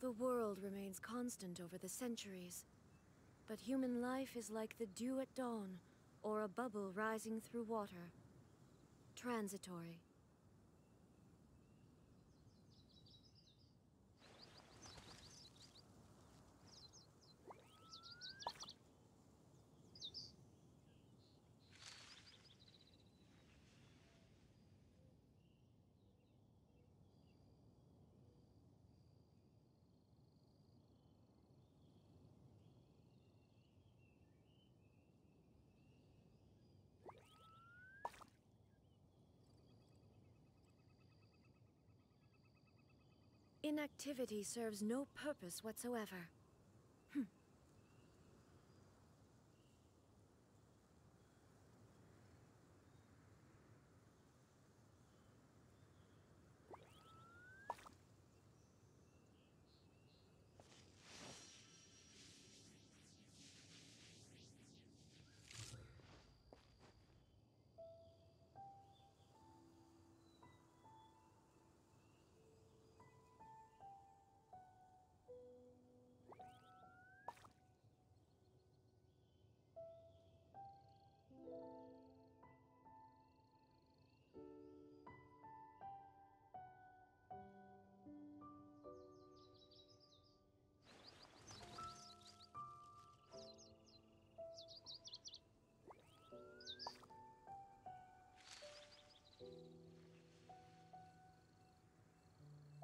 The world remains constant over the centuries, but human life is like the dew at dawn, or a bubble rising through water. Transitory. Inactivity serves no purpose whatsoever.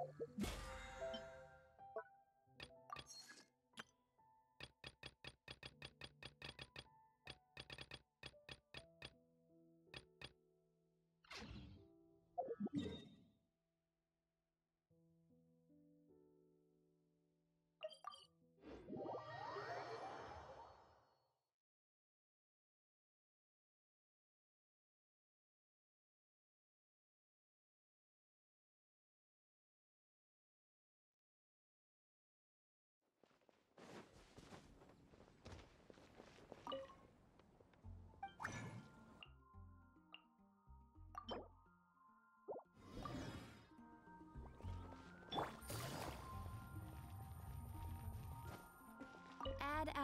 Thank you.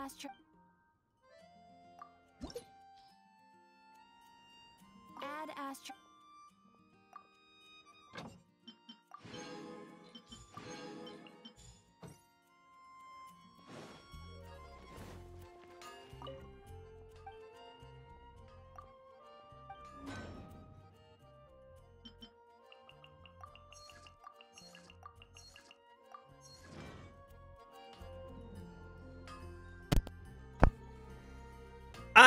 Astro... Add Astro...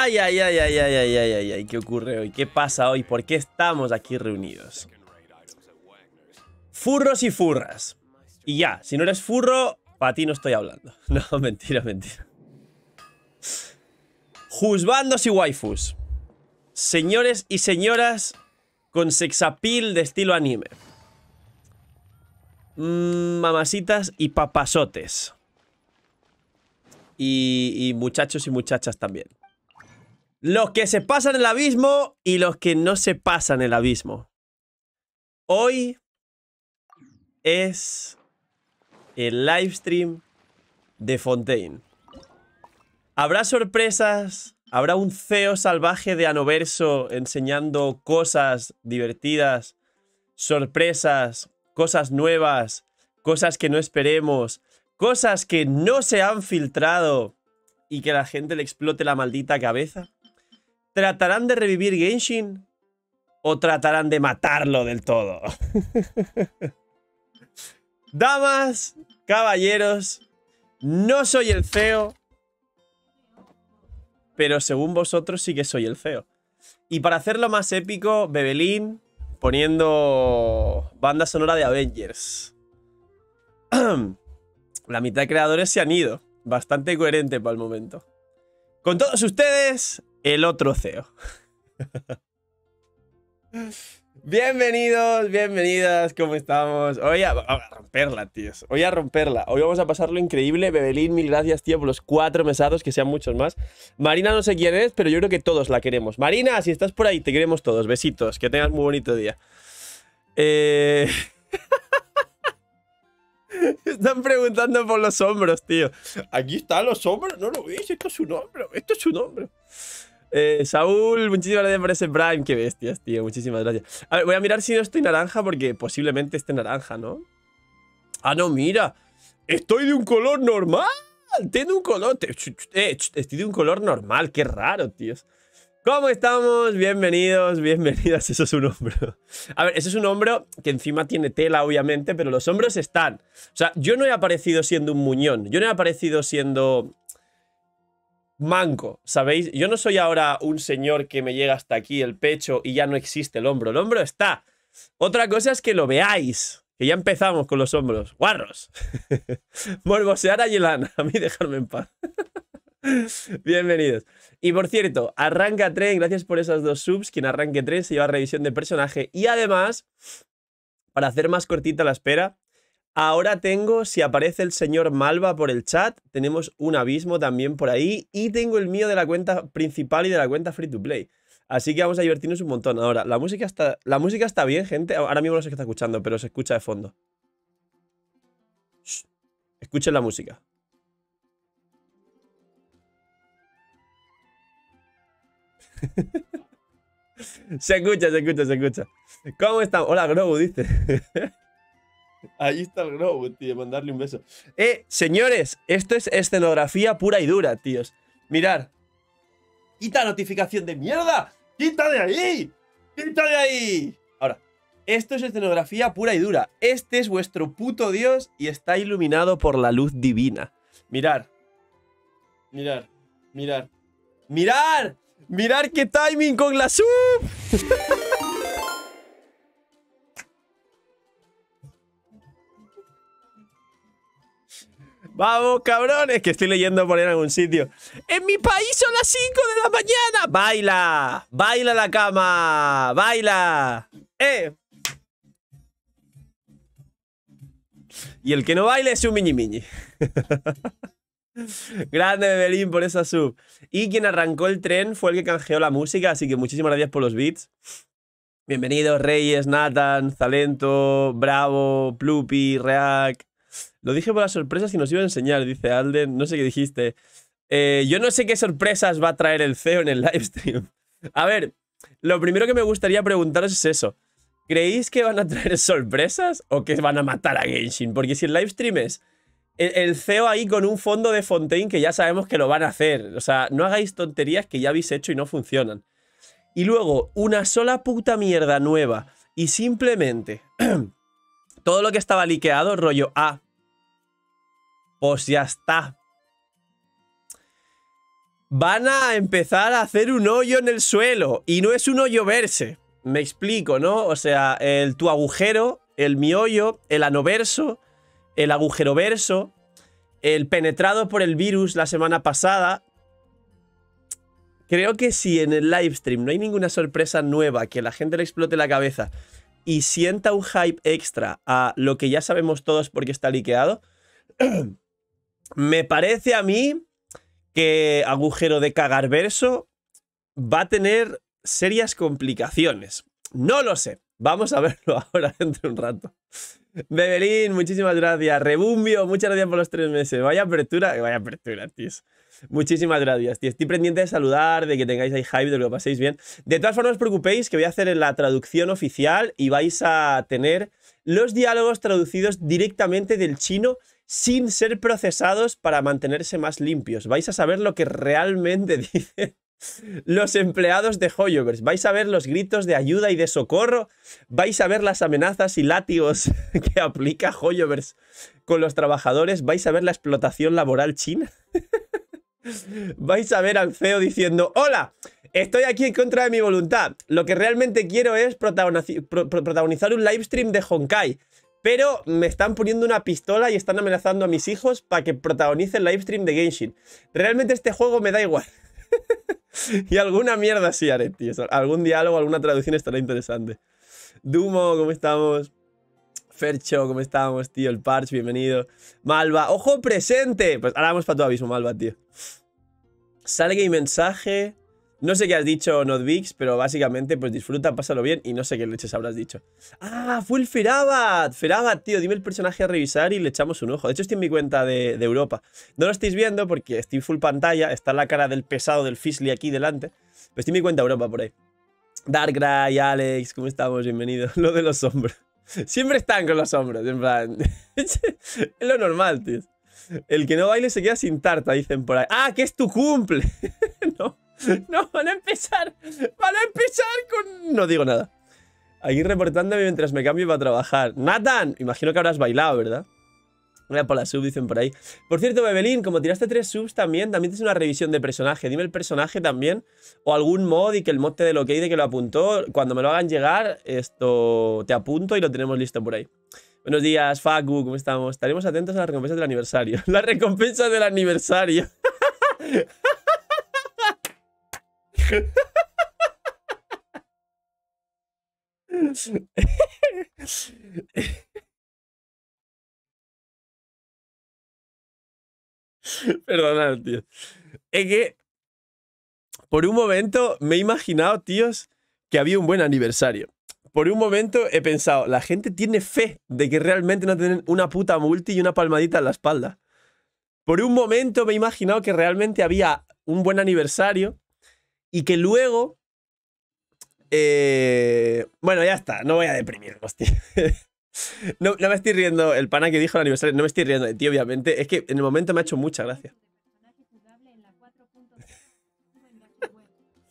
Ay, ay, ay, ay, ay, ay, ay, ay, ay, ¿qué ocurre hoy? ¿Qué pasa hoy? ¿Por qué estamos aquí reunidos? Furros y furras. Y ya, si no eres furro, para ti no estoy hablando. No, mentira, mentira. Juzbandos y waifus. Señores y señoras con sexapil de estilo anime. Mamasitas mamacitas y papasotes. y muchachos y muchachas también. Los que se pasan el abismo y los que no se pasan el abismo. Hoy es el livestream de Fontaine. Habrá sorpresas, habrá un CEO salvaje de Anoverso enseñando cosas divertidas, sorpresas, cosas nuevas, cosas que no esperemos, cosas que no se han filtrado y que la gente le explote la maldita cabeza. ¿Tratarán de revivir Genshin? ¿O tratarán de matarlo del todo? Damas, caballeros, no soy el feo. Pero según vosotros sí que soy el feo. Y para hacerlo más épico, Bebelín poniendo banda sonora de Avengers. La mitad de creadores se han ido. Bastante coherente para el momento. Con todos ustedes, el otro CEO. Bienvenidos, bienvenidas, ¿cómo estamos? Hoy a, romperla, tíos. Hoy a romperla. Hoy vamos a lo increíble. Bebelín, mil gracias, tío, por los cuatro mesados, que sean muchos más. Marina, no sé quién es, pero yo creo que todos la queremos. Marina, si estás por ahí, te queremos todos. Besitos, que tengas muy bonito día. Eh, están preguntando por los hombros, tío. Aquí están los hombros, no lo veis, esto es un hombro, esto es un hombro. Eh, Saúl, muchísimas gracias por ese Prime. Qué bestias, tío. Muchísimas gracias. A ver, voy a mirar si no estoy naranja porque posiblemente esté naranja, ¿no? Ah, no, mira. Estoy de un color normal. Tengo un color... Eh, estoy de un color normal. Qué raro, tíos. ¿Cómo estamos? Bienvenidos, bienvenidas. Eso es un hombro. A ver, eso es un hombro que encima tiene tela, obviamente, pero los hombros están. O sea, yo no he aparecido siendo un muñón. Yo no he aparecido siendo manco, ¿sabéis? Yo no soy ahora un señor que me llega hasta aquí el pecho y ya no existe el hombro. El hombro está. Otra cosa es que lo veáis. Que ya empezamos con los hombros. ¡Guarros! Morbosear a Yelana. A mí dejarme en paz. Bienvenidos. Y por cierto, arranca 3, Gracias por esas dos subs. Quien arranque 3 se lleva revisión de personaje. Y además, para hacer más cortita la espera, Ahora tengo, si aparece el señor Malva por el chat, tenemos un abismo también por ahí y tengo el mío de la cuenta principal y de la cuenta free to play. Así que vamos a divertirnos un montón. Ahora, la música está, la música está bien, gente. Ahora mismo no sé qué está escuchando, pero se escucha de fondo. Escuchen la música. se escucha, se escucha, se escucha. ¿Cómo están? Hola, Grogu, dice. Ahí está el globo, tío, mandarle un beso. Eh, señores, esto es escenografía pura y dura, tíos. Mirad. ¡Quita notificación de mierda! ¡Quita de ahí! ¡Quita de ahí! Ahora, esto es escenografía pura y dura. Este es vuestro puto Dios y está iluminado por la luz divina. Mirar. Mirar. Mirar. Mirar. Mirar qué timing con la sub. Vamos, cabrones, que estoy leyendo por ahí en algún sitio. En mi país son las 5 de la mañana. Baila, baila la cama, baila. Eh. Y el que no baile es un mini mini. Grande Belín por esa sub. Y quien arrancó el tren fue el que canjeó la música, así que muchísimas gracias por los beats. Bienvenidos Reyes, Nathan, Zalento, Bravo, Plupi, React, lo dije por las sorpresas que nos iba a enseñar, dice Alden. No sé qué dijiste. Eh, yo no sé qué sorpresas va a traer el CEO en el livestream. A ver, lo primero que me gustaría preguntaros es eso. ¿Creéis que van a traer sorpresas o que van a matar a Genshin? Porque si el livestream es el, CEO ahí con un fondo de Fontaine que ya sabemos que lo van a hacer. O sea, no hagáis tonterías que ya habéis hecho y no funcionan. Y luego, una sola puta mierda nueva y simplemente todo lo que estaba liqueado, rollo, A. Ah, pues ya está. Van a empezar a hacer un hoyo en el suelo. Y no es un hoyo verse. Me explico, ¿no? O sea, el tu agujero, el mi hoyo, el anoverso, el agujero verso, el penetrado por el virus la semana pasada. Creo que si en el livestream no hay ninguna sorpresa nueva que la gente le explote la cabeza y sienta un hype extra a lo que ya sabemos todos porque está liqueado, Me parece a mí que Agujero de Cagar Verso va a tener serias complicaciones. No lo sé. Vamos a verlo ahora dentro de un rato. Bebelín, muchísimas gracias. Rebumbio, muchas gracias por los tres meses. Vaya apertura, vaya apertura, tíos. Muchísimas gracias, tío. Estoy pendiente de saludar, de que tengáis ahí hype, de que lo paséis bien. De todas formas, os preocupéis que voy a hacer la traducción oficial y vais a tener los diálogos traducidos directamente del chino sin ser procesados para mantenerse más limpios. Vais a saber lo que realmente dicen los empleados de Hoyovers. Vais a ver los gritos de ayuda y de socorro. Vais a ver las amenazas y látigos que aplica Hoyovers con los trabajadores. Vais a ver la explotación laboral china. Vais a ver al feo diciendo, hola, estoy aquí en contra de mi voluntad. Lo que realmente quiero es protagonizar un livestream de Honkai pero me están poniendo una pistola y están amenazando a mis hijos para que protagonice el livestream de Genshin. Realmente este juego me da igual. y alguna mierda sí haré, tío. Algún diálogo, alguna traducción estará interesante. Dumo, ¿cómo estamos? Fercho, ¿cómo estamos, tío? El Parch, bienvenido. Malva, ¡ojo presente! Pues ahora vamos para tu aviso, Malva, tío. Sale y mensaje. No sé qué has dicho, Notvix, pero básicamente, pues disfruta, pásalo bien y no sé qué leches habrás dicho. ¡Ah! ¡Fue el Ferabat! Ferabat, tío, dime el personaje a revisar y le echamos un ojo. De hecho, estoy en mi cuenta de, Europa. No lo estáis viendo porque estoy full pantalla, está la cara del pesado del Fisley aquí delante. Pero estoy en mi cuenta Europa por ahí. Darkrai, Alex, ¿cómo estamos? Bienvenidos. Lo de los hombros. Siempre están con los hombros, en plan. es lo normal, tío. El que no baile se queda sin tarta, dicen por ahí. ¡Ah, que es tu cumple! no. No, van a empezar. Van a empezar con. No digo nada. Aquí reportándome mientras me cambio para trabajar. ¡Nathan! Imagino que habrás bailado, ¿verdad? Mira por la sub, dicen por ahí. Por cierto, Bebelín, como tiraste tres subs también, también tienes una revisión de personaje. Dime el personaje también. O algún mod y que el mod de lo que hay de que lo apuntó. Cuando me lo hagan llegar, esto te apunto y lo tenemos listo por ahí. Buenos días, Facu, ¿cómo estamos? Estaremos atentos a las recompensas del aniversario. las recompensas del aniversario. Perdonad, tío. Es que por un momento me he imaginado, tíos, que había un buen aniversario. Por un momento he pensado, la gente tiene fe de que realmente no tienen una puta multi y una palmadita en la espalda. Por un momento me he imaginado que realmente había un buen aniversario y que luego... Eh, bueno, ya está, no voy a deprimir, hostia. no, me estoy riendo, el pana que dijo el aniversario, no me estoy riendo de ti, obviamente. Es que en el momento me ha hecho mucha gracia.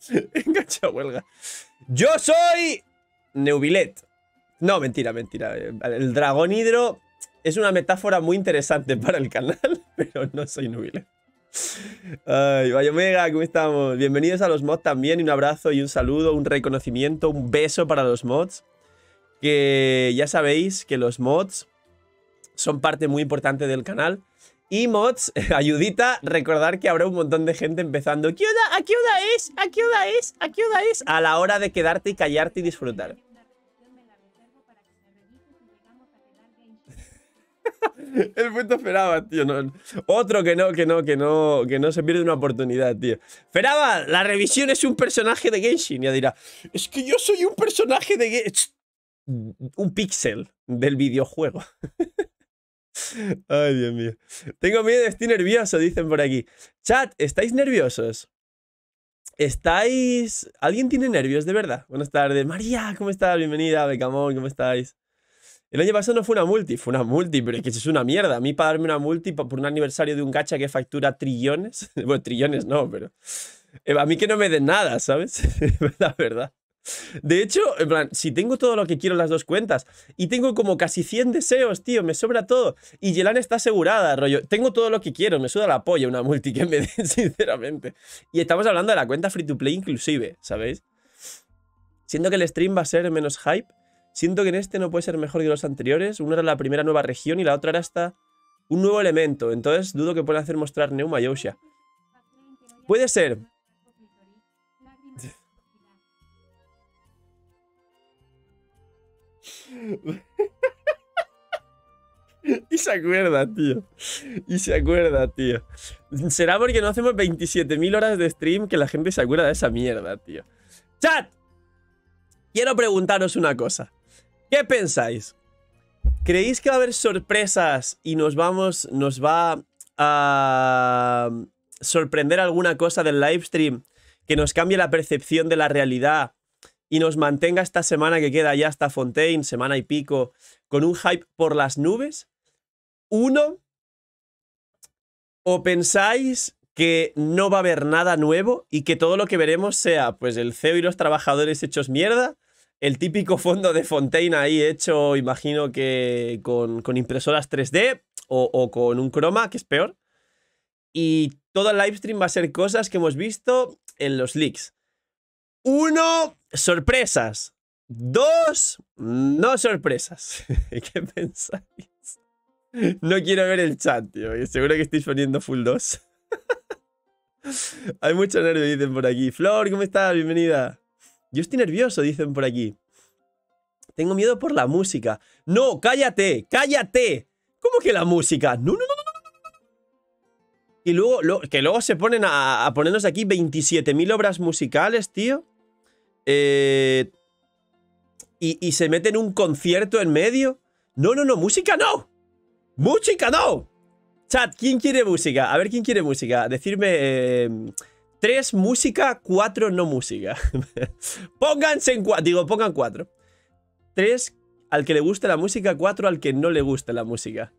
Engancha huelga. Yo soy Neubilet. No, mentira, mentira. El dragón hidro es una metáfora muy interesante para el canal, pero no soy Neubilet. Ay, vaya Omega, ¿cómo estamos? Bienvenidos a los mods también. un abrazo y un saludo, un reconocimiento, un beso para los mods. Que ya sabéis que los mods son parte muy importante del canal. Y mods, ayudita, recordar que habrá un montón de gente empezando. ¿Qué hora, ¿A qué es? ¿A es? ¿A es? A la hora de quedarte y callarte y disfrutar. El punto esperaba, tío. Otro que no, que no, que no, que no se pierde una oportunidad, tío. Feraba, la revisión es un personaje de Genshin. Ya dirá, es que yo soy un personaje de Genshin. Un pixel del videojuego. Ay, Dios mío. Tengo miedo, estoy nervioso, dicen por aquí. Chat, ¿estáis nerviosos? ¿Estáis...? ¿Alguien tiene nervios, de verdad? Buenas tardes. María, ¿cómo estás? Bienvenida. Becamón, ¿cómo estáis? El año pasado no fue una multi, fue una multi, pero es que es una mierda. A mí para darme una multi por un aniversario de un gacha que factura trillones. bueno, trillones no, pero. Eh, a mí que no me den nada, ¿sabes? La verdad. De hecho, en plan, si tengo todo lo que quiero en las dos cuentas y tengo como casi 100 deseos, tío, me sobra todo. Y Yelan está asegurada, rollo. Tengo todo lo que quiero, me suda la polla una multi que me den, sinceramente. Y estamos hablando de la cuenta free to play inclusive, ¿sabéis? Siendo que el stream va a ser menos hype Siento que en este no puede ser mejor que los anteriores. Una era la primera nueva región y la otra era hasta un nuevo elemento. Entonces dudo que puedan hacer mostrar Neuma y Osha. Puede ser. y se acuerda, tío. Y se acuerda, tío. Será porque no hacemos 27.000 horas de stream que la gente se acuerda de esa mierda, tío. ¡Chat! Quiero preguntaros una cosa. ¿Qué pensáis? ¿Creéis que va a haber sorpresas y nos vamos, nos va a sorprender alguna cosa del livestream que nos cambie la percepción de la realidad y nos mantenga esta semana que queda ya hasta Fontaine, semana y pico, con un hype por las nubes? Uno, ¿o pensáis que no va a haber nada nuevo y que todo lo que veremos sea pues el CEO y los trabajadores hechos mierda? el típico fondo de Fontaine ahí hecho, imagino que con, impresoras 3D o, con un croma, que es peor. Y todo el livestream va a ser cosas que hemos visto en los leaks. Uno, sorpresas. Dos, no sorpresas. ¿Qué pensáis? No quiero ver el chat, tío. Seguro que estáis poniendo full 2. Hay mucho nervio, dicen por aquí. Flor, ¿cómo estás? Bienvenida. Yo estoy nervioso, dicen por aquí. Tengo miedo por la música. No, cállate, cállate. ¿Cómo que la música? No, no, no, no. Y luego, lo, que luego se ponen a, ponernos aquí 27.000 obras musicales, tío. Eh, y, se meten un concierto en medio. No, no, no, música no. Música no. Chat, ¿quién quiere música? A ver, ¿quién quiere música? Decirme... Eh, Tres música, cuatro no música. Pónganse en cuatro. Digo, pongan cuatro. Tres al que le gusta la música, cuatro al que no le gusta la música.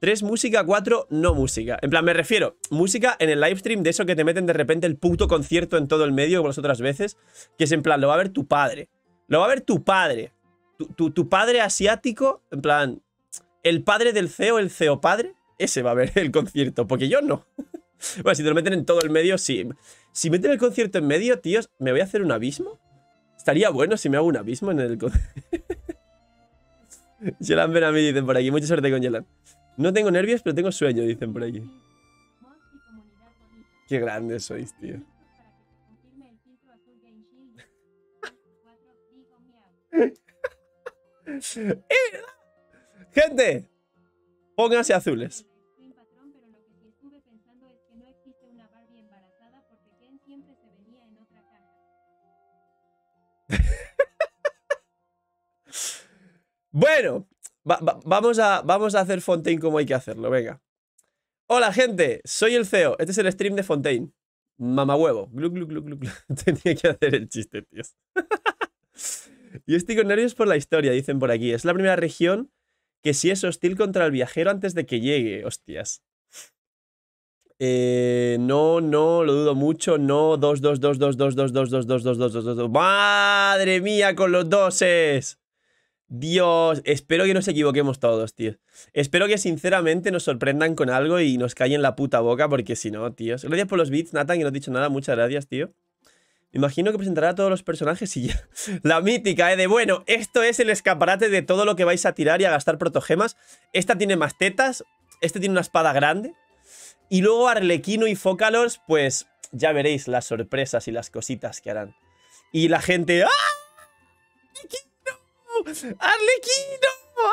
Tres música, cuatro no música. En plan, me refiero, música en el livestream de eso que te meten de repente el puto concierto en todo el medio como las otras veces, que es en plan, lo va a ver tu padre. Lo va a ver tu padre. Tu, tu, tu padre asiático, en plan, el padre del CEO, el CEO padre, ese va a ver el concierto, porque yo no. bueno, si te lo meten en todo el medio, sí. Si meten el concierto en medio, tíos, ¿me voy a hacer un abismo? Estaría bueno si me hago un abismo en el concierto. Yelan, ven a mí, dicen por aquí. Mucha suerte con Yelan. No tengo nervios, pero tengo sueño, dicen por aquí. Qué grandes sois, tío. ¡Eh! Gente, pónganse azules. bueno, vamos, a, vamos a hacer Fontaine como hay que hacerlo, venga. Hola, gente, soy el CEO. Este es el stream de Fontaine. Mamahuevo. Glu, Tenía que hacer el chiste, tíos. Yo estoy con nervios por la historia, dicen por aquí. Es la primera región que si es hostil contra el viajero antes de que llegue. Hostias. Eh, no, no, lo dudo mucho. No, 2, 2, 2, 2, 2, 2, 2, 2, 2, 2, 2, 2, 2, 2. ¡Madre mía con los doses! Dios, espero que nos equivoquemos todos, tío. Espero que sinceramente nos sorprendan con algo y nos callen la puta boca, porque si no, tío, Gracias por los beats, Nathan, que no has dicho nada. Muchas gracias, tío. Me imagino que presentará a todos los personajes y ya. La mítica, ¿eh? De bueno, esto es el escaparate de todo lo que vais a tirar y a gastar protogemas. Esta tiene más tetas. Este tiene una espada grande. Y luego Arlequino y Fócalos, pues ya veréis las sorpresas y las cositas que harán. Y la gente... ¡Ah! ¡Arlequino! ¡Arlequino!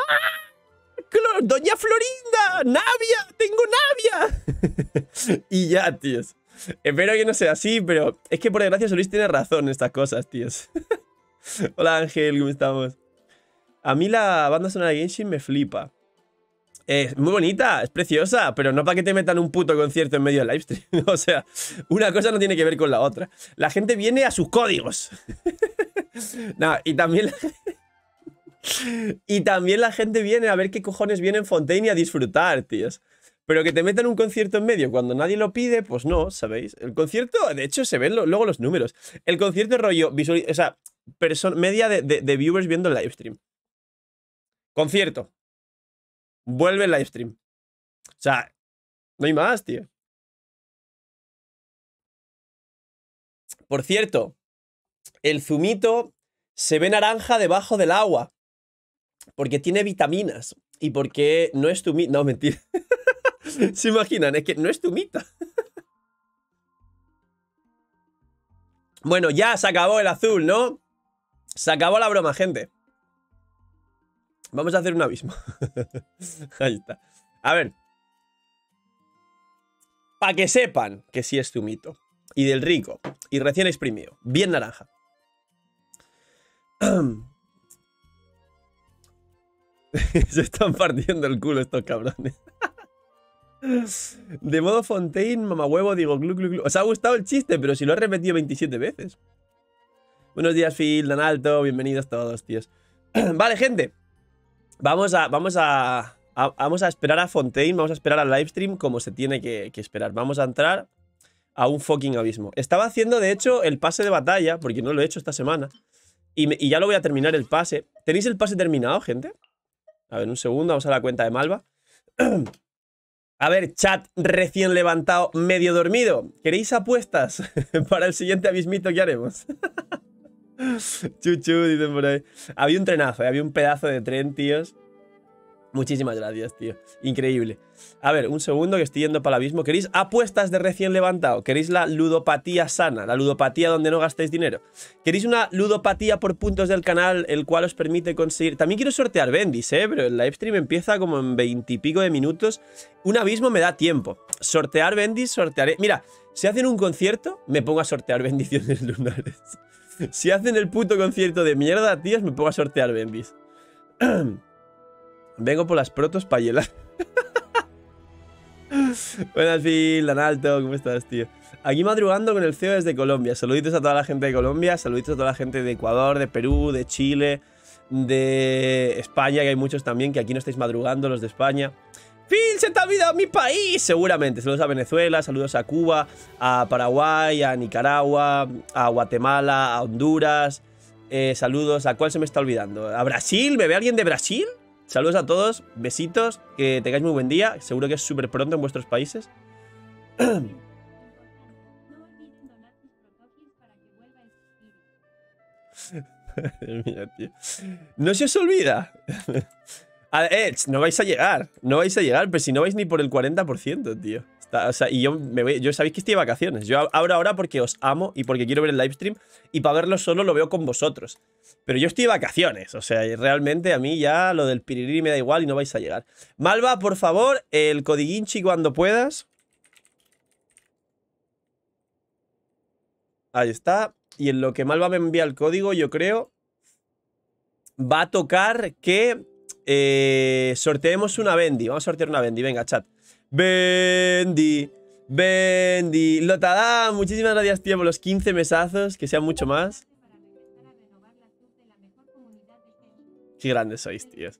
¡Ah! Doña Florinda, Navia, tengo Navia. y ya, tíos. Espero que no sea así, pero es que por desgracia Solís tiene razón en estas cosas, tíos. Hola Ángel, ¿cómo estamos? A mí la banda sonora de Genshin me flipa. Es muy bonita, es preciosa, pero no para que te metan un puto concierto en medio del livestream. o sea, una cosa no tiene que ver con la otra. La gente viene a sus códigos. no, y también... La... y también la gente viene a ver qué cojones viene en Fontaine y a disfrutar, tíos. Pero que te metan un concierto en medio cuando nadie lo pide, pues no, ¿sabéis? El concierto, de hecho, se ven luego los números. El concierto rollo, visual, o sea, media de, de viewers viendo el livestream. Concierto, Vuelve el live stream. O sea, no hay más, tío. Por cierto, el zumito se ve naranja debajo del agua. Porque tiene vitaminas. Y porque no es tumita. No, mentira. ¿Se imaginan? Es que no es tumita. bueno, ya se acabó el azul, ¿no? Se acabó la broma, gente. Vamos a hacer un abismo. Ahí está. A ver. Para que sepan que sí es tu mito. Y del rico. Y recién exprimido. Bien naranja. Se están partiendo el culo estos cabrones. De modo Fontaine, mamahuevo, digo glu, glu, glu. Os ha gustado el chiste, pero si lo he repetido 27 veces. Buenos días, Phil, Dan Alto, bienvenidos todos, tíos. vale, gente. Vamos a, vamos a, vamos a esperar a Fontaine, vamos a esperar al livestream como se tiene que, esperar. Vamos a entrar a un fucking abismo. Estaba haciendo, de hecho, el pase de batalla, porque no lo he hecho esta semana. Y, y, ya lo voy a terminar el pase. ¿Tenéis el pase terminado, gente? A ver, un segundo, vamos a la cuenta de Malva. a ver, chat recién levantado, medio dormido. ¿Queréis apuestas para el siguiente abismito que haremos? Chuchu, dicen por ahí. Había un trenazo, eh, había un pedazo de tren, tíos. Muchísimas gracias, tío. Increíble. A ver, un segundo que estoy yendo para el abismo. ¿Queréis apuestas de recién levantado? ¿Queréis la ludopatía sana? La ludopatía donde no gastéis dinero. ¿Queréis una ludopatía por puntos del canal, el cual os permite conseguir... También quiero sortear Bendis, ¿eh? Pero el stream empieza como en veintipico de minutos. Un abismo me da tiempo. Sortear Bendis, sortearé... Mira, si hacen un concierto, me pongo a sortear bendiciones lunares. Si hacen el puto concierto de mierda, tíos, me pongo a sortear bendis. Vengo por las protos para Buenas, Phil, Dan ¿cómo estás, tío? Aquí madrugando con el CEO desde Colombia. Saluditos a toda la gente de Colombia, saluditos a toda la gente de Ecuador, de Perú, de Chile, de España, que hay muchos también, que aquí no estáis madrugando, los de España se te ha olvidado mi país, seguramente. Saludos a Venezuela, saludos a Cuba, a Paraguay, a Nicaragua, a Guatemala, a Honduras. Eh, saludos a cuál se me está olvidando. ¿A Brasil? ¿Me ve alguien de Brasil? Saludos a todos, besitos, que tengáis muy buen día. Seguro que es súper pronto en vuestros países. no se os olvida no vais a llegar. No vais a llegar, pero si no vais ni por el 40%, tío. o sea, y yo me voy, yo sabéis que estoy de vacaciones. Yo ahora ahora porque os amo y porque quiero ver el livestream y para verlo solo lo veo con vosotros. Pero yo estoy de vacaciones, o sea, realmente a mí ya lo del piriri me da igual y no vais a llegar. Malva, por favor, el codiguinchi cuando puedas. Ahí está. Y en lo que Malva me envía el código, yo creo, va a tocar que eh, sorteemos una Bendy. Vamos a sortear una Bendy. Venga, chat. Bendy. Bendy. Lotada, muchísimas gracias, tío, por los 15 mesazos. Que sean mucho más. Qué grandes sois, tíos.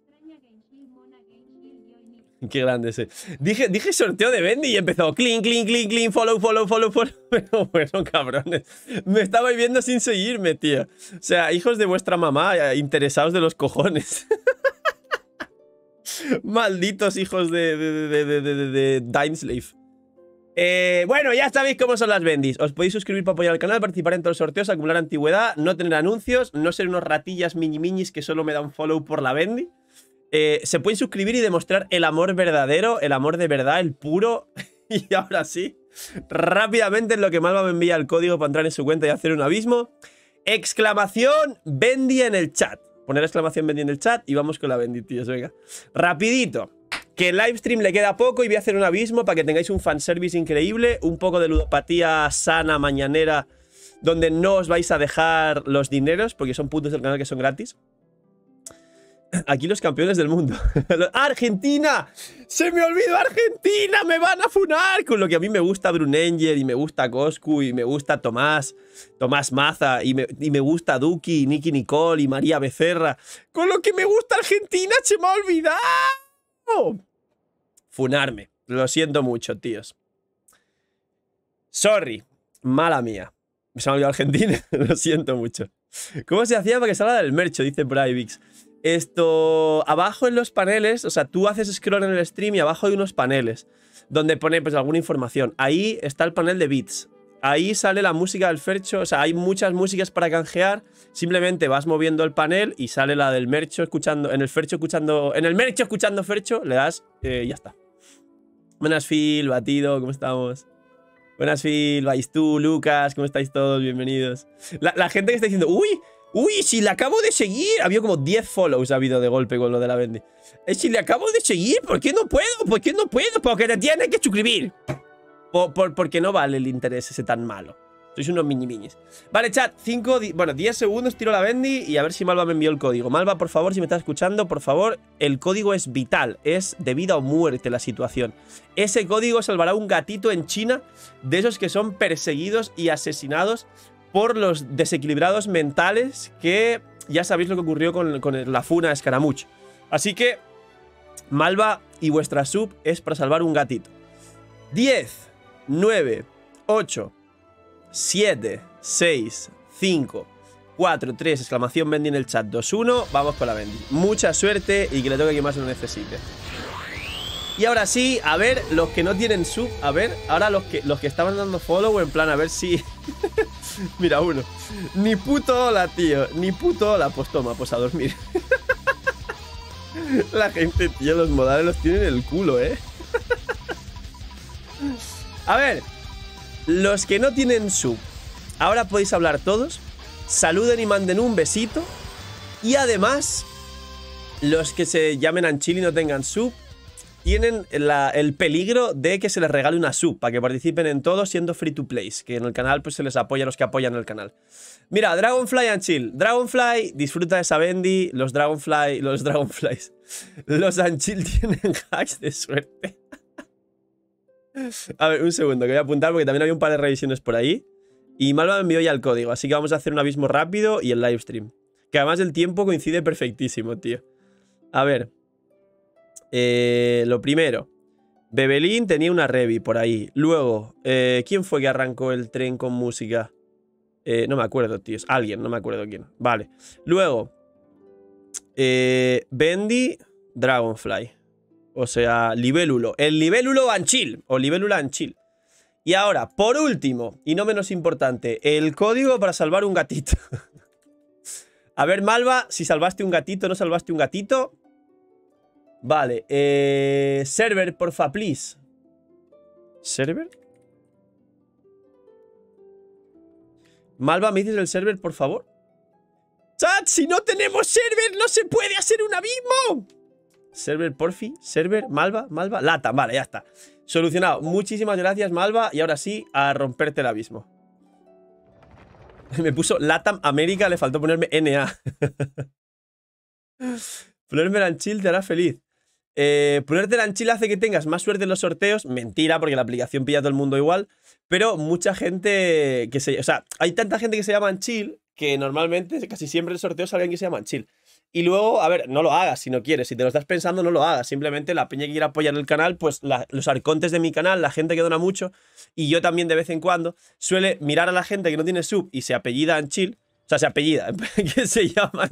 Qué grande Dije, dije sorteo de Bendy y empezó clean, cling cling cling, follow, follow, follow, follow. Pero bueno, cabrones. Me estaba viendo sin seguirme, tío. O sea, hijos de vuestra mamá, eh, interesados de los cojones. Malditos hijos de, de, de, eh, bueno, ya sabéis cómo son las bendis. Os podéis suscribir para apoyar al canal, participar en todos los sorteos, acumular antigüedad, no tener anuncios, no ser unos ratillas mini minis que solo me dan follow por la bendi. Eh, se pueden suscribir y demostrar el amor verdadero, el amor de verdad, el puro. y ahora sí, rápidamente en lo que Malva me envía el código para entrar en su cuenta y hacer un abismo. Exclamación Bendy en el chat. Poner exclamación vendiendo en el chat y vamos con la bendita, venga. Rapidito. Que el livestream le queda poco y voy a hacer un abismo para que tengáis un fanservice increíble, un poco de ludopatía sana, mañanera, donde no os vais a dejar los dineros, porque son puntos del canal que son gratis. Aquí los campeones del mundo. ¡Argentina! ¡Se me olvidó Argentina! ¡Me van a funar! Con lo que a mí me gusta Brunenger y me gusta Coscu y me gusta Tomás, Tomás Maza y me, y me gusta Duki y Nicky Nicole y María Becerra. Con lo que me gusta Argentina se me ha olvidado. Funarme. Lo siento mucho, tíos. Sorry. Mala mía. Se me ha Argentina. lo siento mucho. ¿Cómo se hacía para que salga del mercho? Dice Brivix. Esto, abajo en los paneles, o sea, tú haces scroll en el stream y abajo hay unos paneles donde pone pues alguna información. Ahí está el panel de beats. Ahí sale la música del Fercho, o sea, hay muchas músicas para canjear. Simplemente vas moviendo el panel y sale la del Mercho escuchando, en el Fercho escuchando, en el Mercho escuchando Fercho, le das eh, y ya está. Buenas Phil, batido, ¿cómo estamos? Buenas Phil, vais tú, Lucas, ¿cómo estáis todos? Bienvenidos. La, la gente que está diciendo, uy, Uy, si le acabo de seguir. Había como 10 follows ha habido de golpe con lo de la Bendy. Eh, si le acabo de seguir, ¿por qué no puedo? ¿Por qué no puedo? Porque te tienes que suscribir. Por, por, porque no vale el interés ese tan malo. Sois unos mini minis. Vale, chat, 5, bueno, 10 segundos, tiro la Bendy y a ver si Malva me envió el código. Malva, por favor, si me estás escuchando, por favor, el código es vital, es de vida o muerte la situación. Ese código salvará un gatito en China de esos que son perseguidos y asesinados por los desequilibrados mentales que ya sabéis lo que ocurrió con, la funa Escaramuch. Así que Malva y vuestra sub es para salvar un gatito. 10, 9, 8, 7, 6, 5, 4, 3, exclamación Bendy en el chat, 2, 1, vamos con la Bendy. Mucha suerte y que le toque a quien más lo necesite. Y ahora sí, a ver, los que no tienen sub, a ver, ahora los que, los que estaban dando follow, en plan, a ver si... Mira, uno. Ni puto hola, tío. Ni puto hola. Pues toma, pues a dormir. La gente, tío, los modales los tienen el culo, ¿eh? A ver, los que no tienen sub, ahora podéis hablar todos. Saluden y manden un besito. Y además, los que se llamen Anchili y no tengan sub, tienen el peligro de que se les regale una sub para que participen en todo siendo free to play, que en el canal pues se les apoya a los que apoyan el canal. Mira, Dragonfly and Chill. Dragonfly disfruta de Sabendi, los Dragonfly, los Dragonflies. Los Anchill tienen hacks de suerte. a ver, un segundo, que voy a apuntar porque también había un par de revisiones por ahí. Y Malva me envió ya el código, así que vamos a hacer un abismo rápido y el live stream Que además el tiempo coincide perfectísimo, tío. A ver, eh, lo primero, Bebelín tenía una Revi por ahí. Luego, eh, ¿quién fue que arrancó el tren con música? Eh, no me acuerdo, tíos. Alguien, no me acuerdo quién. Vale. Luego, Bendy, Dragonfly. O sea, Libélulo. El Libélulo Anchil. O Libélula Anchil. Y ahora, por último, y no menos importante, el código para salvar un gatito. A ver, Malva, si salvaste un gatito, no salvaste un gatito, Vale, eh, server, porfa, please. ¿Server? Malva, ¿me dices el server, por favor? ¡Chat! ¡Si no tenemos server, no se puede hacer un abismo! Server, porfi, server, Malva, Malva, lata, vale, ya está. Solucionado. Muchísimas gracias, Malva. Y ahora sí, a romperte el abismo. Me puso Latam América, le faltó ponerme NA. ponerme Chill te hará feliz. Eh, ponerte la anchila hace que tengas más suerte en los sorteos. Mentira, porque la aplicación pilla a todo el mundo igual. Pero mucha gente que se. O sea, hay tanta gente que se llama anchil que normalmente casi siempre el sorteo alguien que se llama anchil. Y luego, a ver, no lo hagas si no quieres. Si te lo estás pensando, no lo hagas. Simplemente la peña que quiera apoyar el canal, pues los arcontes de mi canal, la gente que dona mucho, y yo también de vez en cuando, suele mirar a la gente que no tiene sub y se apellida Anchil o sea, se apellida, que se llama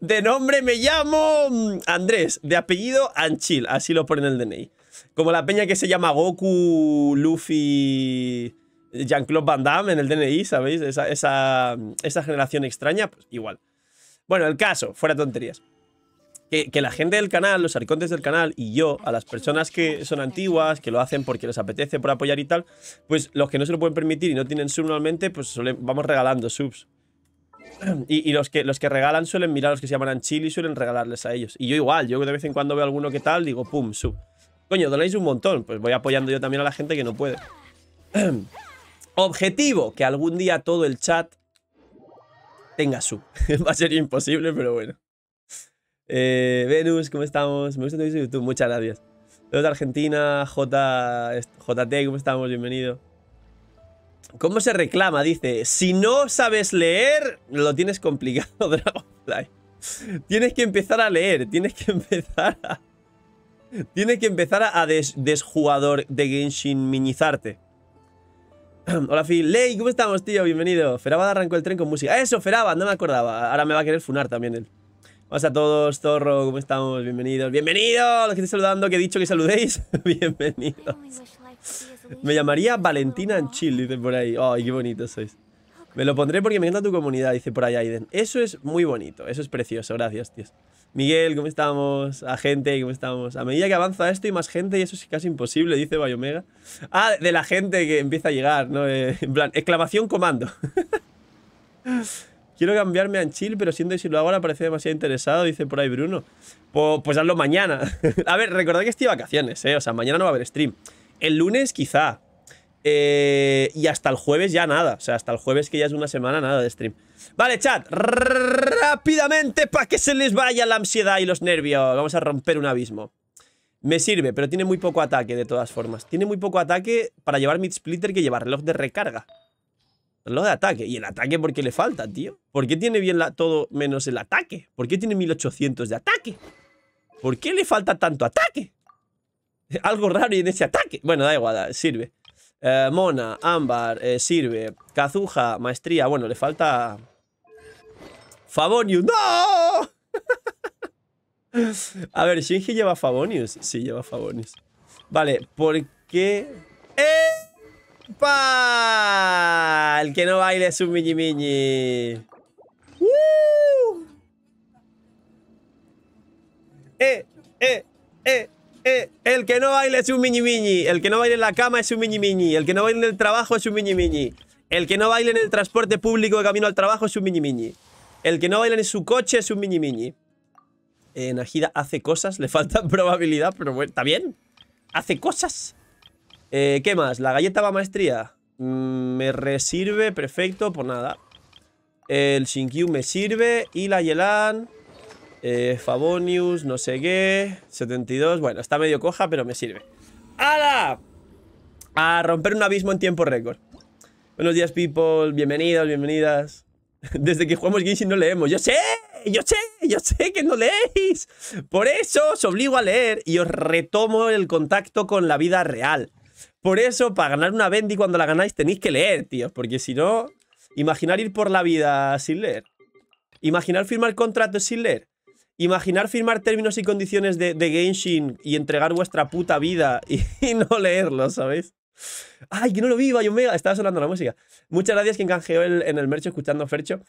De nombre me llamo mm, Andrés, de apellido Anchil, así lo pone en el DNI. Como la peña que se llama Goku, Luffy, Jean-Claude Van Damme en el DNI, ¿sabéis? Esa, esa, esa generación extraña, pues igual. Bueno, el caso, fuera tonterías que, la gente del canal, los arcontes del canal y yo, a las personas que son antiguas, que lo hacen porque les apetece, por apoyar y tal, pues los que no se lo pueden permitir y no tienen sub normalmente, pues vamos regalando subs. Y, los, que, los que regalan suelen mirar a los que se llaman chili y suelen regalarles a ellos. Y yo igual, yo de vez en cuando veo alguno que tal, digo, pum, sub. Coño, donáis un montón, pues voy apoyando yo también a la gente que no puede. Objetivo, que algún día todo el chat tenga sub. Va a ser imposible, pero bueno. Eh, Venus, ¿cómo estamos? Me gusta tu YouTube, muchas gracias. de Argentina, J, JT, ¿cómo estamos? Bienvenido. ¿Cómo se reclama? Dice, si no sabes leer, lo tienes complicado, Dragonfly. tienes que empezar a leer, tienes que empezar a... Tienes que empezar a desjugador de Genshin minizarte. Hola, Phil. Ley, ¿cómo estamos, tío? Bienvenido. Feraba arrancó el tren con música. ¡Eso, Feraba! No me acordaba. Ahora me va a querer funar también él. Hola a todos, Torro, ¿cómo estamos? Bienvenidos, bienvenidos, los que estoy saludando, que he dicho que saludéis, bienvenidos. Me llamaría Valentina Chile, dice por ahí. Ay, qué bonito sois. Me lo pondré porque me encanta tu comunidad, dice por ahí Aiden. Eso es muy bonito, eso es precioso, gracias, tíos. Miguel, ¿cómo estamos? A gente, ¿cómo estamos? A medida que avanza esto y más gente, y eso es casi imposible, dice Bayomega. Ah, de la gente que empieza a llegar, ¿no? Eh, en plan, exclamación comando. Quiero cambiarme a chill, pero siento que lo hago ahora parece demasiado interesado, dice por ahí Bruno. Pues, hazlo mañana. a ver, recordad que estoy de vacaciones, ¿eh? O sea, mañana no va a haber stream. El lunes quizá. Eh, y hasta el jueves ya nada. O sea, hasta el jueves que ya es una semana nada de stream. Vale, chat. Rápidamente para que se les vaya la ansiedad y los nervios. Vamos a romper un abismo. Me sirve, pero tiene muy poco ataque de todas formas. Tiene muy poco ataque para llevar mid splitter que llevar reloj de recarga. Lo de ataque. ¿Y el ataque por qué le falta, tío? ¿Por qué tiene bien todo menos el ataque? ¿Por qué tiene 1800 de ataque? ¿Por qué le falta tanto ataque? Algo raro en ese ataque. Bueno, da igual, sirve. Eh, Mona, Ámbar, eh, sirve. Kazuja, maestría. Bueno, le falta... Favonius. ¡No! a ver, ¿Shinji lleva Favonius? Sí, lleva Favonius. Vale, ¿por qué...? ¡Eh! el Que no baile es un mini. mini uh. ¡Eh, eh, eh! Eh, el que no baile es un mini mini. El que no baile en la cama es un mini mini. El que no baile en el trabajo es un mini mini. El que no baile en el transporte público de camino al trabajo es un mini mini. El que no baila en su coche es un mini mini. Eh, hace cosas, le falta probabilidad, pero bueno, está bien. Hace cosas. Eh, ¿Qué más? La galleta va maestría. Mm, me resirve, perfecto, por nada. El Shinkyu me sirve. Y la Yelan. Eh, Fabonius, no sé qué. 72. Bueno, está medio coja, pero me sirve. ¡Hala! A romper un abismo en tiempo récord. Buenos días, people. Bienvenidos, bienvenidas. Desde que jugamos Genshin no leemos. ¡Yo sé! ¡Yo sé! ¡Yo sé que no leéis! Por eso os obligo a leer y os retomo el contacto con la vida real. Por eso, para ganar una Bendy cuando la ganáis tenéis que leer, tío, Porque si no, imaginar ir por la vida sin leer. Imaginar firmar contratos sin leer. Imaginar firmar términos y condiciones de, de Genshin y entregar vuestra puta vida y, no leerlo, ¿sabéis? ¡Ay, que no lo vi, Bayomega! Estaba sonando la música. Muchas gracias quien canjeó en el merch escuchando Fercho.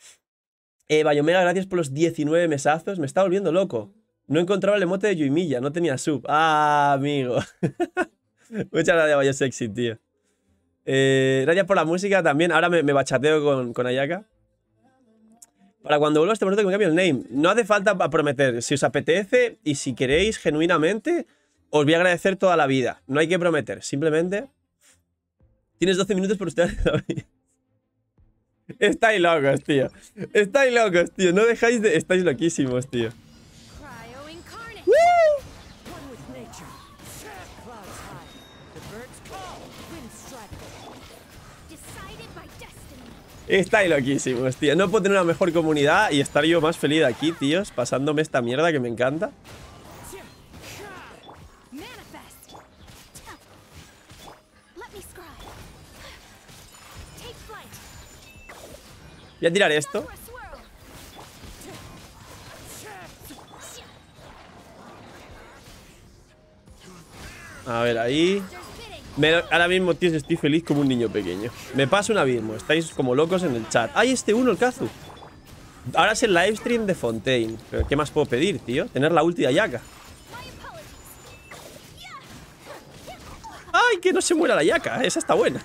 Eh, Bayomega, gracias por los 19 mesazos. Me está volviendo loco. No encontraba el emote de Yuimilla, no tenía sub. ¡Ah, amigo! Muchas gracias, Vaya Sexy, tío. Eh, gracias por la música también. Ahora me, bachateo con, con, Ayaka. Para cuando vuelva este momento que me el name. No hace falta prometer. Si os apetece y si queréis genuinamente, os voy a agradecer toda la vida. No hay que prometer. Simplemente... Tienes 12 minutos por usted. Estáis locos, tío. Estáis locos, tío. No dejáis de... Estáis loquísimos, tío. Está loquísimos, tío. No puedo tener una mejor comunidad y estar yo más feliz aquí, tíos, pasándome esta mierda que me encanta. Voy a tirar esto. A ver, ahí ahora mismo, tío, estoy feliz como un niño pequeño. Me pasa un abismo. Estáis como locos en el chat. ¡Ay, este uno, el Kazu! Ahora es el livestream de Fontaine. ¿qué más puedo pedir, tío? Tener la última yaca ¡Ay, que no se muera la yaca Esa está buena.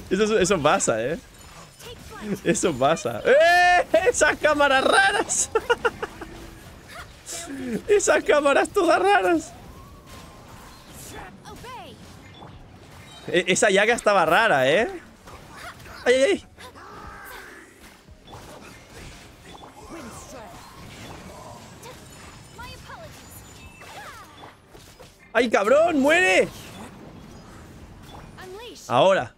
eso pasa, ¿eh? Eso pasa. ¡Eh! ¡Esas cámaras raras! ¡Esas cámaras todas raras! E-, esa llaga estaba rara, ¿eh? ¡Ay, ay, ay! ¡Ay, cabrón! ¡Muere! Ahora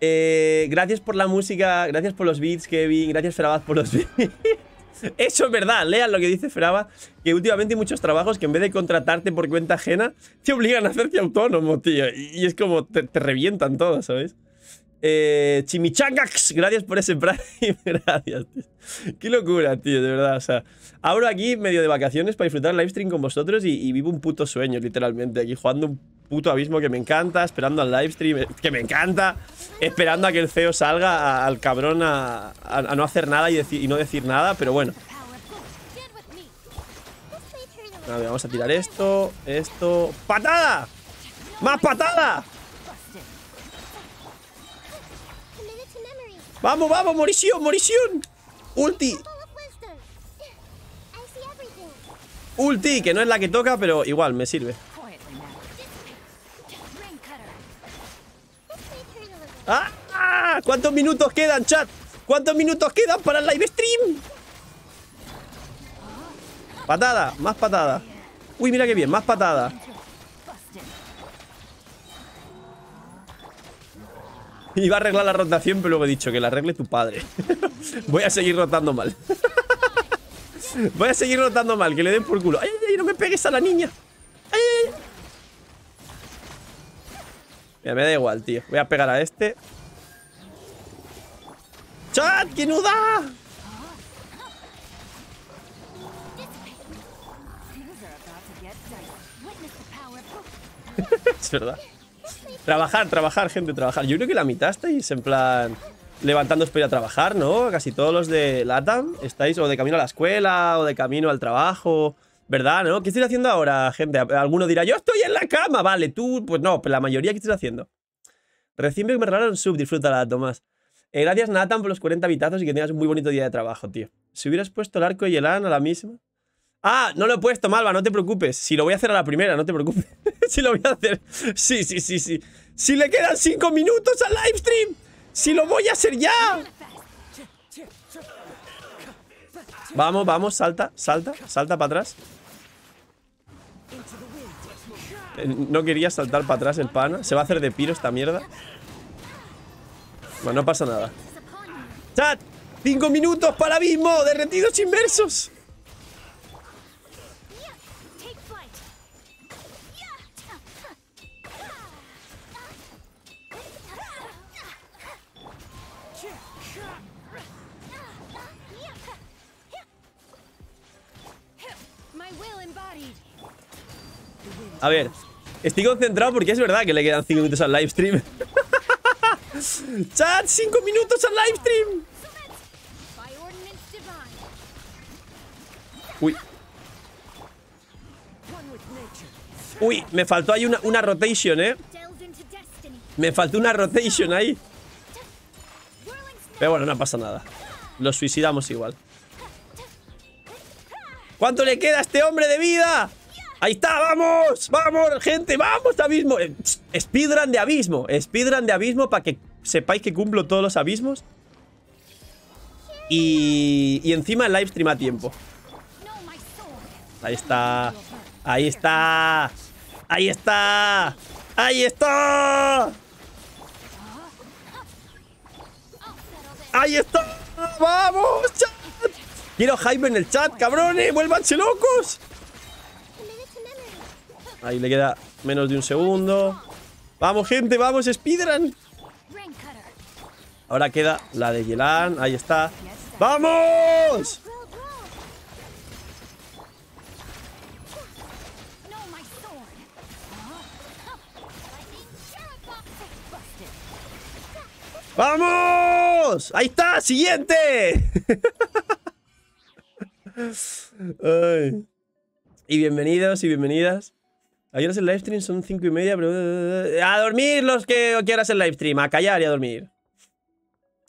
eh, gracias por la música, gracias por los beats, Kevin, gracias Ferabaz por los beats. Eso es verdad, lean lo que dice Feraba, que últimamente hay muchos trabajos que en vez de contratarte por cuenta ajena, te obligan a hacerte autónomo, tío. Y es como te, revientan todo, ¿sabes? Eh, Chimichangax, gracias por ese Prime. gracias, Qué locura, tío, de verdad. O sea, Ahora aquí medio de vacaciones para disfrutar el livestream con vosotros y, y vivo un puto sueño, literalmente, aquí jugando un puto abismo que me encanta, esperando al livestream, eh, que me encanta, esperando a que el feo salga al cabrón a, no hacer nada y, y no decir nada, pero bueno. A vamos a tirar esto, esto... ¡Patada! ¡Más patada! ¡Vamos, vamos! ¡Morición, morición! ¡Ulti! Ulti, que no es la que toca, pero igual me sirve ¡Ah! ¿Cuántos minutos quedan, chat? ¿Cuántos minutos quedan para el live stream? Patada, más patada. Uy, mira qué bien, más patada. Iba a arreglar la rotación, pero luego he dicho que la arregle tu padre. Voy a seguir rotando mal. Voy a seguir rotando mal, que le den por culo. ¡Ay, ay, ay! No me pegues a la niña. me da igual, tío. Voy a pegar a este. ¡Chat! nuda! es verdad. Trabajar, trabajar, gente, trabajar. Yo creo que la mitad estáis en plan levantando para ir a trabajar, ¿no? Casi todos los de LATAM estáis o de camino a la escuela o de camino al trabajo ¿Verdad, no? ¿Qué estoy haciendo ahora, gente? Alguno dirá, yo estoy en la cama. Vale, tú, pues no, pues la mayoría, ¿qué estoy haciendo? Recién me regalaron sub, disfrútala, Tomás. Eh, gracias, Nathan, por los 40 vitazos y que tengas un muy bonito día de trabajo, tío. Si hubieras puesto el arco y el an a la misma. Ah, no lo he puesto, Malva, no te preocupes. Si lo voy a hacer a la primera, no te preocupes. si lo voy a hacer. Sí, sí, sí, sí. Si le quedan 5 minutos al livestream. Si lo voy a hacer ya. Vamos, vamos, salta, salta, salta para atrás. Eh, no quería saltar para atrás el pana. Se va a hacer de piro esta mierda. Bueno, no pasa nada. ¡Chat! ¡Cinco minutos para abismo! ¡Derretidos inversos! A ver, estoy concentrado porque es verdad que le quedan 5 minutos al livestream. ¡Chat! ¡5 minutos al livestream! Uy. Uy, me faltó ahí una, una rotation, ¿eh? Me faltó una rotation ahí. Pero bueno, no pasa nada. Lo suicidamos igual. ¿Cuánto le queda a este hombre de vida? ¡Ahí está! ¡Vamos! ¡Vamos, gente! ¡Vamos, abismo! Eh, Speedrun de abismo. Speedrun de abismo para que sepáis que cumplo todos los abismos. Y, encima el livestream a tiempo. Ahí está. Ahí está. Ahí está. Ahí está. Ahí está. ¡Vamos, chat! Quiero Jaime en el chat, cabrones. ¡Vuélvanse locos! Ahí le queda menos de un segundo. ¡Vamos, gente! ¡Vamos, Speedrun! Ahora queda la de Yelan. Ahí está. ¡Vamos! ¡Vamos! ¡Ahí está! ¡Siguiente! Y bienvenidos y bienvenidas Ayer en el live stream? Son cinco y media, pero... Eh, eh, eh, ¡A dormir los que quieras el live stream! A callar y a dormir.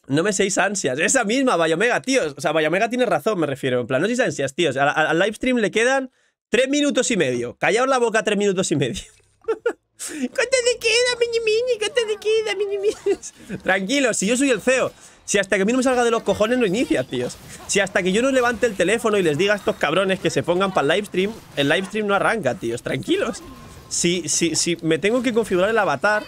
No me seis ansias. Esa misma, Bayomega, tíos. O sea, Bayomega tiene razón, me refiero. En plan, no seis ansias, tíos. Al, livestream live stream le quedan tres minutos y medio. Callaos la boca tres minutos y medio. ¿Cuánto te queda, mini mini? ¿Cuánto te queda, mini mini? Tranquilos, si yo soy el CEO. Si hasta que a mí no me salga de los cojones no inicia, tíos. Si hasta que yo no levante el teléfono y les diga a estos cabrones que se pongan para el livestream, el livestream no arranca, tíos. Tranquilos. Si, si, si me tengo que configurar el avatar...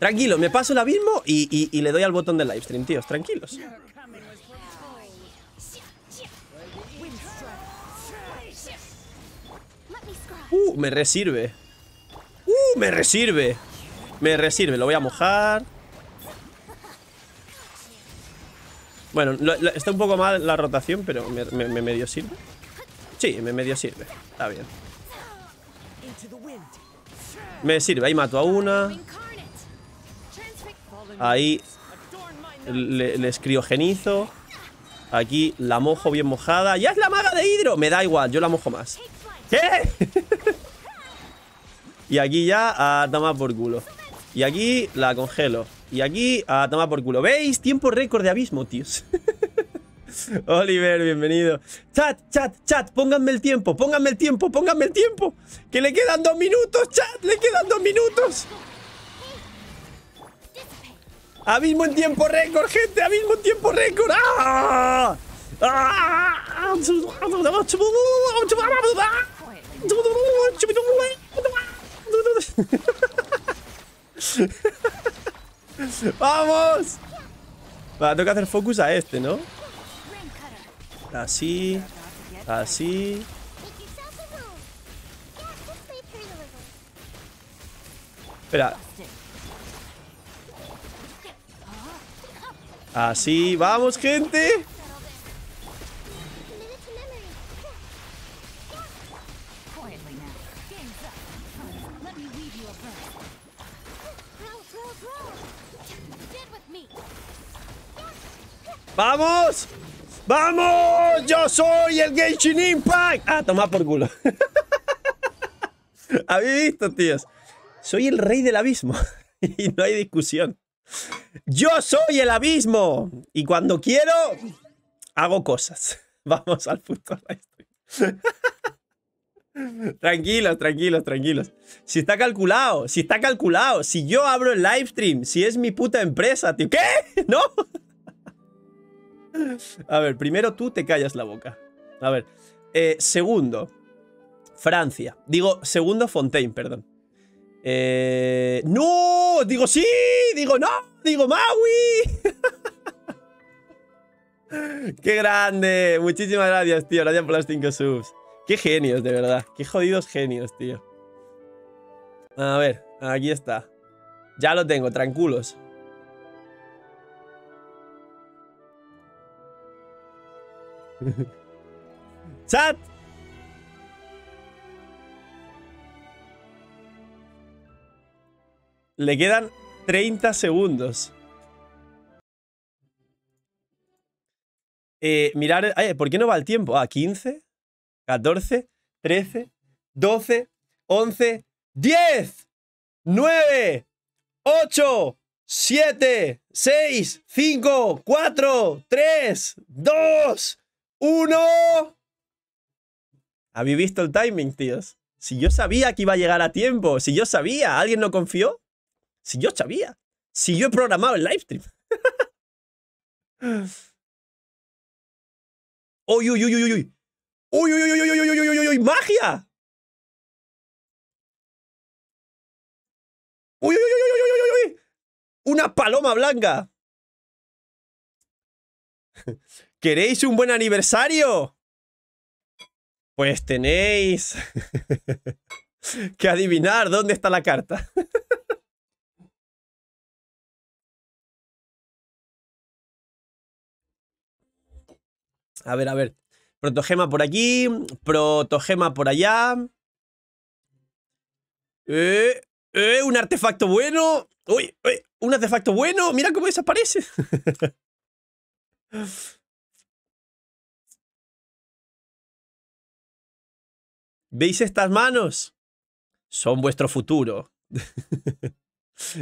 Tranquilo, me paso el abismo y, y, le doy al botón del livestream, tíos. Tranquilos. Uh, me resirve. Uh, me resirve. Me resirve. Lo voy a mojar. Bueno, está un poco mal la rotación, pero me, medio sirve. Sí, me medio sirve. Está bien. Me sirve. Ahí mato a una. Ahí le, les criogenizo. Aquí la mojo bien mojada. ¡Ya es la maga de hidro! Me da igual, yo la mojo más. ¿Qué? y aquí ya a ah, tomar por culo. Y aquí la congelo. Y aquí, a tomar por culo. ¿Veis? Tiempo récord de abismo, tíos. Oliver, bienvenido. Chat, chat, chat, pónganme el tiempo, pónganme el tiempo, pónganme el tiempo. Que le quedan dos minutos, chat, le quedan dos minutos. Abismo en tiempo récord, gente, abismo en tiempo récord. ¡Ah! ¡Vamos! tengo que hacer focus a este, ¿no? Así. Así. Espera. Así. ¡Vamos, gente! ¡Vamos! ¡Vamos! ¡Yo soy el Genshin Impact! Ah, toma por culo. Habéis visto, tíos. Soy el rey del abismo. y no hay discusión. Yo soy el abismo. Y cuando quiero, hago cosas. Vamos al futuro. Tranquilos, tranquilos, tranquilos. Si está calculado, si está calculado, si yo abro el live stream, si es mi puta empresa, tío. ¿Qué? ¿No? A ver, primero tú te callas la boca. A ver. Eh, segundo, Francia. Digo, segundo, Fontaine, perdón. Eh, ¡No! Digo sí, digo no, digo Maui. ¡Qué grande! Muchísimas gracias, tío. Gracias por los 5 subs. Qué genios, de verdad. Qué jodidos genios, tío. A ver, aquí está. Ya lo tengo, tranquilos. ¡Chat! Le quedan 30 segundos. Eh, mirar... Eh, ¿Por qué no va el tiempo? Ah, 15. 14, 13, 12, 11, 10, 9, 8, 7, 6, 5, 4, 3, 2, 1. ¿Habéis visto el timing, tíos? Si yo sabía que iba a llegar a tiempo, si yo sabía, ¿alguien no confió? Si yo sabía, si yo he programado el live stream. uy, uy, uy, uy, uy uy, uy, uy, uy, uy, uy, uy, uy, magia. Uy, uy, uy, uy, uy, uy, uy, una paloma blanca. ¿Queréis un buen aniversario? Pues tenéis que adivinar dónde está la carta. a ver, a ver. Protogema por aquí, protogema por allá. Eh, eh, un artefacto bueno. Uy, uy, un artefacto bueno. Mira cómo desaparece. ¿Veis estas manos? Son vuestro futuro.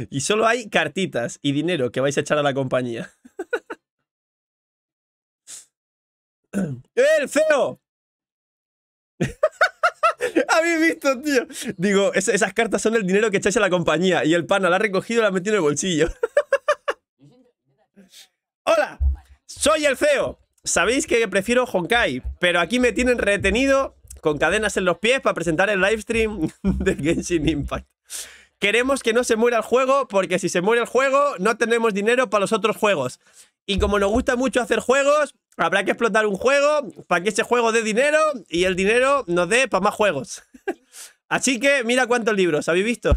y solo hay cartitas y dinero que vais a echar a la compañía. ¡Eh, ¡El feo! Habéis visto, tío. Digo, esas cartas son el dinero que echáis a la compañía. Y el pana la ha recogido y la ha metido en el bolsillo. ¡Hola! Soy el feo. Sabéis que prefiero Honkai, pero aquí me tienen retenido con cadenas en los pies para presentar el livestream de Genshin Impact. Queremos que no se muera el juego, porque si se muere el juego, no tenemos dinero para los otros juegos. Y como nos gusta mucho hacer juegos, Habrá que explotar un juego para que ese juego dé dinero y el dinero nos dé para más juegos. Así que mira cuántos libros, ¿habéis visto?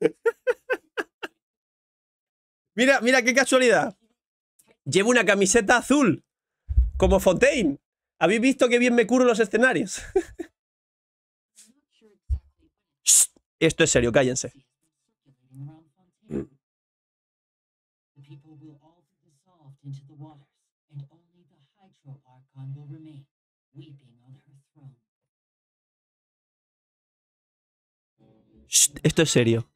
mira, mira qué casualidad. Llevo una camiseta azul, como Fontaine. ¿Habéis visto qué bien me curo los escenarios? Esto es serio, cállense. esto es serio.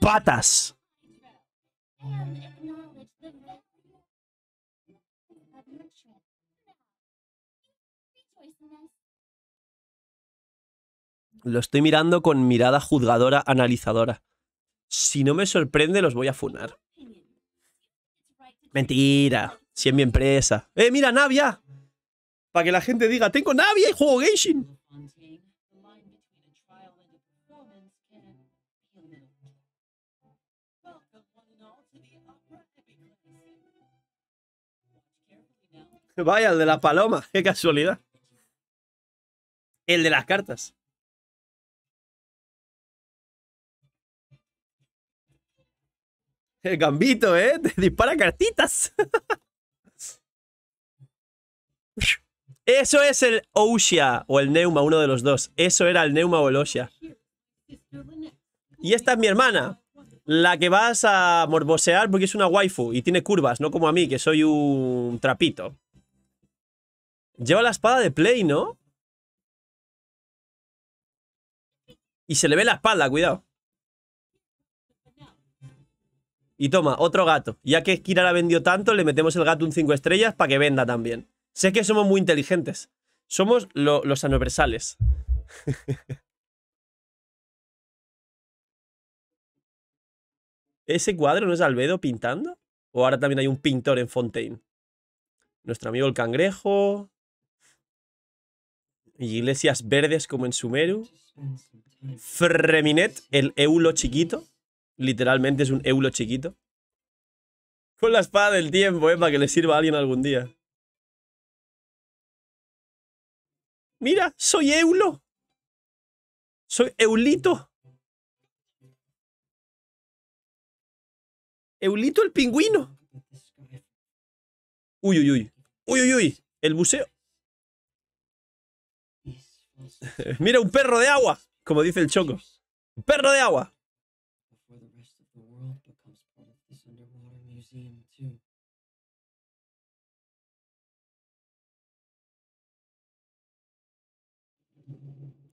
Patas. Lo estoy mirando con mirada juzgadora, analizadora. Si no me sorprende, los voy a funar. Mentira. Si es mi empresa. ¡Eh, mira, Navia! Para que la gente diga, tengo Navia y juego Genshin. Vaya, el de la paloma, qué casualidad. El de las cartas. El gambito, ¿eh? Te dispara cartitas. Eso es el Osha o el Neuma, uno de los dos. Eso era el Neuma o el Osha. Y esta es mi hermana, la que vas a morbosear porque es una waifu y tiene curvas, no como a mí, que soy un trapito. Lleva la espada de Play, ¿no? Y se le ve la espalda, cuidado. Y toma, otro gato. Ya que Kira la vendió tanto, le metemos el gato un 5 estrellas para que venda también. Sé que somos muy inteligentes. Somos los aniversales. ¿Ese cuadro no es Albedo pintando? ¿O ahora también hay un pintor en Fontaine? Nuestro amigo el cangrejo y iglesias verdes como en Sumeru. Freminet, el eulo chiquito. Literalmente es un eulo chiquito. Con la espada del tiempo, eh, para que le sirva a alguien algún día. Mira, soy eulo. Soy eulito. Eulito el pingüino. Uy, uy, uy. Uy, uy, uy. El buceo. Mira un perro de agua, como dice el Choco. perro de agua.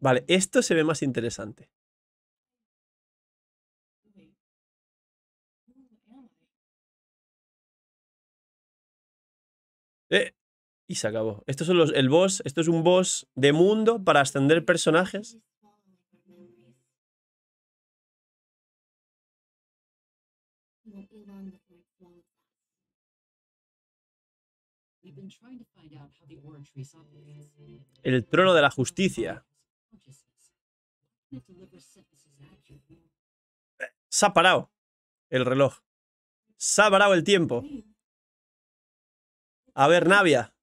Vale, esto se ve más interesante. Eh, y se acabó. son el boss, esto es un boss de mundo para ascender personajes. El trono de la justicia. Se ha parado el reloj. Se ha parado el tiempo. A ver, Navia.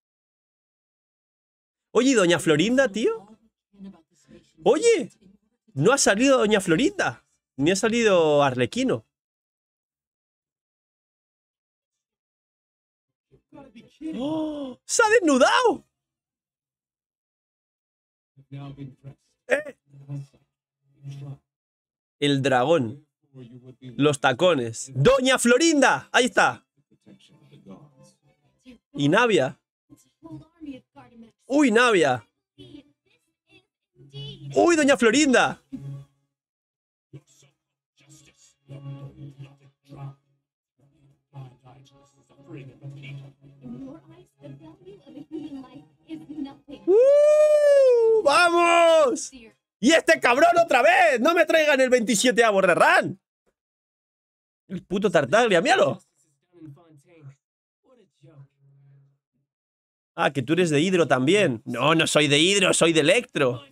Oye, Doña Florinda, tío? Oye, no ha salido Doña Florinda, ni ha salido Arlequino. ¡Se ha desnudado! Eh. El dragón. Los tacones. ¡Doña Florinda! Ahí está. Y Navia. ¡Uy, Navia! ¡Uy, Doña Florinda! ¡Uh! ¡Vamos! ¡Y este cabrón otra vez! ¡No me traigan el 27 a de El puto Tartaglia, míralo. Ah, que tú eres de hidro también. No, no soy de hidro, soy de electro.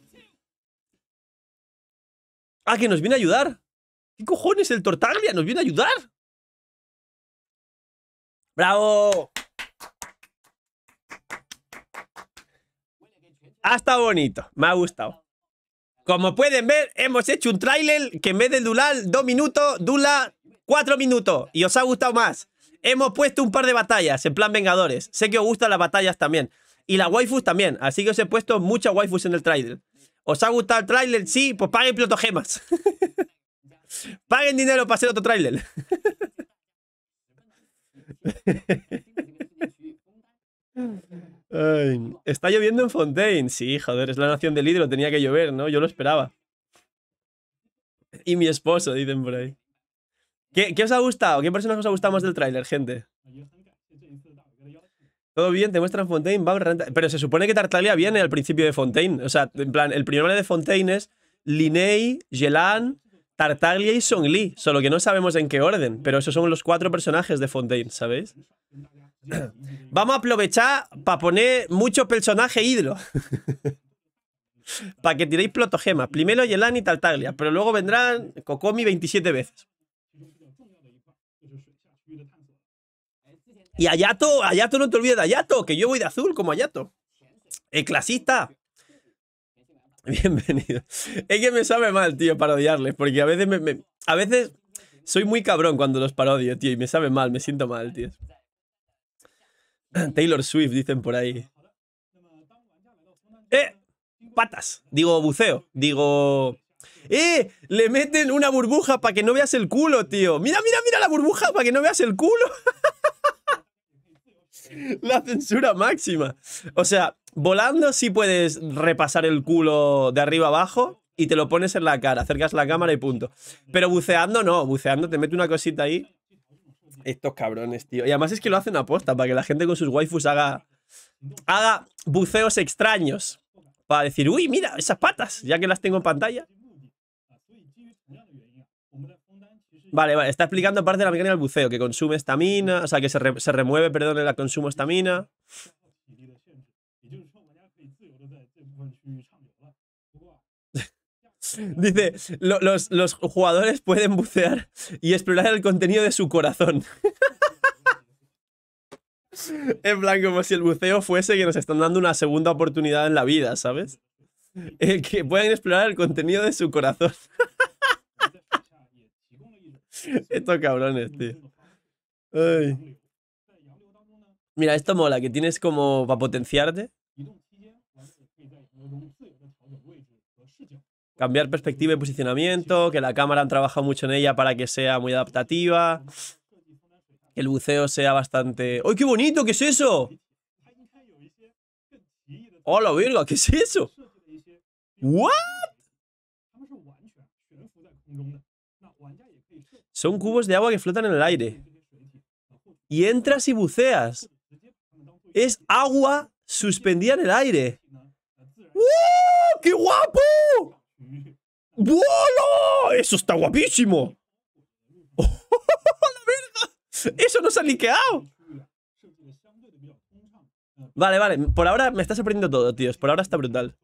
Ah, que nos viene a ayudar. ¿Qué cojones el Tortaglia? ¿Nos viene a ayudar? ¡Bravo! Hasta bonito, me ha gustado. Como pueden ver, hemos hecho un tráiler que en vez de durar dos minutos, Dula cuatro minutos. Y os ha gustado más. Hemos puesto un par de batallas, en plan Vengadores. Sé que os gustan las batallas también. Y las waifus también. Así que os he puesto muchas waifus en el trailer. ¿Os ha gustado el trailer? Sí, pues paguen plotogemas. paguen dinero para hacer otro trailer. está lloviendo en Fontaine. Sí, joder, es la nación del hidro, tenía que llover, ¿no? Yo lo esperaba. Y mi esposo, dicen por ahí. ¿Qué, os ha gustado? ¿Qué personaje os ha gustado más del tráiler, gente? Todo bien, te muestran Fontaine, Pero se supone que Tartaglia viene al principio de Fontaine. O sea, en plan, el primer de Fontaine es Linnei, Yelan, Tartaglia y Song Solo que no sabemos en qué orden. Pero esos son los cuatro personajes de Fontaine, ¿sabéis? Vamos a aprovechar para poner mucho personaje hidro. para que tiréis plotogemas. Primero Yelan y Tartaglia, pero luego vendrán Kokomi 27 veces. Y Ayato, Ayato, no te olvides de Ayato, que yo voy de azul como Ayato. El clasista. Bienvenido. Es que me sabe mal, tío, parodiarles, porque a veces me, a veces soy muy cabrón cuando los parodio, tío, y me sabe mal, me siento mal, tío. Taylor Swift, dicen por ahí. ¡Eh! Patas. Digo, buceo. Digo. ¡Eh! Le meten una burbuja para que no veas el culo, tío. Mira, mira, mira la burbuja para que no veas el culo. La censura máxima. O sea, volando sí puedes repasar el culo de arriba abajo y te lo pones en la cara, acercas la cámara y punto. Pero buceando no, buceando te mete una cosita ahí. Estos cabrones, tío. Y además es que lo hacen aposta para que la gente con sus waifus haga haga buceos extraños para decir, uy, mira, esas patas, ya que las tengo en pantalla. Vale, vale, está explicando parte de la mecánica del buceo, que consume estamina, o sea, que se, se remueve, perdón, el consumo estamina. Dice, los, los, jugadores pueden bucear y explorar el contenido de su corazón. en plan, como si el buceo fuese que nos están dando una segunda oportunidad en la vida, ¿sabes? que pueden explorar el contenido de su corazón. Estos cabrones, tío. Mira, esto mola, que tienes como para potenciarte. Cambiar perspectiva y posicionamiento, que la cámara han trabajado mucho en ella para que sea muy adaptativa. Que el buceo sea bastante... ¡Ay, qué bonito! ¿Qué es eso? ¡Hola, virgo! ¿Qué es eso? ¿What? Son cubos de agua que flotan en el aire. Y entras y buceas. Es agua suspendida en el aire. ¡Uh! ¡Qué guapo! ¡Bueno! ¡Eso está guapísimo! ¡Oh, la verga! ¡Eso nos ha liqueado! Vale, vale. Por ahora me está sorprendiendo todo, tíos. Por ahora está brutal.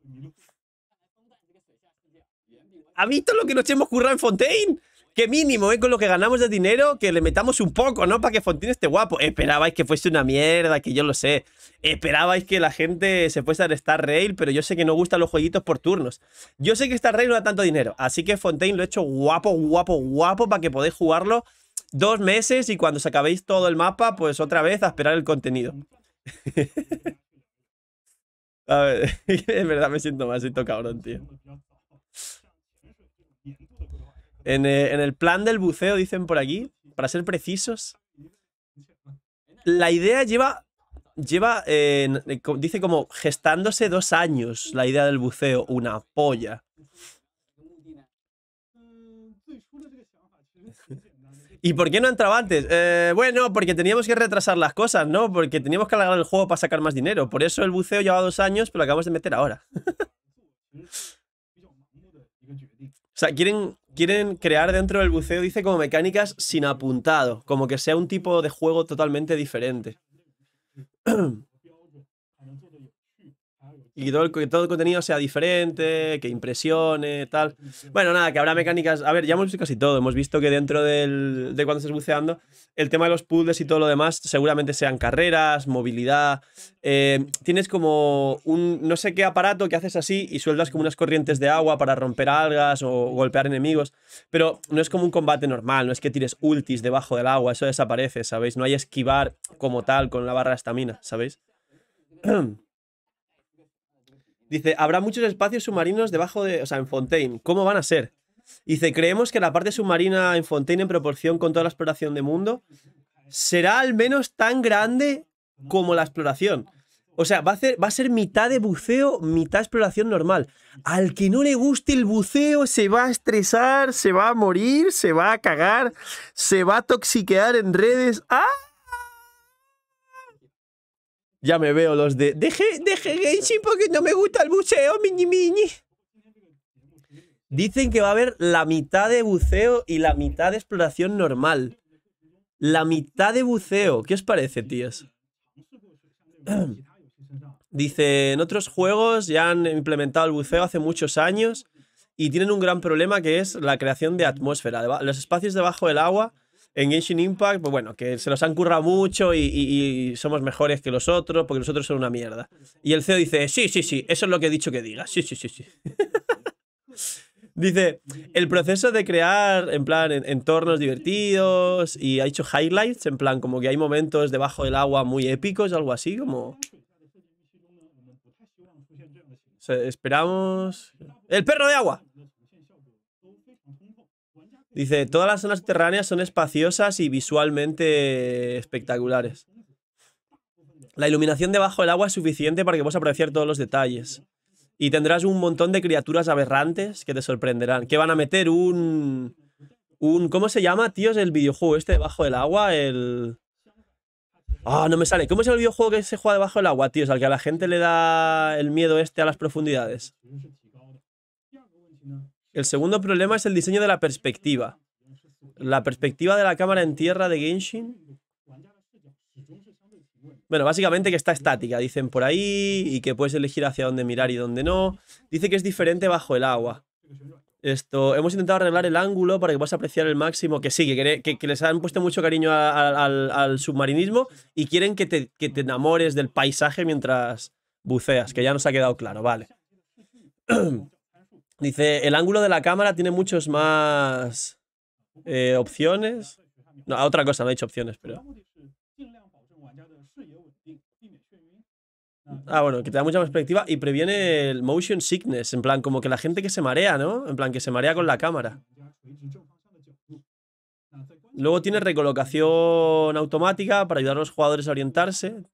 ¿Ha visto lo que nos hemos currado en Fontaine? Que mínimo, ¿eh? Con lo que ganamos de dinero, que le metamos un poco, ¿no? Para que Fontaine esté guapo. Esperabais que fuese una mierda, que yo lo sé. Esperabais que la gente se fuese al Star Rail, pero yo sé que no gustan los jueguitos por turnos. Yo sé que Star Rail no da tanto dinero, así que Fontaine lo he hecho guapo, guapo, guapo para que podáis jugarlo dos meses y cuando se acabéis todo el mapa, pues otra vez a esperar el contenido. a ver, es verdad me siento más esto cabrón, tío. Eh, en, el plan del buceo, dicen por aquí, para ser precisos, la idea lleva lleva, eh, eh, dice como gestándose dos años la idea del buceo, una polla. ¿Y por qué no entraba antes? bueno, porque teníamos que retrasar las cosas, ¿no? Porque teníamos que alargar el juego para sacar más dinero. Por eso el buceo lleva dos años, pero lo acabamos de meter ahora. quieren, quieren crear dentro del buceo, dice, como mecánicas sin apuntado, como que sea un tipo de juego totalmente diferente. y que todo, el, contenido sea diferente, que impresione, tal. Bueno, nada, que habrá mecánicas. A ver, ya hemos visto casi todo. Hemos visto que dentro del, de cuando estás buceando, el tema de los puzzles y todo lo demás seguramente sean carreras, movilidad. Eh, tienes como un no sé qué aparato que haces así y sueldas como unas corrientes de agua para romper algas o golpear enemigos. Pero no es como un combate normal, no es que tires ultis debajo del agua, eso desaparece, ¿sabéis? No hay esquivar como tal con la barra de estamina, ¿sabéis? Dice, habrá muchos espacios submarinos debajo de, o sea, en Fontaine. ¿Cómo van a ser? Dice, creemos que la parte submarina en Fontaine en proporción con toda la exploración del mundo será al menos tan grande como la exploración. O sea, va a, ser, va a ser mitad de buceo, mitad exploración normal. Al que no le guste el buceo se va a estresar, se va a morir, se va a cagar, se va a toxiquear en redes. ¡Ah! Ya me veo los de... Deje, deje Genshin porque no me gusta el buceo, mini mini. Dicen que va a haber la mitad de buceo y la mitad de exploración normal. La mitad de buceo. ¿Qué os parece, tíos? Dice, en otros juegos ya han implementado el buceo hace muchos años y tienen un gran problema que es la creación de atmósfera. Los espacios debajo del agua en Genshin Impact, pues bueno, que se los han currado mucho y, somos mejores que los otros porque los otros son una mierda. Y el CEO dice, sí, sí, sí, eso es lo que he dicho que diga. Sí, sí, sí, sí. dice, el proceso de crear, en plan, entornos divertidos y ha hecho highlights, en plan, como que hay momentos debajo del agua muy épicos, algo así, como... esperamos... El perro de agua. Dice, todas las zonas subterráneas son espaciosas y visualmente espectaculares. La iluminación debajo del agua es suficiente para que puedas apreciar todos los detalles. Y tendrás un montón de criaturas aberrantes que te sorprenderán. Que van a meter un... un ¿Cómo se llama, tíos, el videojuego este debajo del agua? El... Ah, no me sale. ¿Cómo es el videojuego que se juega debajo del agua, tíos? Al que a la gente le da el miedo este a las profundidades. El segundo problema es el diseño de la perspectiva. La perspectiva de la cámara en tierra de Genshin. Bueno, básicamente que está estática, dicen por ahí, y que puedes elegir hacia dónde mirar y dónde no. Dice que es diferente bajo el agua. Esto, hemos intentado arreglar el ángulo para que puedas apreciar el máximo. Que sí, que, les han puesto mucho cariño al, submarinismo y quieren que te enamores del paisaje mientras buceas, que ya nos ha quedado claro, vale. Dice, el ángulo de la cámara tiene muchos más eh, opciones. No, otra cosa, no he dicho opciones, pero... Ah, bueno, que te da mucha más perspectiva y previene el motion sickness, en plan, como que la gente que se marea, ¿no? En plan, que se marea con la cámara. Luego tiene recolocación automática para ayudar a los jugadores a orientarse.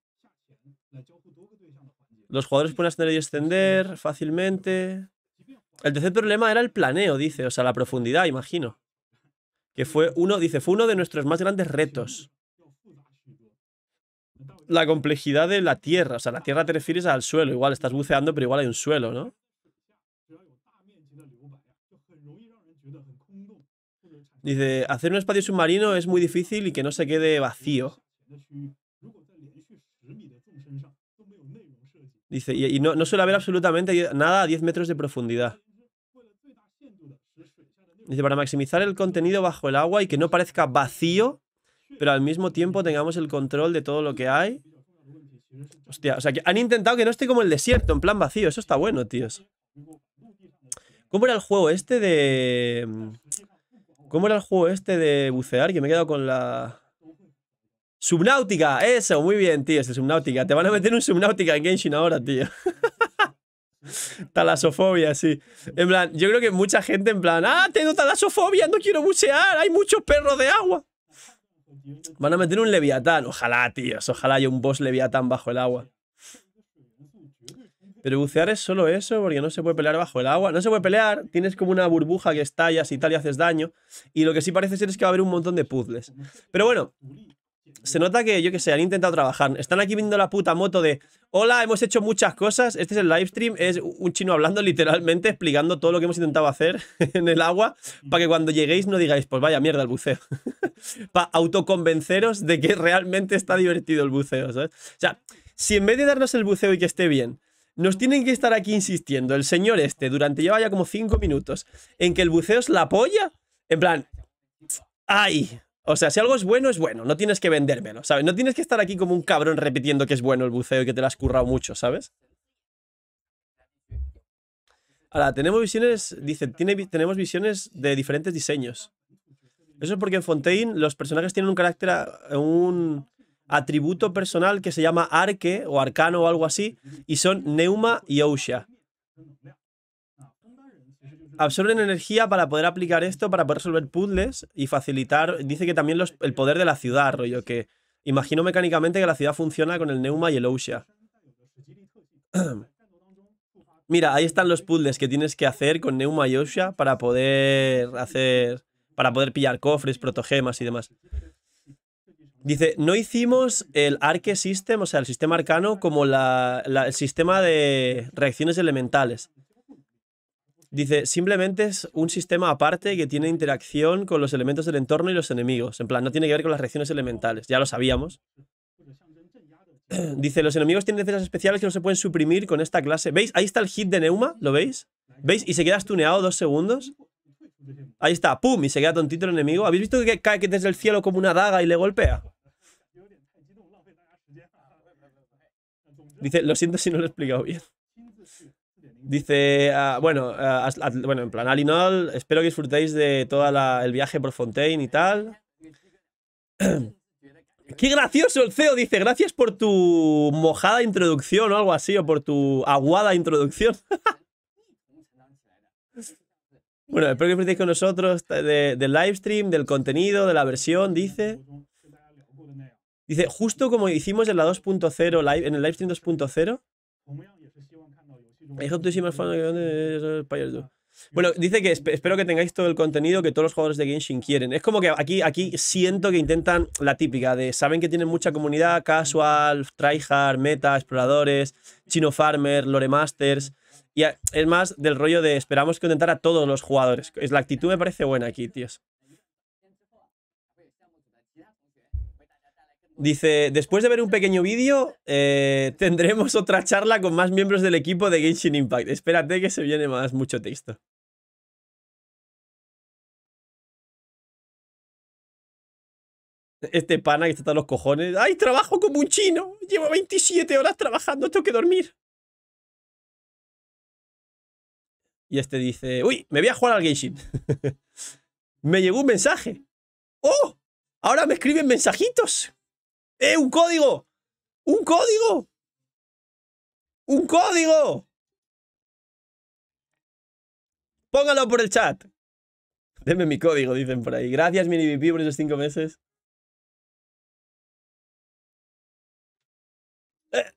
Los jugadores pueden ascender y descender fácilmente. El tercer problema era el planeo, dice, o sea, la profundidad, imagino. Que fue uno, dice, fue uno de nuestros más grandes retos. La complejidad de la tierra, o sea, la tierra te refieres al suelo, igual estás buceando, pero igual hay un suelo, ¿no? Dice, hacer un espacio submarino es muy difícil y que no se quede vacío. Dice, y, no, no, suele haber absolutamente nada a 10 metros de profundidad. Dice, para maximizar el contenido bajo el agua y que no parezca vacío, pero al mismo tiempo tengamos el control de todo lo que hay. Hostia, o sea, que han intentado que no esté como el desierto, en plan vacío. Eso está bueno, tíos. ¿Cómo era el juego este de... Mm, ¿Cómo era el juego este de bucear? Que me he quedado con la... Subnáutica, eso, muy bien, tíos, El este Subnáutica. Te van a meter un Subnáutica en Genshin ahora, tío. Talasofobia, sí. En plan, yo creo que mucha gente en plan, ah, tengo talasofobia, no quiero bucear, hay muchos perros de agua. Van a meter un leviatán, ojalá, tíos, ojalá haya un boss leviatán bajo el agua. Pero bucear es solo eso, porque no se puede pelear bajo el agua. No se puede pelear, tienes como una burbuja que estallas y tal y haces daño. Y lo que sí parece ser es que va a haber un montón de puzzles. Pero bueno, se nota que, yo que sé, han intentado trabajar. Están aquí viendo la puta moto de, hola, hemos hecho muchas cosas. Este es el live stream, es un chino hablando literalmente, explicando todo lo que hemos intentado hacer en el agua, mm. para que cuando lleguéis no digáis, pues vaya mierda el buceo. para autoconvenceros de que realmente está divertido el buceo, ¿sabes? O sea, si en vez de darnos el buceo y que esté bien, nos tienen que estar aquí insistiendo, el señor este, durante ya vaya como 5 minutos, en que el buceo es la polla, en plan, ¡ay! O sea, si algo es bueno, es bueno. No tienes que vendérmelo, ¿sabes? No tienes que estar aquí como un cabrón repitiendo que es bueno el buceo y que te lo has currado mucho, ¿sabes? Ahora, tenemos visiones, dice, tenemos visiones de diferentes diseños. Eso es porque en Fontaine los personajes tienen un carácter, eh, un atributo personal que se llama arque o arcano o algo así, y son Neuma y Osha absorben energía para poder aplicar esto, para poder resolver puzzles y facilitar. Dice que también el poder de la ciudad, rollo, que imagino mecánicamente que la ciudad funciona con el Neuma y el Osha. Mira, ahí están los puzzles que tienes que hacer con Neuma y Osha para poder hacer. para poder pillar cofres, protogemas y demás. Dice, no hicimos el Arque System, o sea, el sistema arcano, como el sistema de reacciones elementales. Dice, simplemente es un sistema aparte que tiene interacción con los elementos del entorno y los enemigos. En plan, no tiene que ver con las reacciones elementales, ya lo sabíamos. Dice, los enemigos tienen defensas especiales que no se pueden suprimir con esta clase. ¿Veis? Ahí está el hit de Neuma, ¿lo veis? ¿Veis? Y se queda tuneado dos segundos. Ahí está, ¡pum! Y se queda tontito el enemigo. ¿Habéis visto que cae desde el cielo como una daga y le golpea? Dice, lo siento si no lo he explicado bien. Dice, ah, bueno, ah, bueno, en plan, Alinol, espero que disfrutéis de todo el viaje por Fontaine y tal. ¡Qué gracioso el CEO! Dice, gracias por tu mojada introducción o algo así, o por tu aguada introducción. bueno, espero que disfrutéis con nosotros de, del livestream, del contenido, de la versión, dice. Dice, justo como hicimos en la 2.0, en el livestream 2.0 de ah. Bueno, dice que espero que tengáis todo el contenido que todos los jugadores de Genshin quieren. Es como que aquí, aquí siento que intentan la típica de saben que tienen mucha comunidad, casual, tryhard, meta, exploradores, chino farmer, lore masters. Y es más del rollo de esperamos que contentar a todos los jugadores. Es la actitud me parece buena aquí, tíos. Dice, después de ver un pequeño vídeo, eh, tendremos otra charla con más miembros del equipo de Genshin Impact. Espérate que se viene más mucho texto. Este pana que está todos los cojones. ¡Ay, trabajo como un chino! Llevo 27 horas trabajando, tengo que dormir. Y este dice, uy, me voy a jugar al Genshin. me llegó un mensaje. ¡Oh! Ahora me escriben mensajitos. ¡Eh, un código! ¡Un código! ¡Un código! Póngalo por el chat. Denme mi código, dicen por ahí. Gracias, MiniVP, por esos cinco meses. Eh,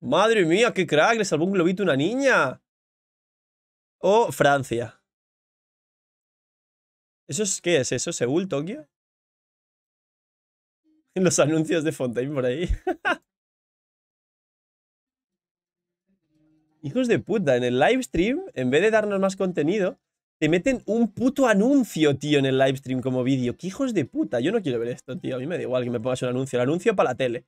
madre mía, qué crack. Le salvó un globito una niña. Oh, Francia. ¿Eso es qué es? ¿Eso? ¿Seúl, Tokio? en los anuncios de Fontaine por ahí. Hijos de puta, en el live stream, en vez de darnos más contenido, te meten un puto anuncio, tío, en el live stream como vídeo. ¡Qué hijos de puta! Yo no quiero ver esto, tío. A mí me da igual que me pongas un anuncio. El anuncio para la tele.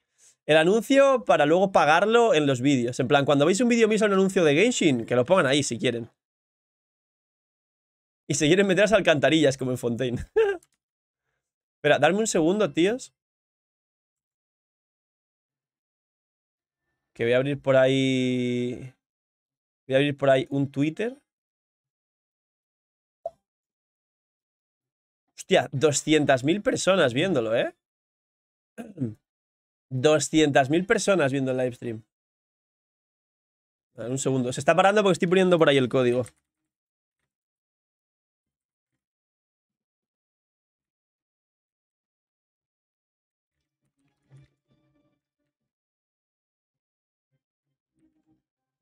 El anuncio para luego pagarlo en los vídeos. En plan, cuando veis un vídeo mismo, un anuncio de Genshin, que lo pongan ahí si quieren. Y se quieren meter las alcantarillas como en Fontaine. Espera, darme un segundo, tíos. que voy a abrir por ahí. Voy a abrir por ahí un Twitter. Hostia, 200.000 personas viéndolo, ¿eh? 200.000 personas viendo el live stream. un segundo. Se está parando porque estoy poniendo por ahí el código.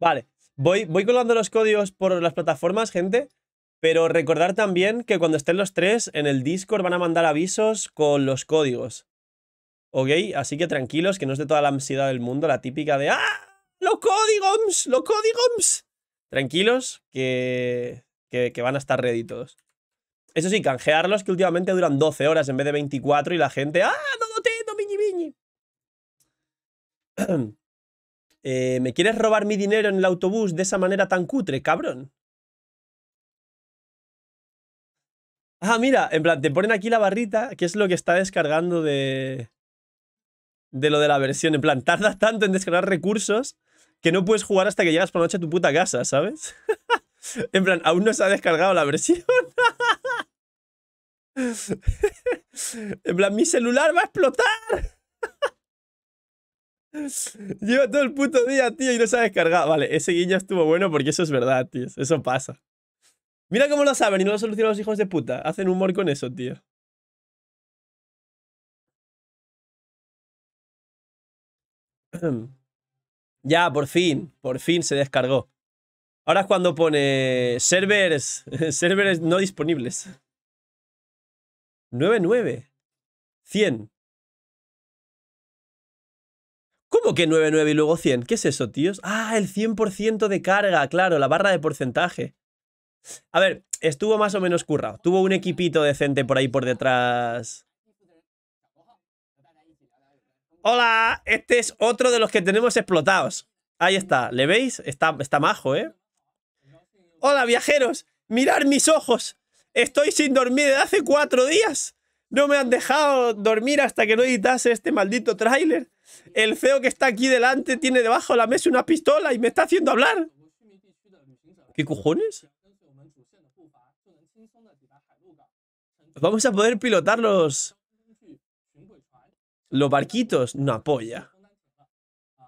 Vale, voy, voy colgando los códigos por las plataformas, gente. Pero recordar también que cuando estén los tres en el Discord van a mandar avisos con los códigos. ¿Ok? Así que tranquilos, que no es de toda la ansiedad del mundo, la típica de ¡Ah! ¡Los códigos! ¡Los códigos! Tranquilos, que, que, van a estar ready Eso sí, canjearlos que últimamente duran 12 horas en vez de 24 y la gente ¡Ah! ¡No, no, tengo no, miñi, eh, ¿me quieres robar mi dinero en el autobús de esa manera tan cutre, cabrón? Ah, mira, en plan, te ponen aquí la barrita, que es lo que está descargando de... De lo de la versión, en plan, tardas tanto en descargar recursos que no puedes jugar hasta que llegas por la noche a tu puta casa, ¿sabes? en plan, aún no se ha descargado la versión. en plan, mi celular va a explotar. Lleva todo el puto día, tío, y no se ha descargado. Vale, ese guiño estuvo bueno porque eso es verdad, tío. Eso pasa. Mira cómo lo saben y no lo solucionan los hijos de puta. Hacen humor con eso, tío. Ya, por fin, por fin se descargó. Ahora es cuando pone servers, servers no disponibles. 9-9 100, que 99 y luego 100? ¿Qué es eso, tíos? Ah, el 100% de carga, claro, la barra de porcentaje. A ver, estuvo más o menos currado. Tuvo un equipito decente por ahí por detrás. ¡Hola! Este es otro de los que tenemos explotados. Ahí está, ¿le veis? Está, está majo, ¿eh? ¡Hola, viajeros! ¡Mirad mis ojos! Estoy sin dormir desde hace cuatro días. No me han dejado dormir hasta que no editase este maldito tráiler. El feo que está aquí delante tiene debajo de la mesa una pistola y me está haciendo hablar. ¿Qué cojones? Vamos a poder pilotar los... Los barquitos. Una polla.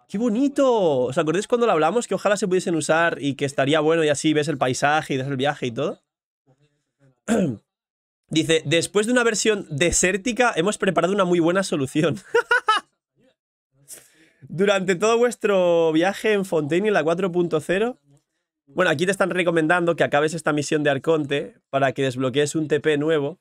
¡Qué bonito! ¿Os acordáis cuando lo hablamos? Que ojalá se pudiesen usar y que estaría bueno y así ves el paisaje y ves el viaje y todo. Dice, después de una versión desértica, hemos preparado una muy buena solución. Durante todo vuestro viaje en Fontaine, la 4.0, bueno, aquí te están recomendando que acabes esta misión de Arconte para que desbloquees un TP nuevo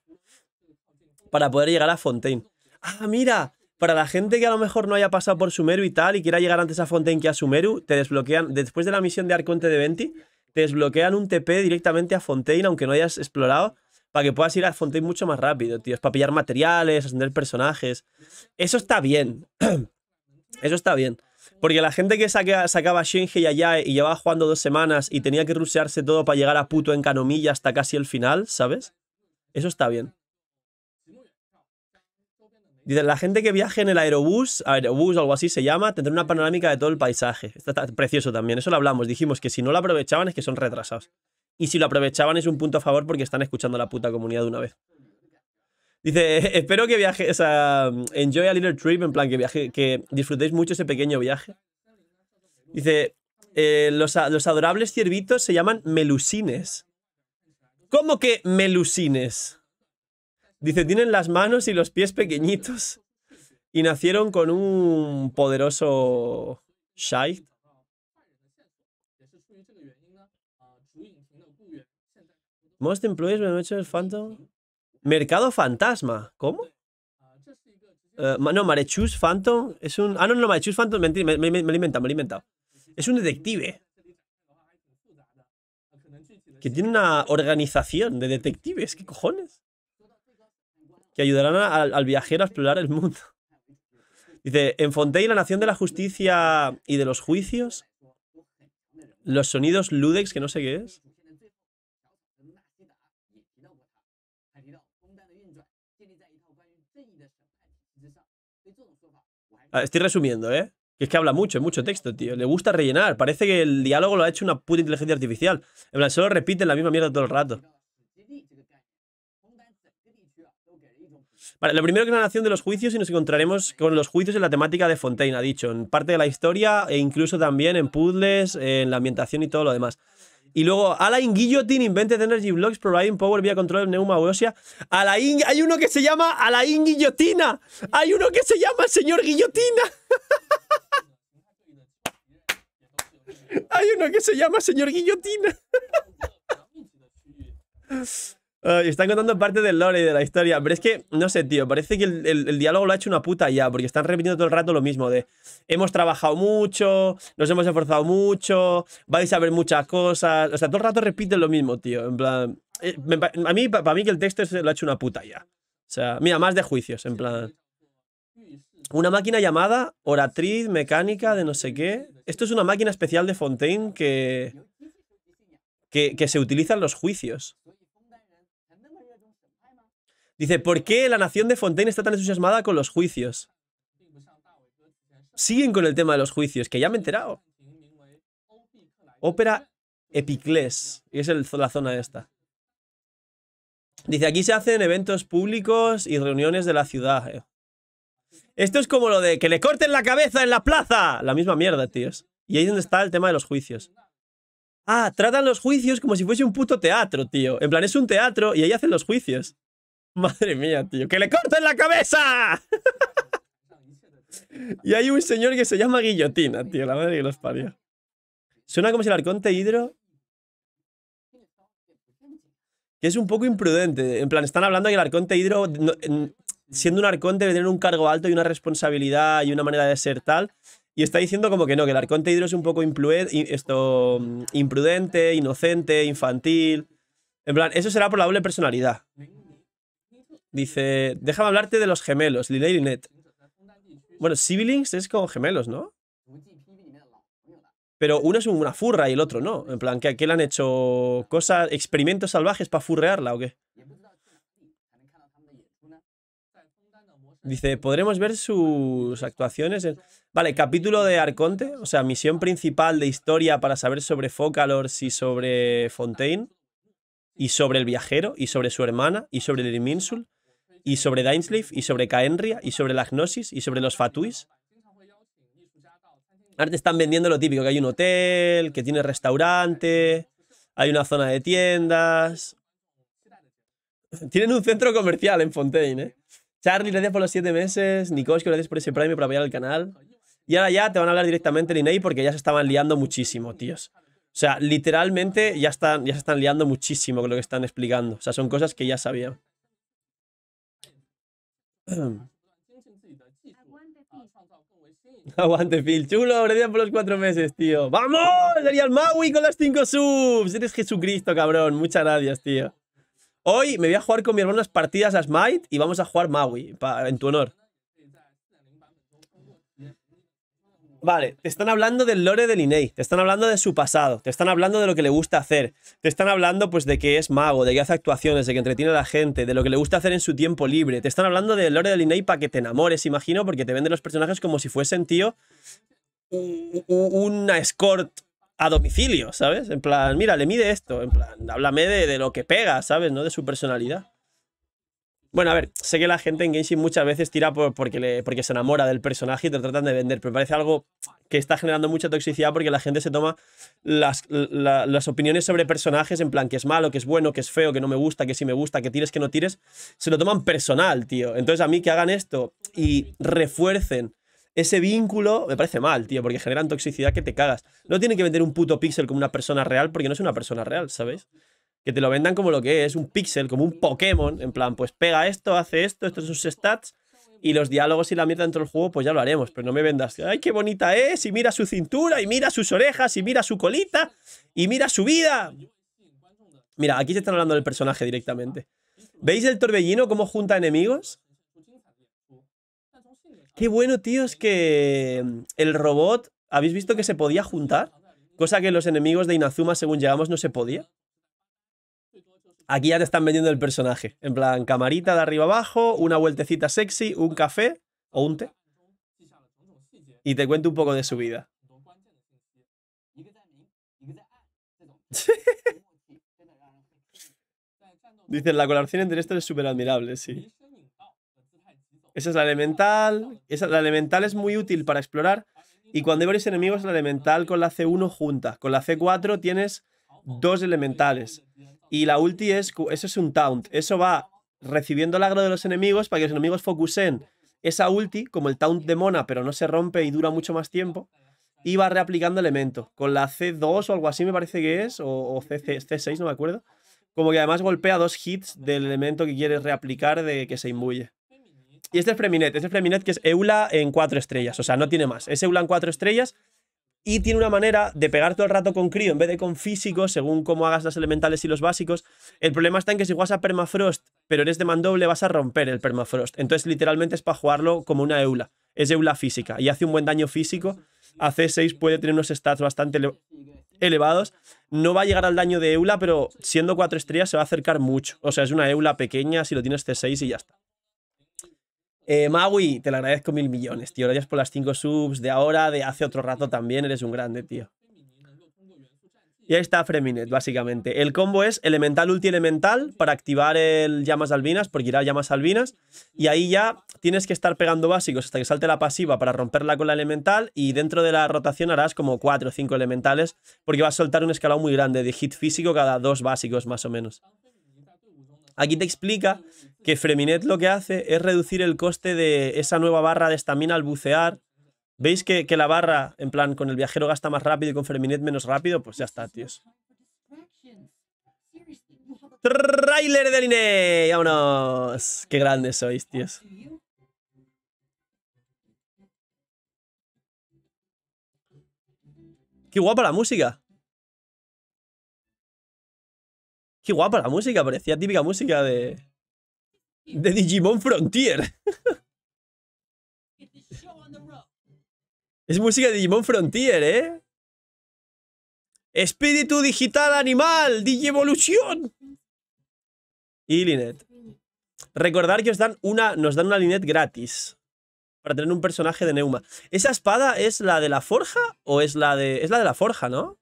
para poder llegar a Fontaine. Ah, mira, para la gente que a lo mejor no haya pasado por Sumeru y tal y quiera llegar antes a Fontaine que a Sumeru, te desbloquean, después de la misión de Arconte de Venti, te desbloquean un TP directamente a Fontaine, aunque no hayas explorado, para que puedas ir a Fontaine mucho más rápido, tío. Es para pillar materiales, ascender personajes. Eso está bien. Eso está bien. Porque la gente que sacaba sacaba y allá y llevaba jugando dos semanas y tenía que rusearse todo para llegar a puto en Canomilla hasta casi el final, ¿sabes? Eso está bien. Dice, la gente que viaje en el aerobús, aerobús o algo así se llama, tendrá una panorámica de todo el paisaje. Está, precioso también, eso lo hablamos. Dijimos que si no lo aprovechaban es que son retrasados. Y si lo aprovechaban es un punto a favor porque están escuchando a la puta comunidad de una vez. Dice, espero que viaje, o sea, enjoy a little trip, en plan, que viaje, que disfrutéis mucho ese pequeño viaje. Dice, eh, los, los adorables ciervitos se llaman melusines. ¿Cómo que melusines? Dice, tienen las manos y los pies pequeñitos. Y nacieron con un poderoso shite. Most employees, me han hecho el Phantom. Mercado Fantasma. ¿Cómo? Ah, eh, no, Marechus Phantom es un... Ah, no, no, Marechus Phantom, mentira, me, lo he inventado, me lo he inventado. Es un detective. Ah, que tiene una organización de detectives, ¿qué cojones? Que ayudarán al, viajero a explorar el mundo. Ah, Dice, en Fontaine, la nación de la justicia y de los juicios, los sonidos Ludex, que no sé qué es, Ah, estoy resumiendo, ¿eh? Que es que habla mucho, mucho texto, tío. Le gusta rellenar. Parece que el diálogo lo ha hecho una puta inteligencia artificial. En plan, solo repite la misma mierda todo el rato. Vale, lo primero que es la narración de los juicios y nos encontraremos con los juicios en la temática de Fontaine, ha dicho, en parte de la historia e incluso también en puzzles, en la ambientación y todo lo demás. Y luego, Alain Guillotine invented este energy blocks providing power via control of neuma Alain, hay uno que se llama Alain Guillotina. Hay uno que se llama señor Guillotina. hay uno que se llama señor Guillotina. están contando parte del lore y de la historia. Pero es que, no sé, tío, parece que el, diálogo lo ha hecho una puta ya, porque están repitiendo todo el rato lo mismo de hemos trabajado mucho, nos hemos esforzado mucho, vais a ver muchas cosas. O sea, todo el rato repiten lo mismo, tío. En plan, eh, a mí, para mí que el texto lo ha hecho una puta ya. O sea, mira, más de juicios, en plan... Una máquina llamada oratriz mecánica de no sé qué. Esto es una máquina especial de Fontaine que... Que, que se utiliza en los juicios. Dice, ¿por qué la nación de Fontaine está tan entusiasmada con los juicios? Siguen con el tema de los juicios, que ya me he enterado. Ópera Epicles, y es la zona esta. Dice, aquí se hacen eventos públicos y reuniones de la ciudad. Eh". Esto es como lo de que le corten la cabeza en la plaza. La misma mierda, tíos. Y ahí es donde está el tema de los juicios. Ah, tratan los juicios como si fuese un puto teatro, tío. En plan, es un teatro y ahí hacen los juicios. Madre mía, tío. ¡Que le corten la cabeza! y hay un señor que se llama Guillotina, tío. La madre que los parió. Suena como si el arconte hidro... Que es un poco imprudente. En plan, están hablando que el arconte hidro... siendo un arconte debe tener un cargo alto y una responsabilidad y una manera de ser tal. Y está diciendo como que no, que el arconte hidro es un poco esto, mm, imprudente, inocente, infantil. En plan, eso será por la doble personalidad. Dice, déjame hablarte de los gemelos, Lina y Bueno, siblings es como gemelos, ¿no? Pero uno es una furra y el otro no. En plan, ¿que, aquel le han hecho cosas, experimentos salvajes para furrearla o qué? Dice, podremos ver sus actuaciones en... Vale, capítulo de Arconte, o sea, misión principal de historia para saber sobre Focalors y sobre Fontaine, y sobre el viajero, y sobre su hermana, y sobre el y sobre Dainsleif, y sobre Caenria, y sobre la Gnosis, y sobre los Fatuis. Ahora te están vendiendo lo típico, que hay un hotel, que tiene restaurante, hay una zona de tiendas. Tienen un centro comercial en Fontaine, ¿eh? Charlie, gracias por los siete meses. Nikoski, gracias por ese premio para apoyar el canal. Y ahora ya te van a hablar directamente de Inei porque ya se estaban liando muchísimo, tíos. O sea, literalmente ya, están, ya se están liando muchísimo con lo que están explicando. O sea, son cosas que ya sabían. Aguante, Phil. Chulo, gracias por los cuatro meses, tío. ¡Vamos! sería el Maui con las cinco subs. Eres Jesucristo, cabrón. Muchas gracias, tío. Hoy me voy a jugar con mi hermano partidas a Smite y vamos a jugar Maui en tu honor. Vale, te están hablando del lore del Inei, te están hablando de su pasado, te están hablando de lo que le gusta hacer, te están hablando pues de que es mago, de que hace actuaciones, de que entretiene a la gente, de lo que le gusta hacer en su tiempo libre, te están hablando del lore del Inei para que te enamores, imagino, porque te venden los personajes como si fuesen, tío, una escort a domicilio, ¿sabes? En plan, mira, le mide esto, en plan, háblame de, de lo que pega, ¿sabes? No de su personalidad. Bueno, a ver, sé que la gente en Genshin muchas veces tira porque, porque se enamora del personaje y te tratan de vender, pero me parece algo que está generando mucha toxicidad porque la gente se toma las, las opiniones sobre personajes en plan que es malo, que es bueno, que es feo, que no me gusta, que sí me gusta, que tires, que no tires, se lo toman personal, tío. Entonces a mí que hagan esto y refuercen ese vínculo me parece mal, tío, porque generan toxicidad que te cagas. No tienen que vender un puto pixel como una persona real porque no es una persona real, ¿sabes? que te lo vendan como lo que es, un pixel, como un Pokémon, en plan, pues pega esto, hace esto, estos son sus stats, y los diálogos y la mierda dentro del juego, pues ya lo haremos, pero no me vendas, ay, qué bonita es, y mira su cintura, y mira sus orejas, y mira su colita, y mira su vida. Mira, aquí se están hablando del personaje directamente. ¿Veis el torbellino cómo junta enemigos? Qué bueno, tío, es que mm, el robot, ¿habéis visto que se podía juntar? Cosa que los enemigos de Inazuma, según llegamos, no se podía aquí ya te están vendiendo el personaje. En plan, camarita de arriba abajo, una vueltecita sexy, un café o un té. Y te cuento un poco de su vida. Dicen, la colaboración entre estos es súper admirable, sí. Esa es la elemental. la elemental es muy útil para explorar. Y cuando hay varios enemigos, la elemental con la C1 junta. Con la C4 tienes dos elementales. Y la ulti es, eso es un taunt. Eso va recibiendo el agro de los enemigos para que los enemigos focusen esa ulti, como el taunt de Mona, pero no se rompe y dura mucho más tiempo. Y va reaplicando elemento. Con la C2 o algo así me parece que es, o, o C, 6 no me acuerdo. Como que además golpea dos hits del elemento que quieres reaplicar de que se imbuye. Y este es freminet este es freminet que es Eula en cuatro estrellas, o sea, no tiene más. Es Eula en cuatro estrellas y tiene una manera de pegar todo el rato con crío en vez de con físico, según cómo hagas las elementales y los básicos. El problema está en que si juegas a permafrost, pero eres de mandoble, vas a romper el permafrost. Entonces, literalmente es para jugarlo como una eula. Es eula física y hace un buen daño físico. A C6 puede tener unos stats bastante elevados. No va a llegar al daño de eula, pero siendo cuatro estrellas se va a acercar mucho. O sea, es una eula pequeña si lo tienes C6 y ya está. Eh, Maui, te lo agradezco mil millones, tío. Gracias por las cinco subs de ahora, de hace otro rato también. Eres un grande, tío. Y ahí está Freminet, básicamente. El combo es elemental, ulti elemental para activar el llamas albinas, porque irá llamas albinas. Y ahí ya tienes que estar pegando básicos hasta que salte la pasiva para romperla con la elemental. Y dentro de la rotación harás como 4 o 5 elementales, porque vas a soltar un escalado muy grande de hit físico cada dos básicos, más o menos. Aquí te explica que Freminet lo que hace es reducir el coste de esa nueva barra de estamina al bucear. ¿Veis que, la barra, en plan, con el viajero gasta más rápido y con Freminet menos rápido? Pues ya está, tíos. ¡Trailer de Line! ¡Vámonos! ¡Qué grandes sois, tíos! ¡Qué guapa la música! Qué guapa la música, parecía típica música de... De Digimon Frontier. es música de Digimon Frontier, ¿eh? Espíritu digital animal, Digievolución. Y Linet. Recordar que dan una, nos dan una Linet gratis. Para tener un personaje de Neuma. ¿Esa espada es la de la forja o es la de... Es la de la forja, ¿no?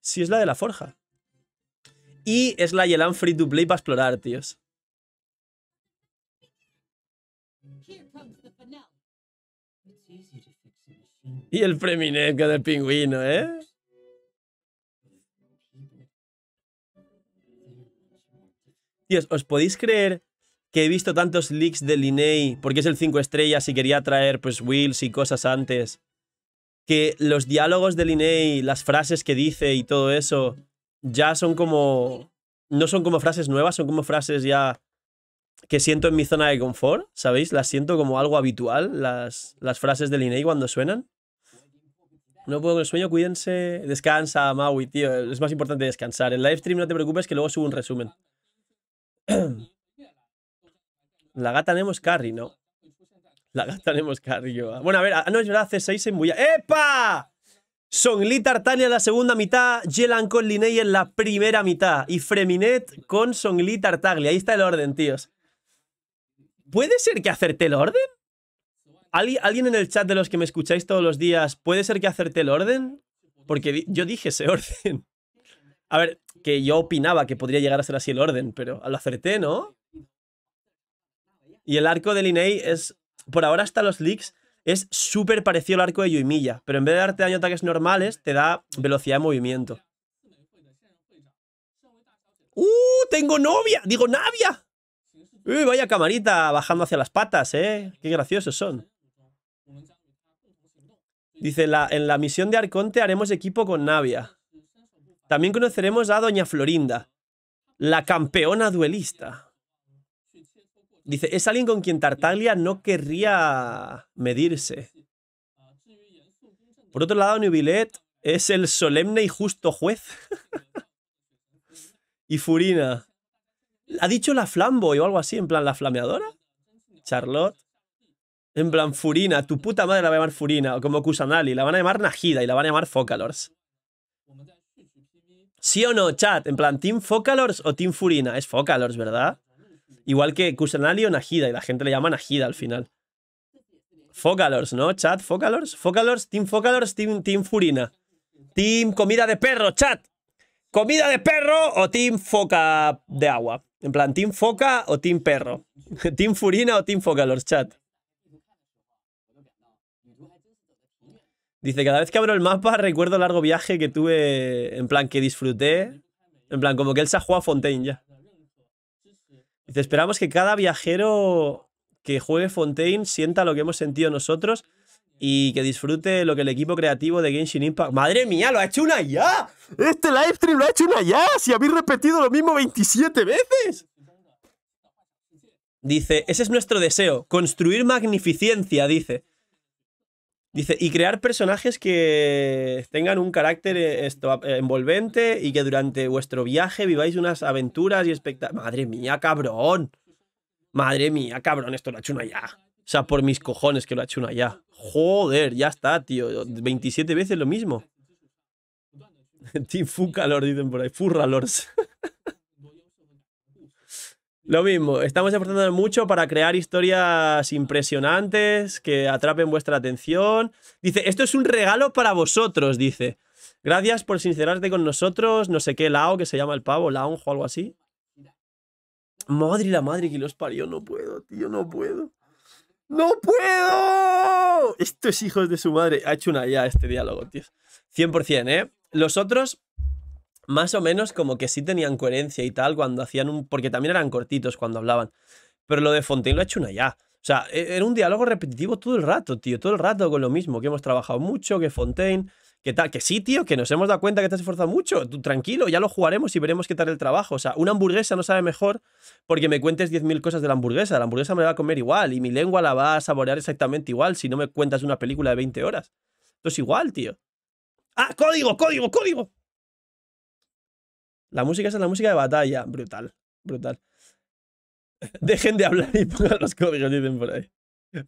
Sí, es la de la forja. Y es la Yelan Free to Play para explorar, tíos. Y el preminente del pingüino, ¿eh? Tíos, ¿os podéis creer que he visto tantos leaks de Linney Porque es el 5 estrellas y quería traer, pues, Wills y cosas antes. Que los diálogos de Linney, las frases que dice y todo eso, ya son como... No son como frases nuevas, son como frases ya que siento en mi zona de confort, ¿sabéis? Las siento como algo habitual, las, las frases del INEI cuando suenan. No puedo con el sueño, cuídense. Descansa, Maui, tío. Es más importante descansar. En live stream no te preocupes que luego subo un resumen. La gata tenemos Carry, ¿no? La gata tenemos Carry. Yo. Bueno, a ver, ah, no es verdad, C6 en ¡Epa! Songli Tartaglia en la segunda mitad, Yelan con Linney en la primera mitad y Freminet con Songli Tartaglia. Ahí está el orden, tíos. ¿Puede ser que acerté el orden? ¿Alguien en el chat de los que me escucháis todos los días, puede ser que acerté el orden? Porque yo dije ese orden. A ver, que yo opinaba que podría llegar a ser así el orden, pero lo acerté, ¿no? Y el arco de Linney es, por ahora hasta los leaks, es súper parecido al arco de Yuimiya, pero en vez de darte daño a ataques normales, te da velocidad de movimiento. ¡Uh! ¡Tengo novia! ¡Digo, navia! ¡Uy, vaya camarita bajando hacia las patas, eh! ¡Qué graciosos son! Dice, la, en la misión de Arconte haremos equipo con Navia. También conoceremos a Doña Florinda, la campeona duelista. Dice, es alguien con quien Tartaglia no querría medirse. Por otro lado, Nubilet es el solemne y justo juez. y Furina. ¿Ha dicho la Flamboy o algo así? ¿En plan la flameadora? Charlotte. En plan, Furina, tu puta madre la va a llamar Furina, o como Kusanali, la van a llamar Najida y la van a llamar Focalors. ¿Sí o no, chat? En plan, ¿Team Focalors o Team Furina? Es Focalors, ¿verdad? Igual que Kusanali o Najida, y la gente le llama Najida al final. Focalors, ¿no? Chat, Focalors. Focalors, Team Focalors, team, team Furina. Team Comida de Perro, chat. Comida de perro o Team Foca de agua. En plan, Team Foca o Team Perro. team Furina o Team Focalors, chat. Dice, cada vez que abro el mapa recuerdo el largo viaje que tuve, en plan, que disfruté. En plan, como que él se ha jugado a Fontaine ya. Dice, esperamos que cada viajero que juegue Fontaine sienta lo que hemos sentido nosotros y que disfrute lo que el equipo creativo de Genshin Impact. ¡Madre mía! ¡Lo ha hecho una ya! ¡Este livestream lo ha hecho una ya! ¡Si habéis repetido lo mismo 27 veces! Dice, ese es nuestro deseo, construir magnificencia, dice. Dice, y crear personajes que tengan un carácter eh, eh, envolvente y que durante vuestro viaje viváis unas aventuras y espectáculos. Madre mía, cabrón. Madre mía, cabrón, esto lo ha hecho una ya. O sea, por mis cojones que lo ha hecho una ya. Joder, ya está, tío. 27 veces lo mismo. Team Fucalor, dicen por ahí. Furralors. Lo mismo, estamos esforzando mucho para crear historias impresionantes que atrapen vuestra atención. Dice, esto es un regalo para vosotros, dice. Gracias por sincerarte con nosotros, no sé qué, Lao, que se llama el pavo, lao o algo así. Madre la madre que los parió, no puedo, tío, no puedo. ¡No puedo! Estos hijos de su madre. Ha hecho una ya este diálogo, tío. 100%, ¿eh? Los otros más o menos como que sí tenían coherencia y tal cuando hacían un... porque también eran cortitos cuando hablaban. Pero lo de Fontaine lo ha hecho una ya. O sea, e, era un diálogo repetitivo todo el rato, tío, todo el rato con lo mismo, que hemos trabajado mucho, que Fontaine, que tal, que sí, tío, que nos hemos dado cuenta que te has esforzado mucho, tú tranquilo, ya lo jugaremos y veremos qué tal el trabajo. O sea, una hamburguesa no sabe mejor porque me cuentes 10.000 cosas de la hamburguesa, la hamburguesa me la va a comer igual y mi lengua la va a saborear exactamente igual si no me cuentas una película de 20 horas. Entonces igual, tío. Ah, código, código, código. La música es la música de batalla. Brutal, brutal. Dejen de hablar y pongan los códigos, dicen por ahí.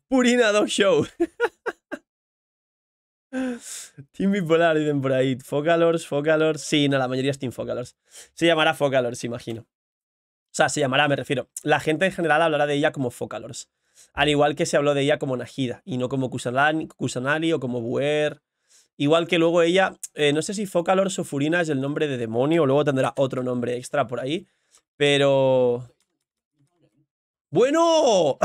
Purina Dog Show. Team Bipolar, dicen por ahí. Focalors, Focalors. Sí, no, la mayoría es Team Focalors. Se llamará Focalors, imagino. O sea, se llamará, me refiero. La gente en general hablará de ella como Focalors. Al igual que se habló de ella como Najida y no como Kusanali, Kusanali o como Buer Igual que luego ella, eh, no sé si Focalor Sofurina es el nombre de demonio, o luego tendrá otro nombre extra por ahí, pero... ¡Bueno!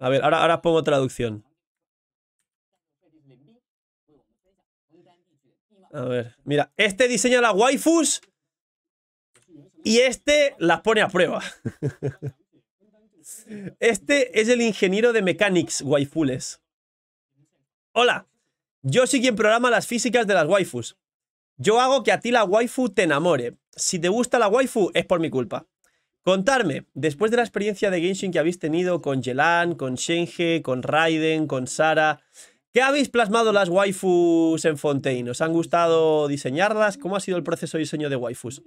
A ver, ahora, ahora pongo traducción. A ver, mira, este diseña la waifus y este las pone a prueba. Este es el ingeniero de Mechanics, waifules. Hola, yo soy quien programa las físicas de las waifus. Yo hago que a ti la waifu te enamore. Si te gusta la waifu, es por mi culpa. Contarme, después de la experiencia de Genshin que habéis tenido con Yelan, con Shenge, con Raiden, con Sara, ¿qué habéis plasmado las waifus en Fontaine? ¿Os han gustado diseñarlas? ¿Cómo ha sido el proceso de diseño de waifus?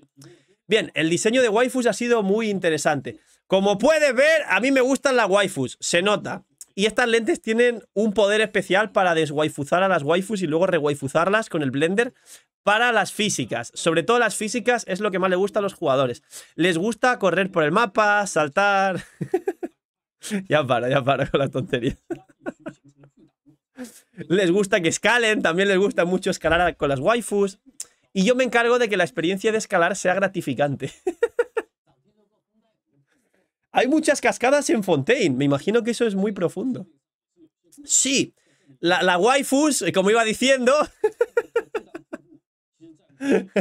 Bien, el diseño de waifus ha sido muy interesante. Como puedes ver, a mí me gustan las waifus, se nota. Y estas lentes tienen un poder especial para deswaifuzar a las waifus y luego rewaifuzarlas con el blender para las físicas. Sobre todo las físicas es lo que más le gusta a los jugadores. Les gusta correr por el mapa, saltar... ya para, ya para con la tontería. les gusta que escalen, también les gusta mucho escalar con las waifus. Y yo me encargo de que la experiencia de escalar sea gratificante. Hay muchas cascadas en Fontaine. Me imagino que eso es muy profundo. Sí, la, la waifus, eh, como iba diciendo.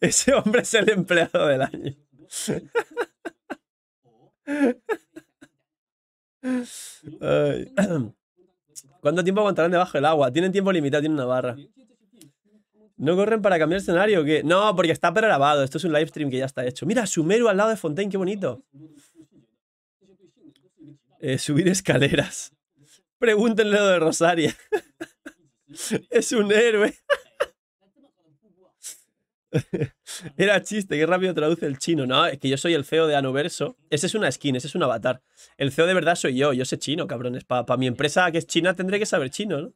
Ese hombre es el empleado del año. ¿Cuánto tiempo aguantarán debajo del agua? Tienen tiempo limitado, tienen una barra. ¿No corren para cambiar el escenario? que No, porque está pregrabado. Esto es un live stream que ya está hecho. Mira, Sumeru al lado de Fontaine, qué bonito. Eh, subir escaleras. Pregúntenle lo de Rosaria. es un héroe. Era chiste, qué rápido traduce el chino. No, es que yo soy el CEO de Anoverso. Ese es una skin, ese es un avatar. El CEO de verdad soy yo, yo sé chino, cabrones. Para mi empresa que es china tendré que saber chino, ¿no?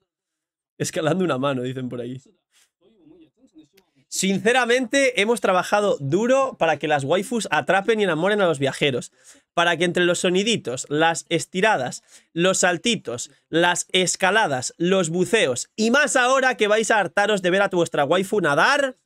Escalando una mano, dicen por ahí. Sinceramente, hemos trabajado duro para que las waifus atrapen y enamoren a los viajeros. Para que entre los soniditos, las estiradas, los saltitos, las escaladas, los buceos y más ahora que vais a hartaros de ver a vuestra waifu nadar,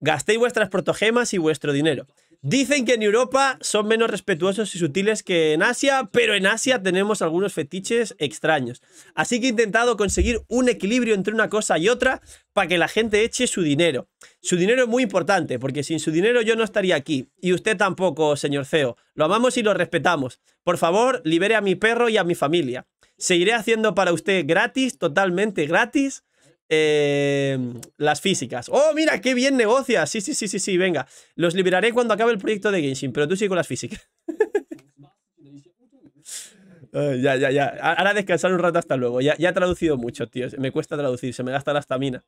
gastéis vuestras protogemas y vuestro dinero. Dicen que en Europa son menos respetuosos y sutiles que en Asia, pero en Asia tenemos algunos fetiches extraños. Así que he intentado conseguir un equilibrio entre una cosa y otra para que la gente eche su dinero. Su dinero es muy importante, porque sin su dinero yo no estaría aquí. Y usted tampoco, señor CEO. Lo amamos y lo respetamos. Por favor, libere a mi perro y a mi familia. Seguiré haciendo para usted gratis, totalmente gratis, Em, las físicas. ¡Oh, mira, qué bien negocia! Sí, sí, sí, sí, sí, venga. Los liberaré cuando acabe el proyecto de Genshin, pero tú sigue con las físicas. ya, ya, ya. Ahora descansar un rato hasta luego. Ya, ya he traducido mucho, tío. Me cuesta traducir, se me gasta la estamina.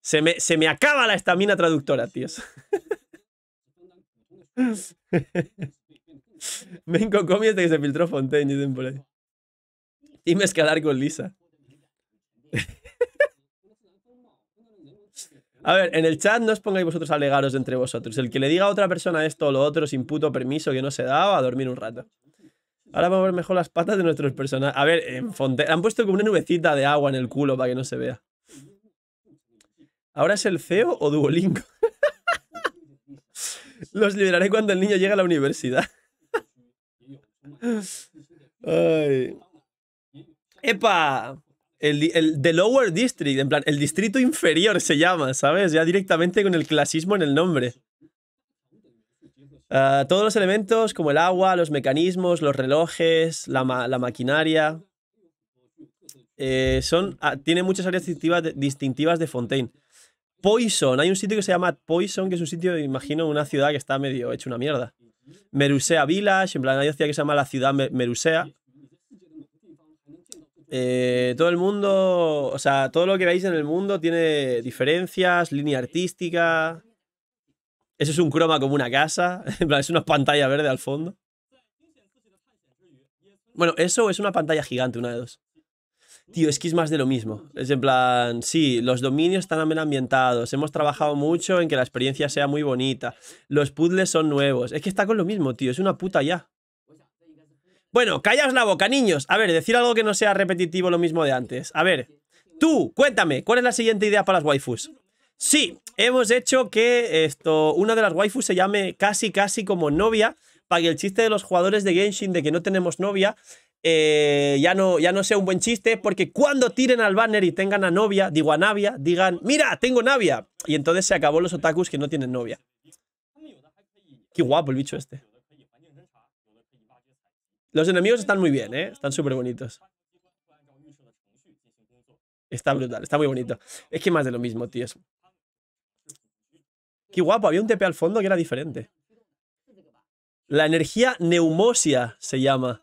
Se me, se me acaba la estamina traductora, tíos. Vengo, comi que se filtró Fontaine, y por ahí. Y con Lisa. A ver, en el chat no os pongáis vosotros a alegaros entre vosotros. El que le diga a otra persona esto o lo otro sin puto permiso que no se da, a dormir un rato. Ahora vamos a ver mejor las patas de nuestros personajes. A ver, en han puesto como una nubecita de agua en el culo para que no se vea. ¿Ahora es el CEO o Duolingo? Los liberaré cuando el niño llegue a la universidad. ¡Epa! El, The Lower District, en plan, el distrito inferior se llama, ¿sabes? Ya directamente con el clasismo en el nombre. Ah, todos los elementos como el agua, los mecanismos, los relojes, la, maquinaria. Eh, son, ah, tiene muchas áreas distintivas de, distintivas de, Fontaine. Poison, hay un sitio que se llama Poison, que es un sitio, imagino, una ciudad que está medio hecha una mierda. Merusea Village, en plan, hay una ciudad que se llama la ciudad Merusea, eh, todo el mundo, o sea, todo lo que veis en el mundo tiene diferencias, línea artística. Eso es un croma como una casa. es una pantalla verde al fondo. Bueno, eso es una pantalla gigante, una de dos. Tío, es que es más de lo mismo. Es en plan, sí, los dominios están bien ambientados. Hemos trabajado mucho en que la experiencia sea muy bonita. Los puzzles son nuevos. Es que está con lo mismo, tío. Es una puta ya. Bueno, callaos la boca, niños. A ver, decir algo que no sea repetitivo lo mismo de antes. A ver, tú, cuéntame, ¿cuál es la siguiente idea para las waifus? Sí, hemos hecho que esto, una de las waifus se llame casi casi como novia, para que el chiste de los jugadores de Genshin de que no tenemos novia eh, ya, no, ya no sea un buen chiste, porque cuando tiren al banner y tengan a novia, digo a Navia, digan, mira, tengo Navia. Y entonces se acabó los otakus que no tienen novia. Qué guapo el bicho este. Los enemigos están muy bien, ¿eh? Están súper bonitos. Está brutal, está muy bonito. Es que más de lo mismo, tíos. Qué guapo, había un TP al fondo que era diferente. La energía neumosia se llama.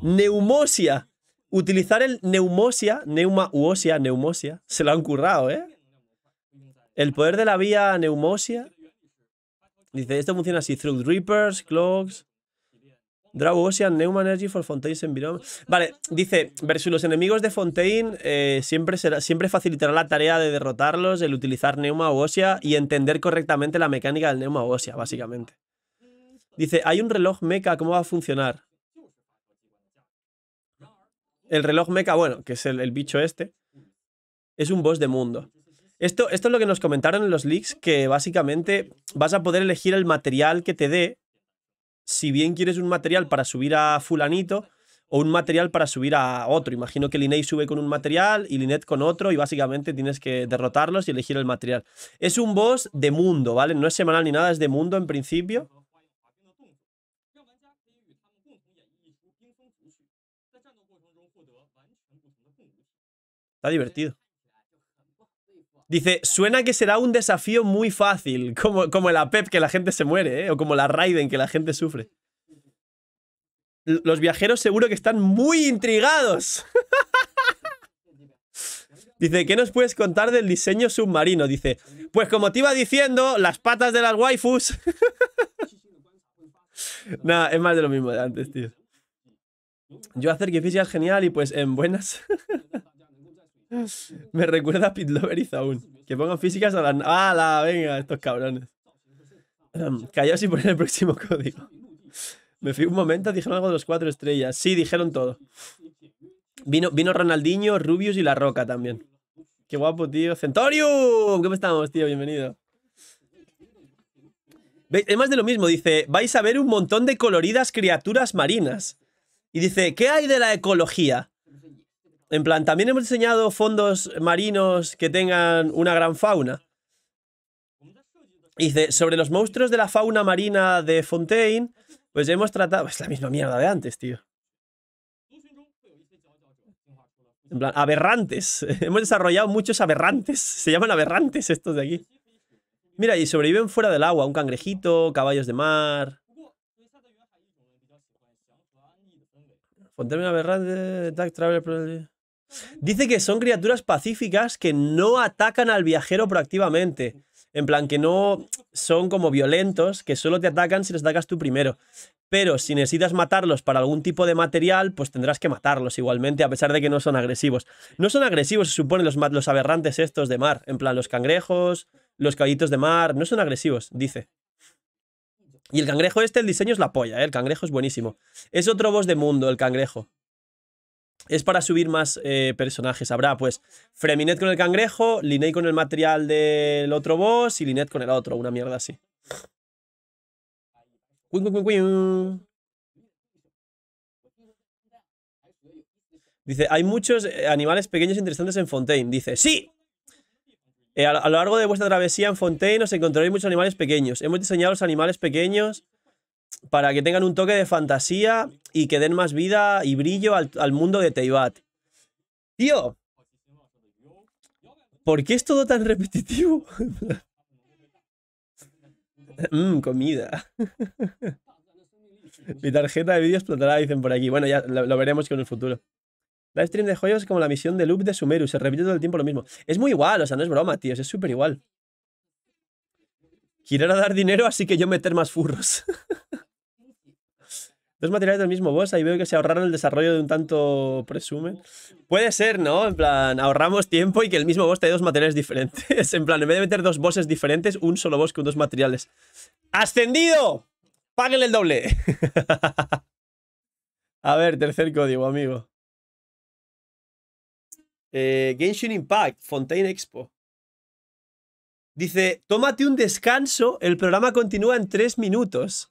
Neumosia. Utilizar el neumosia, neuma uosia, neumosia. Se lo han currado, ¿eh? El poder de la vía neumosia. Dice, esto funciona así. Through Reapers, Clocks. Draw Ocean, Energy for Fontaine's Environment. Vale, dice, versus los enemigos de Fontaine, eh, siempre, será, siempre facilitará la tarea de derrotarlos, el utilizar Neuma o y entender correctamente la mecánica del Neuma o básicamente. Dice, hay un reloj Meca ¿cómo va a funcionar? El reloj mecha, bueno, que es el, bicho este, es un boss de mundo. Esto, esto es lo que nos comentaron en los leaks, que básicamente vas a poder elegir el material que te dé si bien quieres un material para subir a fulanito o un material para subir a otro. Imagino que Linet sube con un material y Linet con otro y básicamente tienes que derrotarlos y elegir el material. Es un boss de mundo, ¿vale? No es semanal ni nada, es de mundo en principio. Está divertido. Dice, suena que será un desafío muy fácil, como, como la PEP que la gente se muere, ¿eh? o como la Raiden que la gente sufre. los viajeros seguro que están muy intrigados. Dice, ¿qué nos puedes contar del diseño submarino? Dice, pues como te iba diciendo, las patas de las waifus. Nada, es más de lo mismo de antes, tío. Yo hacer que genial y pues en buenas. Me recuerda a Pit y Zaun. Que pongan físicas a las... ¡Hala! Venga, estos cabrones. Callaos y poner el próximo código. Me fui un momento, dijeron algo de los cuatro estrellas. Sí, dijeron todo. Vino, vino Ronaldinho, Rubius y La Roca también. Qué guapo, tío. ¡Centorium! ¿Cómo estamos, tío? Bienvenido. Es más de lo mismo. Dice, vais a ver un montón de coloridas criaturas marinas. Y dice, ¿qué hay de la ecología? En plan, también hemos diseñado fondos marinos que tengan una gran fauna. Y dice, sobre los monstruos de la fauna marina de Fontaine, pues hemos tratado... Es la misma mierda de antes, tío. En plan, aberrantes. hemos desarrollado muchos aberrantes. Se llaman aberrantes estos de aquí. Mira, y sobreviven fuera del agua. Un cangrejito, caballos de mar... Fontaine aberrante, Tag Traveler... Dice que son criaturas pacíficas que no atacan al viajero proactivamente. En plan, que no son como violentos, que solo te atacan si les atacas tú primero. Pero si necesitas matarlos para algún tipo de material, pues tendrás que matarlos igualmente, a pesar de que no son agresivos. No son agresivos, se supone, los, aberrantes estos de mar. En plan, los cangrejos, los caballitos de mar, no son agresivos, dice. Y el cangrejo este, el diseño es la polla, ¿eh? el cangrejo es buenísimo. Es otro boss de mundo, el cangrejo es para subir más eh, personajes. Habrá pues Freminet con el cangrejo, Linet con el material del otro boss y Linet con el otro, una mierda así. Dice, hay muchos eh, animales pequeños interesantes en Fontaine. Dice, ¡sí! Eh, a lo largo de vuestra travesía en Fontaine os encontraréis muchos animales pequeños. Hemos diseñado los animales pequeños para que tengan un toque de fantasía y que den más vida y brillo al, mundo de Teibat. Tío, ¿por qué es todo tan repetitivo? Mmm, comida. Mi tarjeta de vídeo explotará, dicen por aquí. Bueno, ya lo, veremos con el futuro. La stream de juegos es como la misión de loop de Sumeru. Se repite todo el tiempo lo mismo. Es muy igual, o sea, no es broma, tío. Es súper igual. Quiero dar dinero, así que yo meter más furros. Dos materiales del mismo boss, ahí veo que se ahorraron el desarrollo de un tanto presumen. Puede ser, ¿no? En plan, ahorramos tiempo y que el mismo boss te dé dos materiales diferentes. en plan, en vez de meter dos bosses diferentes, un solo boss con dos materiales. ¡Ascendido! ¡Páguenle el doble! A ver, tercer código, amigo. Eh, Genshin Impact, Fontaine Expo. Dice, tómate un descanso, el programa continúa en tres minutos.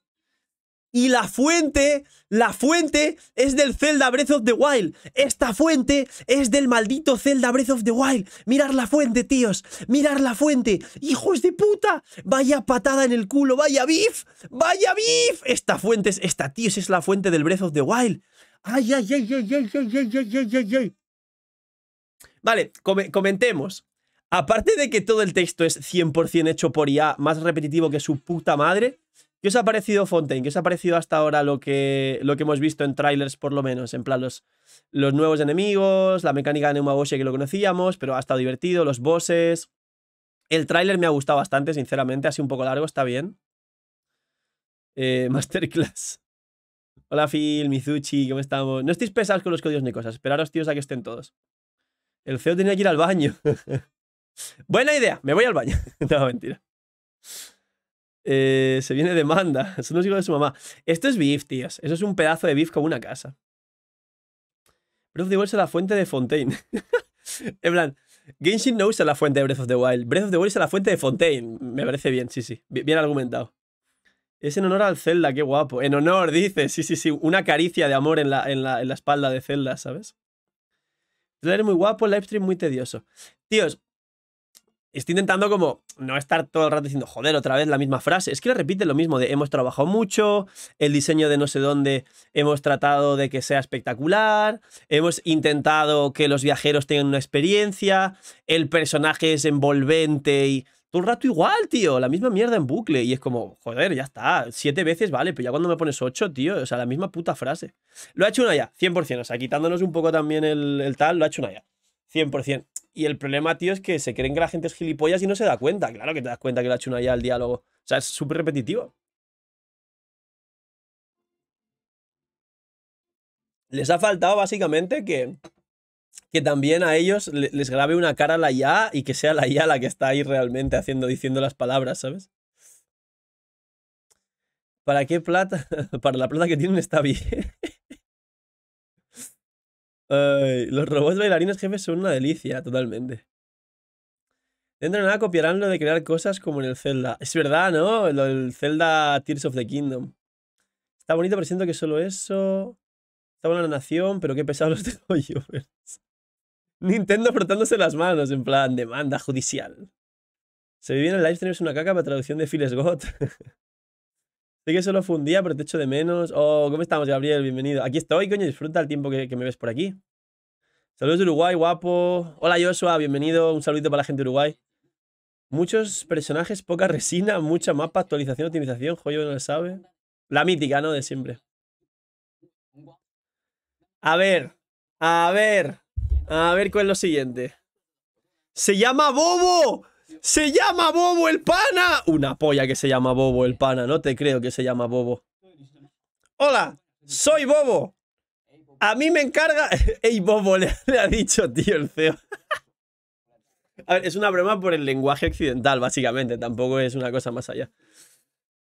Y la fuente, la fuente es del Zelda Breath of the Wild. Esta fuente es del maldito Zelda Breath of the Wild. Mirar la fuente, tíos. Mirar la fuente. Hijos de puta. Vaya patada en el culo. Vaya beef. Vaya beef. Esta fuente es, esta, tíos, es la fuente del Breath of the Wild. Ay, ay, ay, ay, ay, ay, ay, ay, ay, ay. Vale, comentemos. Aparte de que todo el texto es 100% hecho por IA, más repetitivo que su puta madre, ¿qué os ha parecido Fontaine? ¿Qué os ha parecido hasta ahora lo que, lo que hemos visto en trailers, por lo menos? En plan, los, nuevos enemigos, la mecánica de Neumaboshi que lo conocíamos, pero ha estado divertido, los bosses. El tráiler me ha gustado bastante, sinceramente. Ha sido un poco largo, está bien. Eh, masterclass. Hola Phil, Mizuchi, ¿cómo estamos? No estéis pesados con los códigos ni cosas. Esperaros, tíos, a que estén todos. El CEO tenía que ir al baño. Buena idea, me voy al baño. no, mentira. Eh, se viene demanda. Son los hijos de su mamá. Esto es beef, tías. Eso es un pedazo de beef como una casa. Breath of the Wild es la fuente de Fontaine. en plan, Genshin no usa la fuente de Breath of the Wild. Breath of the Wild es la fuente de Fontaine. Me parece bien, sí, sí. Bien, argumentado. Es en honor al Zelda, qué guapo. En honor, dice. Sí, sí, sí. Una caricia de amor en la, en la, espalda de Zelda, ¿sabes? es muy guapo, el livestream muy tedioso. Tíos, estoy intentando como no estar todo el rato diciendo, joder, otra vez la misma frase. Es que le repite lo mismo de hemos trabajado mucho, el diseño de no sé dónde hemos tratado de que sea espectacular, hemos intentado que los viajeros tengan una experiencia, el personaje es envolvente y... Todo el rato igual, tío, la misma mierda en bucle. Y es como, joder, ya está, siete veces vale, pero ya cuando me pones ocho, tío, o sea, la misma puta frase. Lo ha hecho una ya, 100%, o sea, quitándonos un poco también el, tal, lo ha hecho una ya. 100%. Y el problema, tío, es que se creen que la gente es gilipollas y no se da cuenta. Claro que te das cuenta que lo ha hecho una ya el diálogo. O sea, es súper repetitivo. Les ha faltado básicamente que, que también a ellos les grabe una cara la IA y que sea la IA la que está ahí realmente haciendo, diciendo las palabras, ¿sabes? ¿Para qué plata? Para la plata que tienen está bien los robots bailarines jefes son una delicia, totalmente. Dentro de nada copiarán lo de crear cosas como en el Zelda. Es verdad, ¿no? El Zelda Tears of the Kingdom. Está bonito, pero siento que solo eso. Está buena la nación, pero qué pesados los tengo Nintendo frotándose las manos, en plan, demanda judicial. Se vive en el livestream es una caca para traducción de Phil Scott Sí que solo fue un día, pero te echo de menos. Oh, ¿cómo estamos, Gabriel? Bienvenido. Aquí estoy, coño. Disfruta el tiempo que, me ves por aquí. Saludos de Uruguay, guapo. Hola, Joshua. Bienvenido. Un saludito para la gente de Uruguay. Muchos personajes, poca resina, mucha mapa, actualización, optimización. Joyo no lo sabe. La mítica, ¿no? De siempre. A ver. A ver. A ver cuál es lo siguiente. ¡Se llama Bobo! ¡Se llama Bobo el pana! Una polla que se llama Bobo el pana, no te creo que se llama Bobo. Hola, soy Bobo. A mí me encarga... ¡Ey, Bobo! Le, ha dicho, tío, el CEO. A ver, es una broma por el lenguaje occidental, básicamente. Tampoco es una cosa más allá.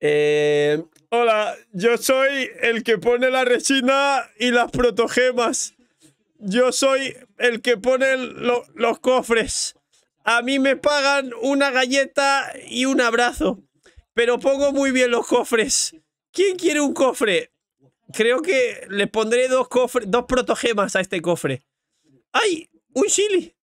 Eh, hola, yo soy el que pone la resina y las protogemas. Yo soy el que pone los cofres. A mí me pagan una galleta y un abrazo. Pero pongo muy bien los cofres. ¿Quién quiere un cofre? Creo que le pondré dos cofres, dos protogemas a este cofre. ¡Ay! ¡Un chili!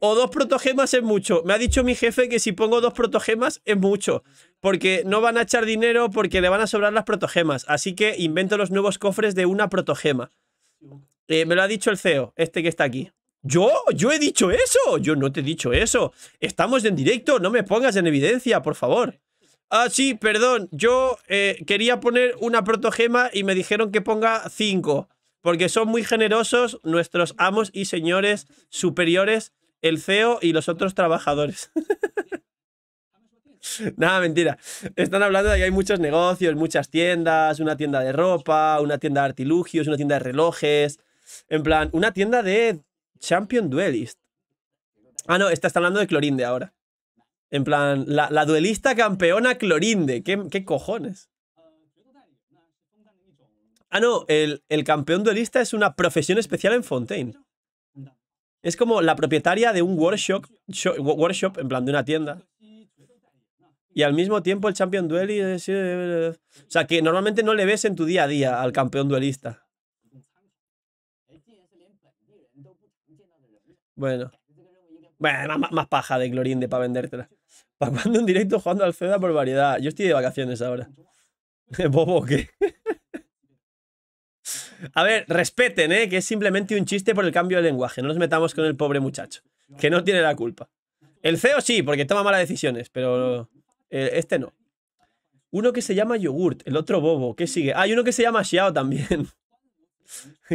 O dos protogemas es mucho. Me ha dicho mi jefe que si pongo dos protogemas es mucho. Porque no van a echar dinero porque le van a sobrar las protogemas. Así que invento los nuevos cofres de una protogema. Eh, me lo ha dicho el CEO, este que está aquí. Yo, yo he dicho eso. Yo no te he dicho eso. Estamos en directo, no me pongas en evidencia, por favor. Ah, sí, perdón. Yo eh, quería poner una protogema y me dijeron que ponga cinco. Porque son muy generosos nuestros amos y señores superiores, el CEO y los otros trabajadores. Nada, mentira. Están hablando de que hay muchos negocios, muchas tiendas, una tienda de ropa, una tienda de artilugios, una tienda de relojes. En plan, una tienda de Champion Duelist. Ah, no, está hablando de Clorinde ahora. En plan, la, duelista campeona Clorinde. ¿Qué, ¿Qué, cojones? Ah, no, el, campeón duelista es una profesión especial en Fontaine. Es como la propietaria de un workshop, workshop en plan de una tienda. Y al mismo tiempo el champion duelist... Eh, o sea, que normalmente no le ves en tu día a día al campeón duelista. Bueno. Bueno, más, paja de Glorinde para vendértela. ¿Para cuándo un directo jugando al CEDA por variedad? Yo estoy de vacaciones ahora. ¿Bobo qué? A ver, respeten, ¿eh? Que es simplemente un chiste por el cambio de lenguaje. No nos metamos con el pobre muchacho, que no tiene la culpa. El CEO sí, porque toma malas decisiones, pero eh, este no. Uno que se llama Yogurt, el otro Bobo. ¿Qué sigue? Ah, y uno que se llama Xiao también.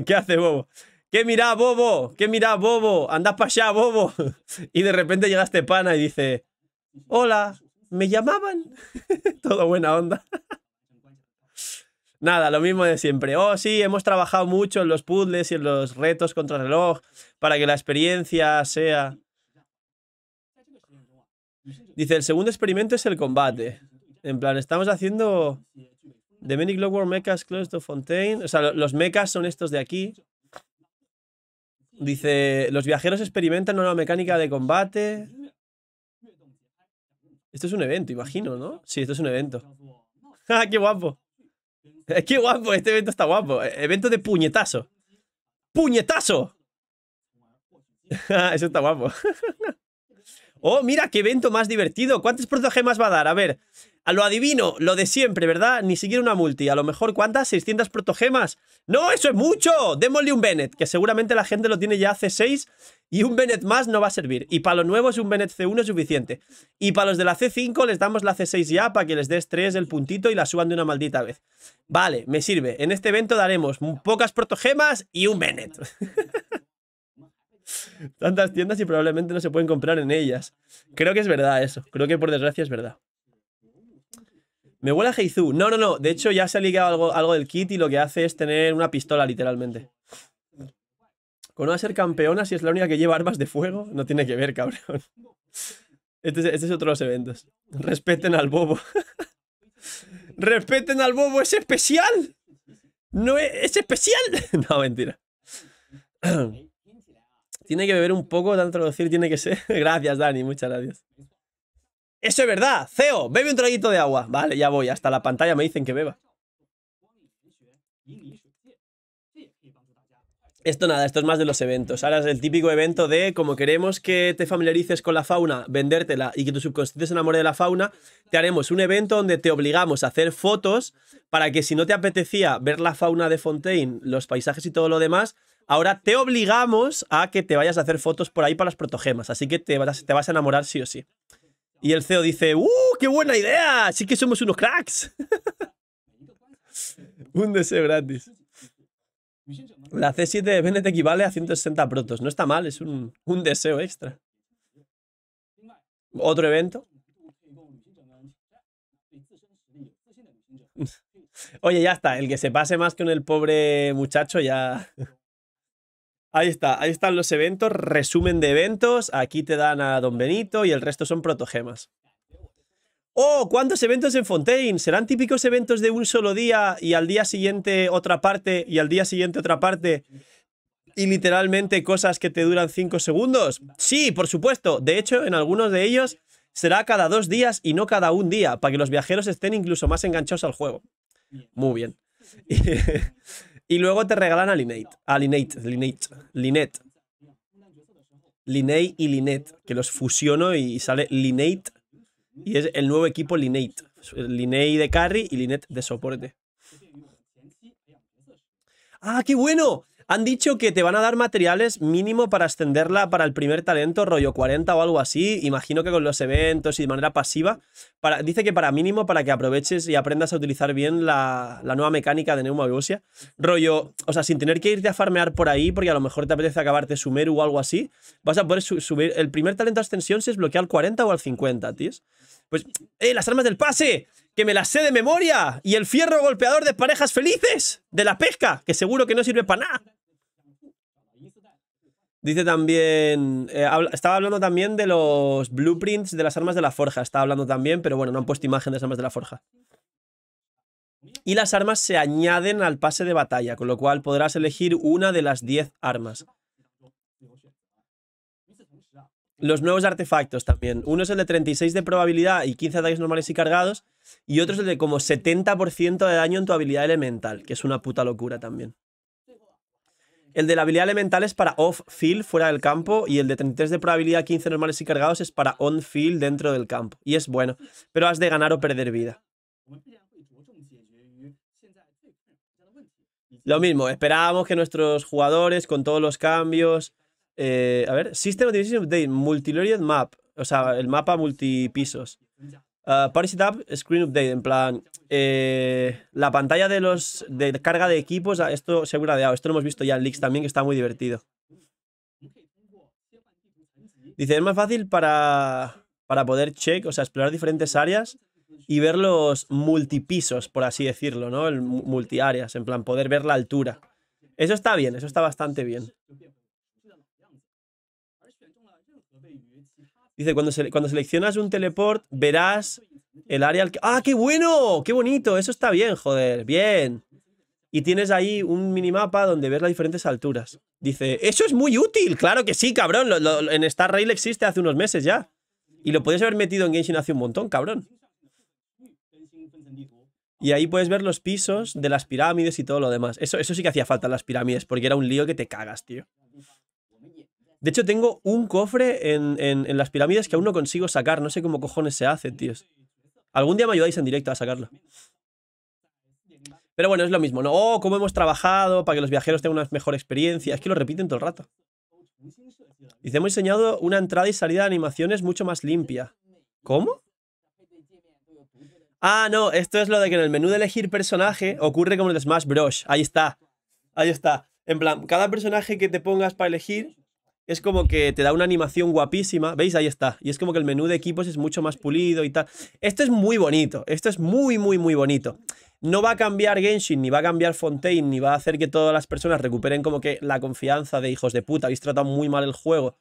¿Qué hace Bobo? ¿Qué mirá, bobo? ¿Qué mirá, bobo? Andás para allá, bobo. Y de repente llega este pana y dice, hola, ¿me llamaban? Todo buena onda. Nada, lo mismo de siempre. Oh, sí, hemos trabajado mucho en los puzzles y en los retos contra el reloj para que la experiencia sea... Dice, el segundo experimento es el combate. En plan, estamos haciendo... The many Clockwork Mechas Close to Fontaine. O sea, los mechas son estos de aquí. Dice, los viajeros experimentan una mecánica de combate. Esto es un evento, imagino, ¿no? Sí, esto es un evento. ¡Ah, qué guapo! ¡Qué guapo! Este evento está guapo. E, evento de puñetazo. ¡Puñetazo! Eso está guapo. Oh, mira, qué evento más divertido. ¿Cuántas protogemas va a dar? A ver, a lo adivino, lo de siempre, ¿verdad? Ni siquiera una multi. A lo mejor, ¿cuántas? ¿600 protogemas? ¡No, eso es mucho! Démosle un Bennett, que seguramente la gente lo tiene ya hace 6 y un Bennett más no va a servir. Y para los nuevos un Bennett C1 es suficiente. Y para los de la C5 les damos la C6 ya para que les des 3 el puntito y la suban de una maldita vez. Vale, me sirve. En este evento daremos pocas protogemas y un Bennett. tantas tiendas y probablemente no se pueden comprar en ellas. Creo que es verdad eso. Creo que por desgracia es verdad. Me huele a Heizu. No, no, no. De hecho, ya se ha ligado algo, algo del kit y lo que hace es tener una pistola, literalmente. Con a ser campeona si es la única que lleva armas de fuego? No tiene que ver, cabrón. Este es, este otro de los eventos. Respeten al bobo. ¡Respeten al bobo! ¡Es especial! ¡No es, es especial! no, mentira. Tiene que beber un poco, tanto traducir tiene que ser. gracias, Dani, muchas gracias. Eso es verdad, CEO, bebe un traguito de agua. Vale, ya voy, hasta la pantalla me dicen que beba. Esto nada, esto es más de los eventos. Ahora es el típico evento de como queremos que te familiarices con la fauna, vendértela y que tu subconsciente se enamore de la fauna, te haremos un evento donde te obligamos a hacer fotos para que si no te apetecía ver la fauna de Fontaine, los paisajes y todo lo demás, Ahora te obligamos a que te vayas a hacer fotos por ahí para las protogemas, así que te vas, te vas a enamorar sí o sí. Y el CEO dice, ¡Uh, qué buena idea! Sí que somos unos cracks. Un deseo gratis. La C7 de te equivale a 160 protos. No está mal, es un, un deseo extra. Otro evento. Oye, ya está. El que se pase más con el pobre muchacho ya... Ahí está, ahí están los eventos, resumen de eventos. Aquí te dan a Don Benito y el resto son protogemas. ¡Oh! ¿Cuántos eventos en Fontaine? ¿Serán típicos eventos de un solo día y al día siguiente otra parte y al día siguiente otra parte? Y literalmente cosas que te duran cinco segundos. Sí, por supuesto. De hecho, en algunos de ellos será cada dos días y no cada un día, para que los viajeros estén incluso más enganchados al juego. Muy bien. Y luego te regalan a Linate. A Linate, Linate, Linette. y Linette, que los fusiono y sale Linate. Y es el nuevo equipo Linate. Linate de carry y Linet de soporte. ¡Ah, qué bueno! Han dicho que te van a dar materiales mínimo para extenderla para el primer talento, rollo 40 o algo así. Imagino que con los eventos y de manera pasiva. dice que para mínimo, para que aproveches y aprendas a utilizar bien la, nueva mecánica de Neumabiosia. Rollo, o sea, sin tener que irte a farmear por ahí, porque a lo mejor te apetece acabarte Sumeru o algo así, vas a poder subir. El primer talento de extensión es bloquear al 40 o al 50, tíos. Pues, ¡eh, las armas del pase! ¡Que me las sé de memoria! Y el fierro golpeador de parejas felices de la pesca, que seguro que no sirve para nada. Dice también. Eh, estaba hablando también de los blueprints de las armas de la forja. Estaba hablando también, pero bueno, no han puesto imagen de las armas de la forja. Y las armas se añaden al pase de batalla, con lo cual podrás elegir una de las 10 armas. Los nuevos artefactos también. Uno es el de 36 de probabilidad y 15 ataques normales y cargados. Y otro es el de como 70% de daño en tu habilidad elemental, que es una puta locura también. El de la habilidad elemental es para off-field, fuera del campo, y el de 33 de probabilidad 15 normales y cargados es para on-field, dentro del campo. Y es bueno, pero has de ganar o perder vida. Lo mismo, esperábamos que nuestros jugadores, con todos los cambios... Eh, a ver, System of Update, Multilayered Map, o sea, el mapa multipisos. Uh, ah, Party Screen Update, en plan, eh, la pantalla de los de carga de equipos, ah, esto se ha gradeado. Esto lo hemos visto ya en leaks también, que está muy divertido. Dice, es más fácil para, para poder check, o sea, explorar diferentes áreas y ver los multipisos, por así decirlo, ¿no? El multiáreas, en plan, poder ver la altura. Eso está bien, eso está bastante bien. Dice, cuando, cuando seleccionas un teleport, verás el área al que... ¡Ah, qué bueno! ¡Qué bonito! Eso está bien, joder. Bien. Y tienes ahí un minimapa donde ves las diferentes alturas. Dice, eso es muy útil. Claro que sí, cabrón. en Star Rail existe hace unos meses ya. Y lo podías haber metido en Genshin hace un montón, cabrón. Y ahí puedes ver los pisos de las pirámides y todo lo demás. Eso, eso sí que hacía falta las pirámides, porque era un lío que te cagas, tío. De hecho, tengo un cofre en, en las pirámides que aún no consigo sacar. No sé cómo cojones se hace, tíos. Algún día me ayudáis en directo a sacarlo. Pero bueno, es lo mismo, ¿no? Oh, cómo hemos trabajado para que los viajeros tengan una mejor experiencia. Es que lo repiten todo el rato. Dice, hemos enseñado una entrada y salida de animaciones mucho más limpia. ¿Cómo? Ah, no, esto es lo de que en el menú de elegir personaje ocurre como en el Smash Bros. Ahí está. Ahí está. En plan, cada personaje que te pongas para elegir es como que te da una animación guapísima. ¿Veis? Ahí está. Y es como que el menú de equipos es mucho más pulido y tal. Esto es muy bonito. Esto es muy, muy, muy bonito. No va a cambiar Genshin, ni va a cambiar Fontaine, ni va a hacer que todas las personas recuperen como que la confianza de hijos de puta. Habéis tratado muy mal el juego.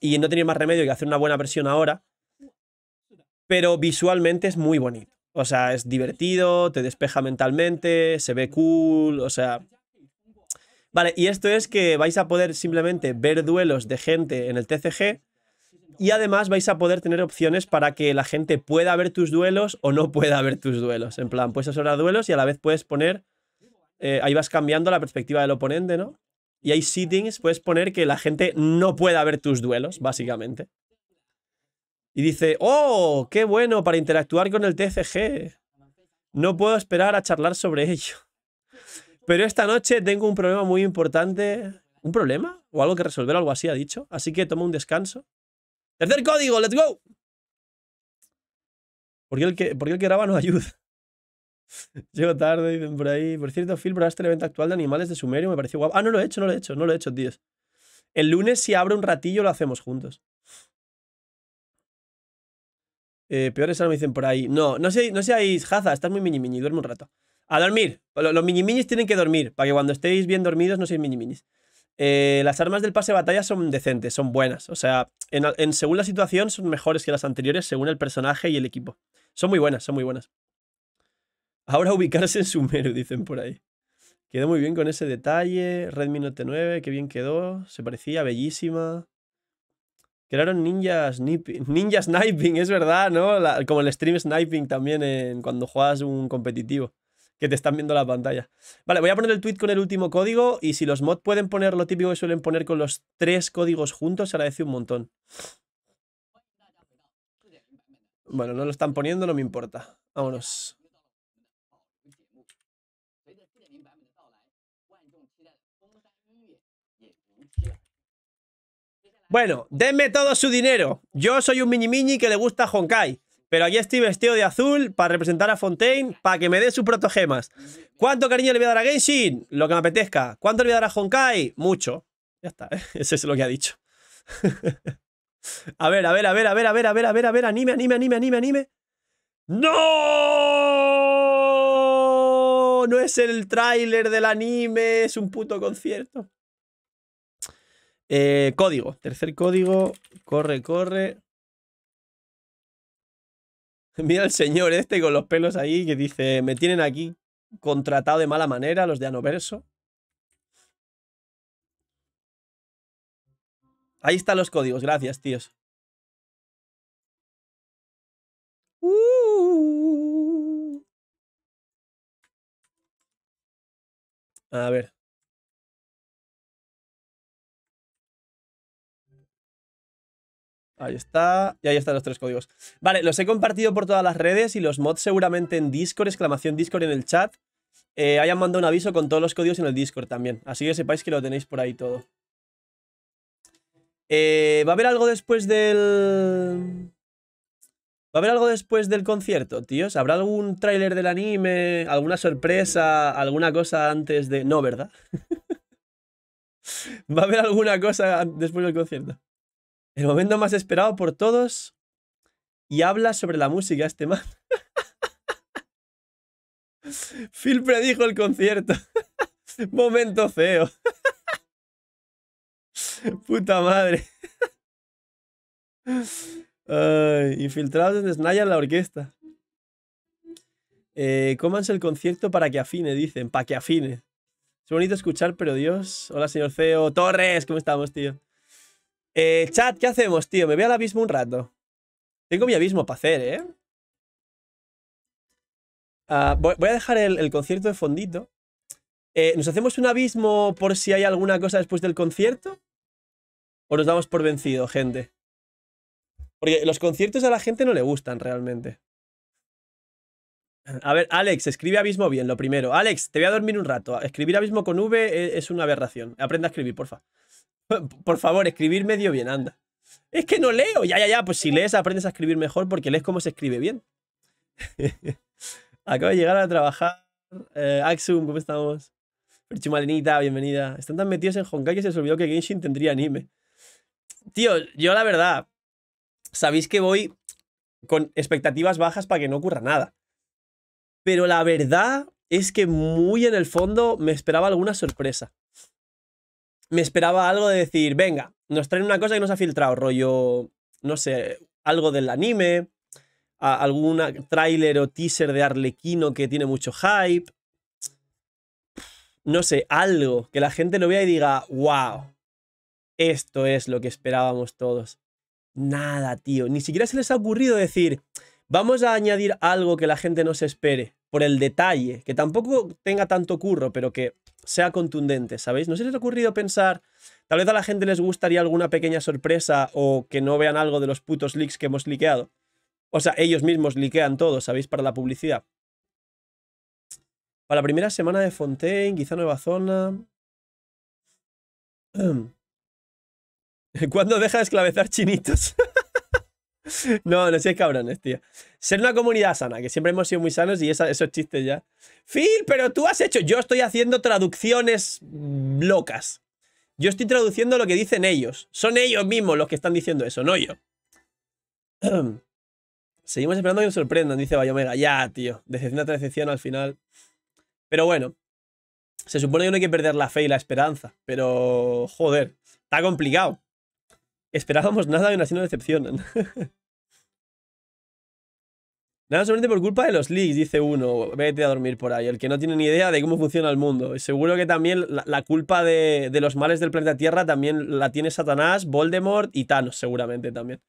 Y no tenéis más remedio que hacer una buena versión ahora. Pero visualmente es muy bonito. O sea, es divertido, te despeja mentalmente, se ve cool, o sea, Vale, y esto es que vais a poder simplemente ver duelos de gente en el TCG y además vais a poder tener opciones para que la gente pueda ver tus duelos o no pueda ver tus duelos. En plan, puedes asesorar duelos y a la vez puedes poner... Eh, ahí vas cambiando la perspectiva del oponente, ¿no? Y hay settings, puedes poner que la gente no pueda ver tus duelos, básicamente. Y dice, ¡oh! ¡Qué bueno para interactuar con el TCG! No puedo esperar a charlar sobre ello. Pero esta noche tengo un problema muy importante. ¿Un problema? ¿O algo que resolver? Algo así ha dicho. Así que tomo un descanso. ¡Tercer código! ¡Let's go! ¿Por qué el que, porque el que graba no ayuda? Llego tarde, dicen por ahí. Por cierto, Phil, probaste el evento actual de animales de Sumerio. Me pareció guapo. Ah, no lo he hecho, no lo he hecho, no lo he hecho, tíos. El lunes, si abro un ratillo, lo hacemos juntos. Eh, es ahora me dicen por ahí. No, no sé, no seáis jaza, estás muy mini mini, duerme un rato. A dormir. Los mini-minis tienen que dormir, para que cuando estéis bien dormidos no seáis mini-minis. Eh, las armas del pase de batalla son decentes, son buenas. O sea, en, según la situación son mejores que las anteriores, según el personaje y el equipo. Son muy buenas, son muy buenas. Ahora ubicarse en Sumeru, dicen por ahí. Quedó muy bien con ese detalle. Redmi Note 9, qué bien quedó. Se parecía, bellísima. Crearon ninja sniping. Ninja sniping, es verdad, ¿no? como el stream sniping también en, cuando juegas un competitivo que te están viendo la pantalla. Vale, voy a poner el tweet con el último código y si los mods pueden poner lo típico que suelen poner con los tres códigos juntos, se agradece un montón. Bueno, no lo están poniendo, no me importa. Vámonos. Bueno, denme todo su dinero. Yo soy un mini mini que le gusta Honkai. Pero aquí estoy vestido de azul para representar a Fontaine, para que me dé sus protogemas. ¿Cuánto cariño le voy a dar a Genshin? Lo que me apetezca. ¿Cuánto le voy a dar a Honkai? Mucho. Ya está, ¿eh? eso es lo que ha dicho. a ver, a ver, a ver, a ver, a ver, a ver, a ver, a ver, anime, anime, anime, anime, anime. ¡No! No es el tráiler del anime, es un puto concierto. Eh, código, tercer código, corre, corre. Mira el señor este con los pelos ahí que dice, me tienen aquí contratado de mala manera los de Anoverso. Ahí están los códigos, gracias, tíos. Uh. A ver. Ahí está. Y ahí están los tres códigos. Vale, los he compartido por todas las redes y los mods seguramente en Discord, exclamación Discord en el chat. Eh, hayan mandado un aviso con todos los códigos en el Discord también. Así que sepáis que lo tenéis por ahí todo. Eh, ¿Va a haber algo después del...? ¿Va a haber algo después del concierto, tíos? ¿Habrá algún tráiler del anime? ¿Alguna sorpresa? ¿Alguna cosa antes de...? No, ¿verdad? ¿Va a haber alguna cosa después del concierto? El momento más esperado por todos. Y habla sobre la música este man. Phil predijo el concierto. momento feo. Puta madre. Ay, infiltrados en Snaya la orquesta. Eh, cómanse el concierto para que afine, dicen. Para que afine. Es bonito escuchar, pero Dios. Hola, señor Feo. Torres, ¿cómo estamos, tío? Eh, chat, ¿qué hacemos, tío? Me voy al abismo un rato. Tengo mi abismo para hacer, ¿eh? Ah, voy, a dejar el, concierto de fondito. Eh, ¿Nos hacemos un abismo por si hay alguna cosa después del concierto? ¿O nos damos por vencido, gente? Porque los conciertos a la gente no le gustan realmente. A ver, Alex, escribe abismo bien, lo primero. Alex, te voy a dormir un rato. Escribir abismo con V eh, es, una aberración. Aprenda a escribir, porfa. Por favor, escribir medio bien, anda. Es que no leo. Ya, ya, ya. Pues si lees, aprendes a escribir mejor porque lees cómo se escribe bien. Acabo de llegar a trabajar. Eh, Axum, ¿cómo estamos? Perchumalinita, bienvenida. Están tan metidos en Honkai que se les olvidó que Genshin tendría anime. Tío, yo la verdad. Sabéis que voy con expectativas bajas para que no ocurra nada. Pero la verdad es que muy en el fondo me esperaba alguna sorpresa me esperaba algo de decir, venga, nos traen una cosa que nos ha filtrado, rollo, no sé, algo del anime, alguna tráiler o teaser de Arlequino que tiene mucho hype. No sé, algo que la gente lo vea y diga, wow, esto es lo que esperábamos todos. Nada, tío, ni siquiera se les ha ocurrido decir, vamos a añadir algo que la gente no se espere, por el detalle, que tampoco tenga tanto curro, pero que sea contundente, ¿sabéis? ¿No se les ha ocurrido pensar, tal vez a la gente les gustaría alguna pequeña sorpresa o que no vean algo de los putos leaks que hemos liqueado? O sea, ellos mismos liquean todo, ¿sabéis? Para la publicidad. Para la primera semana de Fontaine, quizá nueva zona. ¿Cuándo deja de esclavizar chinitos? No, no seas cabrones, tío. Ser una comunidad sana, que siempre hemos sido muy sanos y esa, esos chistes ya. Phil, pero tú has hecho. Yo estoy haciendo traducciones locas. Yo estoy traduciendo lo que dicen ellos. Son ellos mismos los que están diciendo eso, no yo. Seguimos esperando que nos sorprendan, dice Bayomega Ya, tío. Decepción tras decepción al final. Pero bueno. Se supone que no hay que perder la fe y la esperanza. Pero, joder, está complicado. Esperábamos nada y así nos decepcionan. Nada solamente por culpa de los leaks, dice uno. Vete a dormir por ahí. El que no tiene ni idea de cómo funciona el mundo. Seguro que también la, culpa de, de, los males del planeta Tierra también la tiene Satanás, Voldemort y Thanos, seguramente también.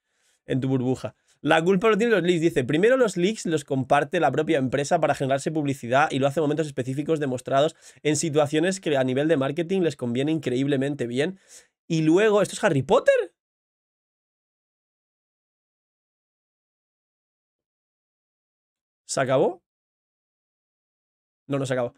En tu burbuja. La culpa lo tienen los leaks, dice. Primero los leaks los comparte la propia empresa para generarse publicidad y lo hace en momentos específicos demostrados en situaciones que a nivel de marketing les conviene increíblemente bien. Y luego, ¿esto es Harry Potter? ¿Se acabó? No, no se acabó.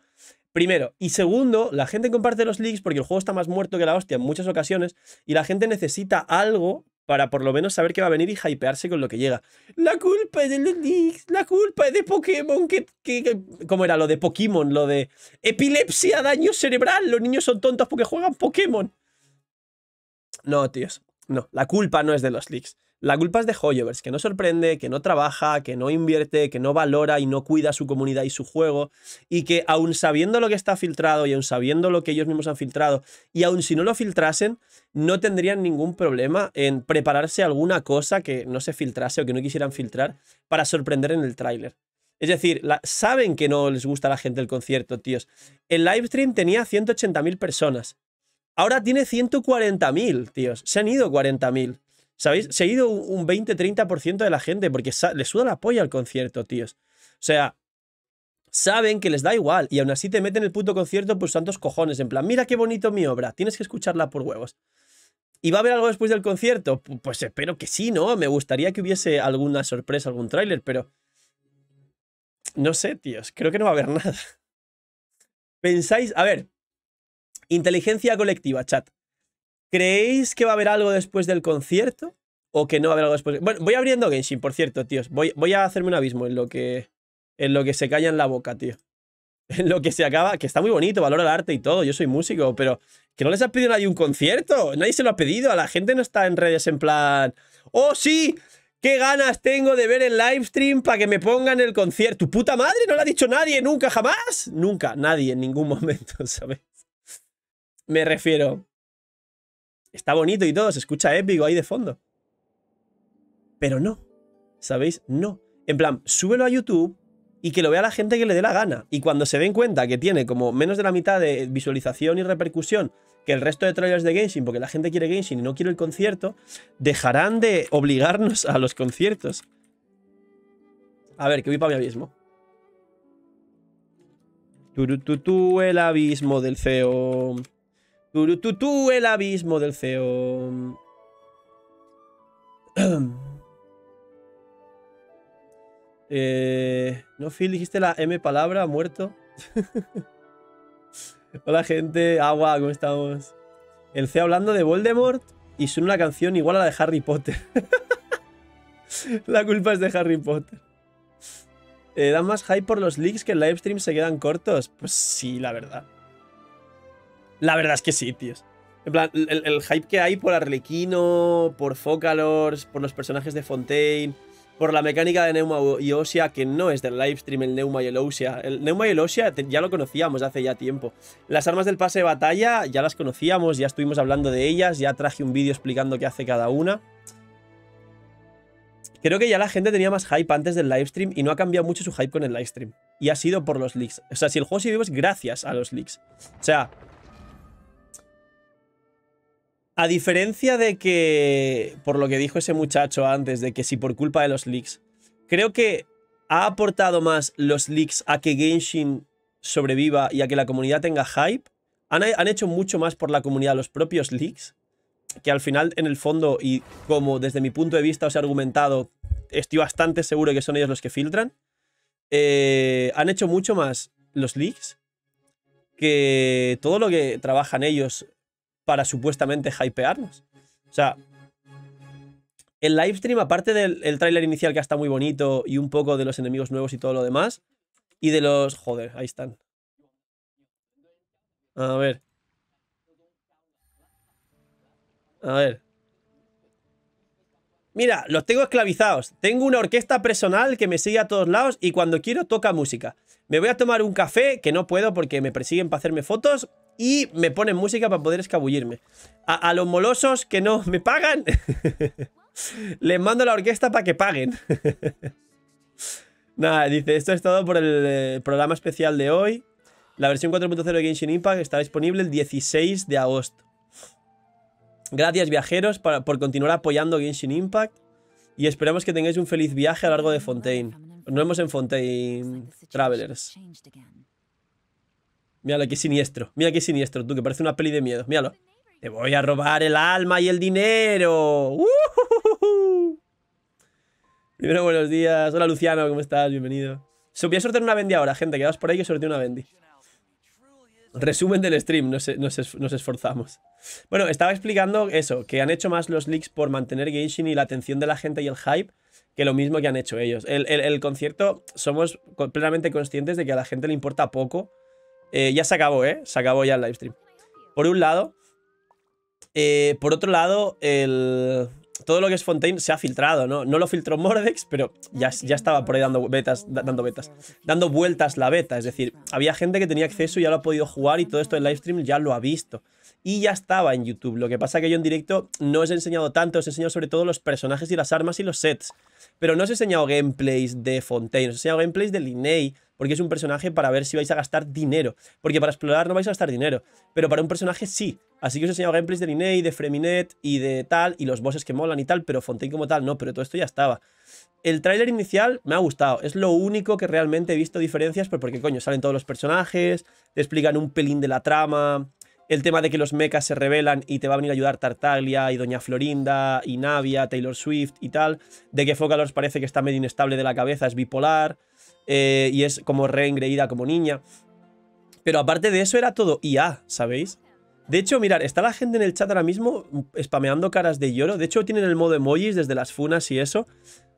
Primero. Y segundo, la gente comparte los leaks porque el juego está más muerto que la hostia en muchas ocasiones y la gente necesita algo para por lo menos saber que va a venir y hypearse con lo que llega. La culpa es de los leaks, la culpa es de Pokémon, que, que, ¿cómo era? Lo de Pokémon, lo de epilepsia, daño cerebral, los niños son tontos porque juegan Pokémon. No, tíos. No, la culpa no es de los leaks. La culpa es de Hoyovers, que no sorprende, que no trabaja, que no invierte, que no valora y no cuida su comunidad y su juego, y que aun sabiendo lo que está filtrado y aun sabiendo lo que ellos mismos han filtrado, y aun si no lo filtrasen, no tendrían ningún problema en prepararse alguna cosa que no se filtrase o que no quisieran filtrar para sorprender en el tráiler. Es decir, saben que no les gusta a la gente el concierto, tíos. El livestream tenía 180.000 personas. Ahora tiene 140.000, tíos. Se han ido 40.000. ¿Sabéis? Se ha ido un 20-30% de la gente porque le suda la polla al concierto, tíos. O sea, saben que les da igual y aún así te meten el puto concierto por santos cojones. En plan, mira qué bonito mi obra, tienes que escucharla por huevos. ¿Y va a haber algo después del concierto? Pues espero que sí, ¿no? Me gustaría que hubiese alguna sorpresa, algún tráiler, pero... No sé, tíos, creo que no va a haber nada. Pensáis, a ver, Inteligencia colectiva, chat. ¿Creéis que va a haber algo después del concierto? ¿O que no va a haber algo después? Bueno, voy abriendo Genshin, por cierto, tíos. Voy, voy a hacerme un abismo en lo que. En lo que se calla en la boca, tío. En lo que se acaba. Que está muy bonito, valora el arte y todo. Yo soy músico, pero. Que no les ha pedido nadie un concierto. Nadie se lo ha pedido. A la gente no está en redes en plan. ¡Oh, sí! ¿Qué ganas tengo de ver el livestream para que me pongan el concierto? ¡Tu puta madre! No lo ha dicho nadie, nunca, jamás. Nunca, nadie, en ningún momento, ¿sabes? Me refiero. Está bonito y todo, se escucha épico ahí de fondo. Pero no. ¿Sabéis? No. En plan, súbelo a YouTube y que lo vea la gente que le dé la gana. Y cuando se den cuenta que tiene como menos de la mitad de visualización y repercusión que el resto de trailers de Genshin, porque la gente quiere Genshin y no quiere el concierto, dejarán de obligarnos a los conciertos. A ver, que voy para mi abismo. el abismo del CEO tú, el abismo del CEO. Eh, no, Phil, dijiste la M palabra, muerto. Hola, gente. Agua, ¿cómo estamos? El CEO hablando de Voldemort y suena una canción igual a la de Harry Potter. la culpa es de Harry Potter. Eh, dan más hype por los leaks que el livestream se quedan cortos. Pues sí, la verdad. La verdad es que sí, tíos. En plan, el, hype que hay por Arlequino, por Focalors, por los personajes de Fontaine, por la mecánica de Neuma y Osia, que no es del livestream el Neuma y el El Neuma y el ya lo conocíamos hace ya tiempo. Las armas del pase de batalla ya las conocíamos, ya estuvimos hablando de ellas, ya traje un vídeo explicando qué hace cada una. Creo que ya la gente tenía más hype antes del livestream y no ha cambiado mucho su hype con el livestream. Y ha sido por los leaks. O sea, si el juego sigue vivo es gracias a los leaks. O sea, a diferencia de que, por lo que dijo ese muchacho antes, de que si por culpa de los leaks, creo que ha aportado más los leaks a que Genshin sobreviva y a que la comunidad tenga hype. Han, hecho mucho más por la comunidad los propios leaks, que al final, en el fondo, y como desde mi punto de vista os he argumentado, estoy bastante seguro que son ellos los que filtran, eh, han hecho mucho más los leaks que todo lo que trabajan ellos para supuestamente hypearnos. O sea, el livestream, aparte del el tráiler inicial que está muy bonito y un poco de los enemigos nuevos y todo lo demás, y de los... Joder, ahí están. A ver. A ver. Mira, los tengo esclavizados. Tengo una orquesta personal que me sigue a todos lados y cuando quiero toca música. Me voy a tomar un café, que no puedo porque me persiguen para hacerme fotos, y me ponen música para poder escabullirme. A, los molosos que no me pagan, les mando la orquesta para que paguen. Nada, dice, esto es todo por el eh, programa especial de hoy. La versión 4.0 de Genshin Impact está disponible el 16 de agosto. Gracias viajeros por continuar apoyando Genshin Impact y esperamos que tengáis un feliz viaje a lo largo de Fontaine no hemos en Fontaine Travelers. Míralo, qué siniestro. Mira qué siniestro, tú, que parece una peli de miedo. Míralo. Te voy a robar el alma y el dinero. Primero, buenos días. Hola, Luciano, ¿cómo estás? Bienvenido. Se voy a sortear una Bendy ahora, gente. Quedaos por ahí que sorteo una Bendy. Resumen del stream, nos, nos, esforzamos. Bueno, estaba explicando eso, que han hecho más los leaks por mantener Genshin y la atención de la gente y el hype que lo mismo que han hecho ellos. El, concierto, somos plenamente conscientes de que a la gente le importa poco. Eh, ya se acabó, ¿eh? Se acabó ya el livestream. Por un lado. Eh, por otro lado, el, todo lo que es Fontaine se ha filtrado, ¿no? No lo filtró Mordex, pero ya, estaba por ahí dando betas, dando betas, dando vueltas la beta. Es decir, había gente que tenía acceso y ya lo ha podido jugar y todo esto del livestream ya lo ha visto y ya estaba en YouTube. Lo que pasa que yo en directo no os he enseñado tanto, os he enseñado sobre todo los personajes y las armas y los sets. Pero no os he enseñado gameplays de Fontaine, os he enseñado gameplays de Linney, porque es un personaje para ver si vais a gastar dinero. Porque para explorar no vais a gastar dinero, pero para un personaje sí. Así que os he enseñado gameplays de Linney, de Freminet y de tal, y los bosses que molan y tal, pero Fontaine como tal no, pero todo esto ya estaba. El tráiler inicial me ha gustado, es lo único que realmente he visto diferencias, pues porque coño, salen todos los personajes, te explican un pelín de la trama, el tema de que los mechas se rebelan y te va a venir a ayudar Tartaglia y Doña Florinda y Navia, Taylor Swift y tal, de que Focalors parece que está medio inestable de la cabeza, es bipolar eh, y es como reengreída como niña. Pero aparte de eso era todo IA, ¿sabéis? De hecho, mirar, está la gente en el chat ahora mismo spameando caras de lloro. De hecho, tienen el modo emojis desde las funas y eso.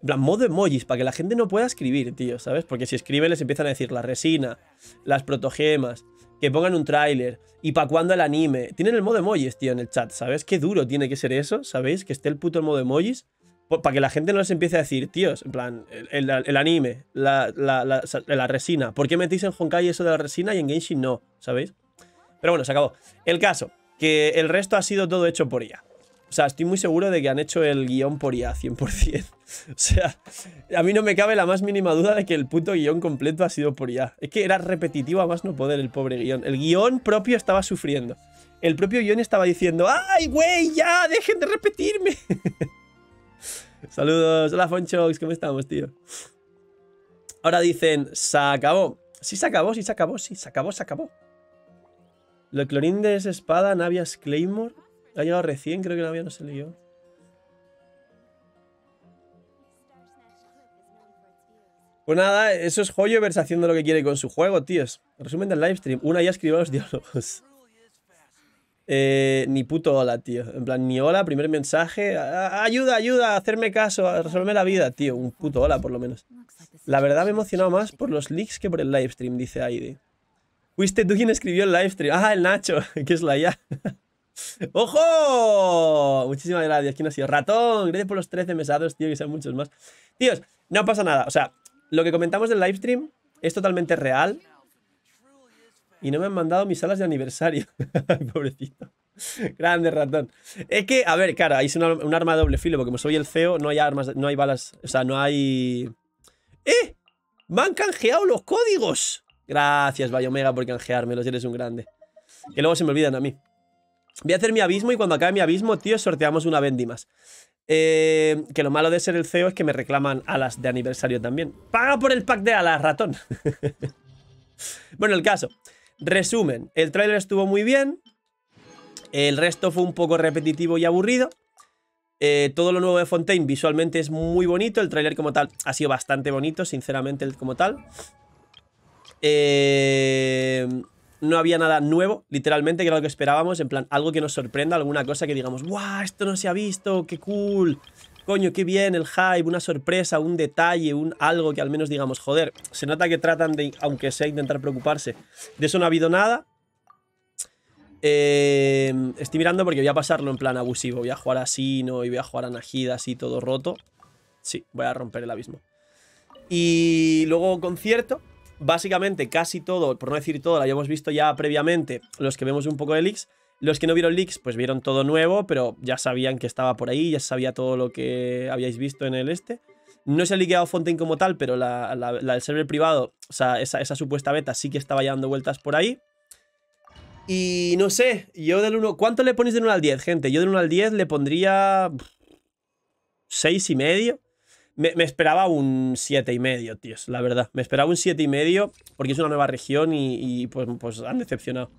En plan, modo emojis, para que la gente no pueda escribir, tío, ¿sabes? Porque si escribe les empiezan a decir la resina, las protogemas, que pongan un tráiler y para cuando el anime. Tienen el modo emojis, tío, en el chat, ¿sabes? Qué duro tiene que ser eso, ¿sabéis? Que esté el puto modo emojis. Para que la gente no les empiece a decir, tíos, en plan, el, anime, la, la, resina. ¿Por qué metéis en Honkai eso de la resina y en Genshin no? ¿Sabéis? Pero bueno, se acabó. El caso, que el resto ha sido todo hecho por ella. O sea, estoy muy seguro de que han hecho el guión por IA 100%. o sea, a mí no me cabe la más mínima duda de que el puto guión completo ha sido por IA. Es que era repetitivo a más no poder el pobre guión. El guión propio estaba sufriendo. El propio guión estaba diciendo, ¡ay, güey, ya, dejen de repetirme! Saludos, hola Fonchox, ¿cómo estamos, tío? Ahora dicen, se acabó. Sí, se acabó, sí, se acabó, sí, se acabó, se acabó. Lo clorín de esa espada, navias Claymore... Ha llegado recién, creo que la mía no se leyó. Pues nada, eso es Hoyoverse haciendo lo que quiere con su juego, tíos. Resumen del livestream. Una ya escribió los diálogos. Eh, ni puto hola, tío. En plan, ni hola, primer mensaje. Ayuda, ayuda, hacerme caso, a resolverme la vida, tío. Un puto hola, por lo menos. La verdad me he emocionado más por los leaks que por el livestream, dice Aide. Fuiste tú quien escribió el livestream. Ah, el Nacho, que es la ya. ¡Ojo! Muchísimas gracias. ¿Quién ha sido? Ratón. Gracias por los 13 mesados, tío, que sean muchos más. Tíos, no pasa nada. O sea, lo que comentamos del livestream es totalmente real. Y no me han mandado mis alas de aniversario. Pobrecito. Grande ratón. Es que, a ver, cara ahí es un arma de doble filo, porque como soy el feo no hay armas, no hay balas, o sea, no hay... ¡Eh! ¡Me han canjeado los códigos! Gracias, Bayomega, por canjeármelos, eres un grande. Que luego se me olvidan a mí. Voy a hacer mi abismo y cuando acabe mi abismo, tío, sorteamos una Bendy más. Eh, que lo malo de ser el CEO es que me reclaman alas de aniversario también. Paga por el pack de alas, ratón. bueno, el caso. Resumen, el tráiler estuvo muy bien. El resto fue un poco repetitivo y aburrido. Eh, todo lo nuevo de Fontaine visualmente es muy bonito. El tráiler como tal ha sido bastante bonito, sinceramente, como tal. Eh no había nada nuevo, literalmente, que era lo que esperábamos, en plan, algo que nos sorprenda, alguna cosa que digamos, ¡guau, esto no se ha visto, qué cool! Coño, qué bien, el hype, una sorpresa, un detalle, un algo que al menos digamos, joder, se nota que tratan de, aunque sea, intentar preocuparse. De eso no ha habido nada. Em, estoy mirando porque voy a pasarlo en plan abusivo, voy a jugar a Sino y voy a jugar a Najida así todo roto. Sí, voy a romper el abismo. Y luego concierto, básicamente casi todo, por no decir todo, lo habíamos visto ya previamente, los que vemos un poco de leaks. Los que no vieron leaks, pues vieron todo nuevo, pero ya sabían que estaba por ahí, ya sabía todo lo que habíais visto en el este. No se ha liqueado Fontaine como tal, pero la, server privado, o sea, esa, supuesta beta sí que estaba ya dando vueltas por ahí. Y no sé, yo del 1... ¿Cuánto le ponéis del 1 al 10, gente? Yo del 1 al 10 le pondría... 6 y medio. Me, me esperaba un medio tíos, la verdad. Me esperaba un y medio porque es una nueva región y, pues, pues han decepcionado.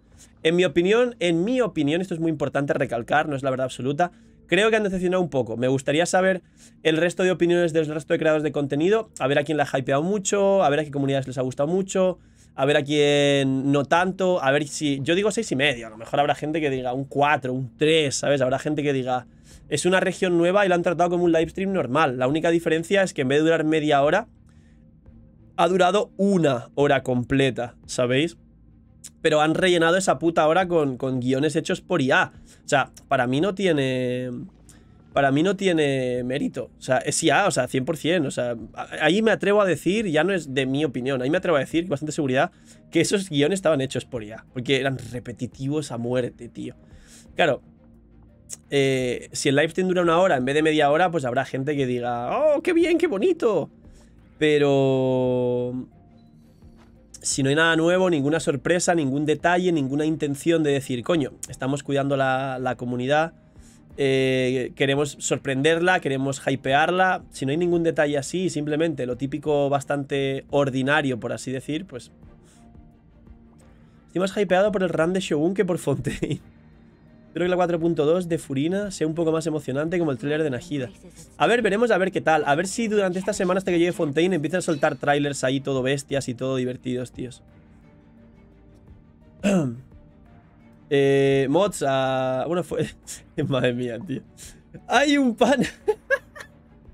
En mi opinión, en mi opinión, esto es muy importante recalcar, no es la verdad absoluta, creo que han decepcionado un poco. Me gustaría saber el resto de opiniones del resto de creadores de contenido, a ver a quién la ha hypeado mucho, a ver a qué comunidades les ha gustado mucho, a ver a quién no tanto, a ver si... Yo digo seis y medio, a lo mejor habrá gente que diga un 4, un 3, ¿sabes? Habrá gente que diga es una región nueva y la han tratado como un live stream normal. La única diferencia es que en vez de durar media hora, ha durado una hora completa, ¿sabéis? Pero han rellenado esa puta hora con, con guiones hechos por IA. O sea, para mí no tiene... Para mí no tiene mérito. O sea, es IA, o sea, 100%. O sea, ahí me atrevo a decir, ya no es de mi opinión, ahí me atrevo a decir con bastante seguridad que esos guiones estaban hechos por IA. Porque eran repetitivos a muerte, tío. Claro, eh, si el live stream dura una hora en vez de media hora, pues habrá gente que diga, oh, qué bien, qué bonito. Pero... Si no hay nada nuevo, ninguna sorpresa, ningún detalle, ninguna intención de decir, coño, estamos cuidando la, comunidad, eh, queremos sorprenderla, queremos hypearla. Si no hay ningún detalle así, simplemente lo típico bastante ordinario, por así decir, pues... Estoy más hypeado por el run de Shogun que por Fontaine. Espero que la 4.2 de Furina sea un poco más emocionante como el tráiler de Najida. A ver, veremos a ver qué tal. A ver si durante esta semana hasta que llegue Fontaine empiezan a soltar trailers ahí todo bestias y todo divertidos, tíos. eh, mods a... Ah, bueno, fue... Madre mía, tío. Hay un pan...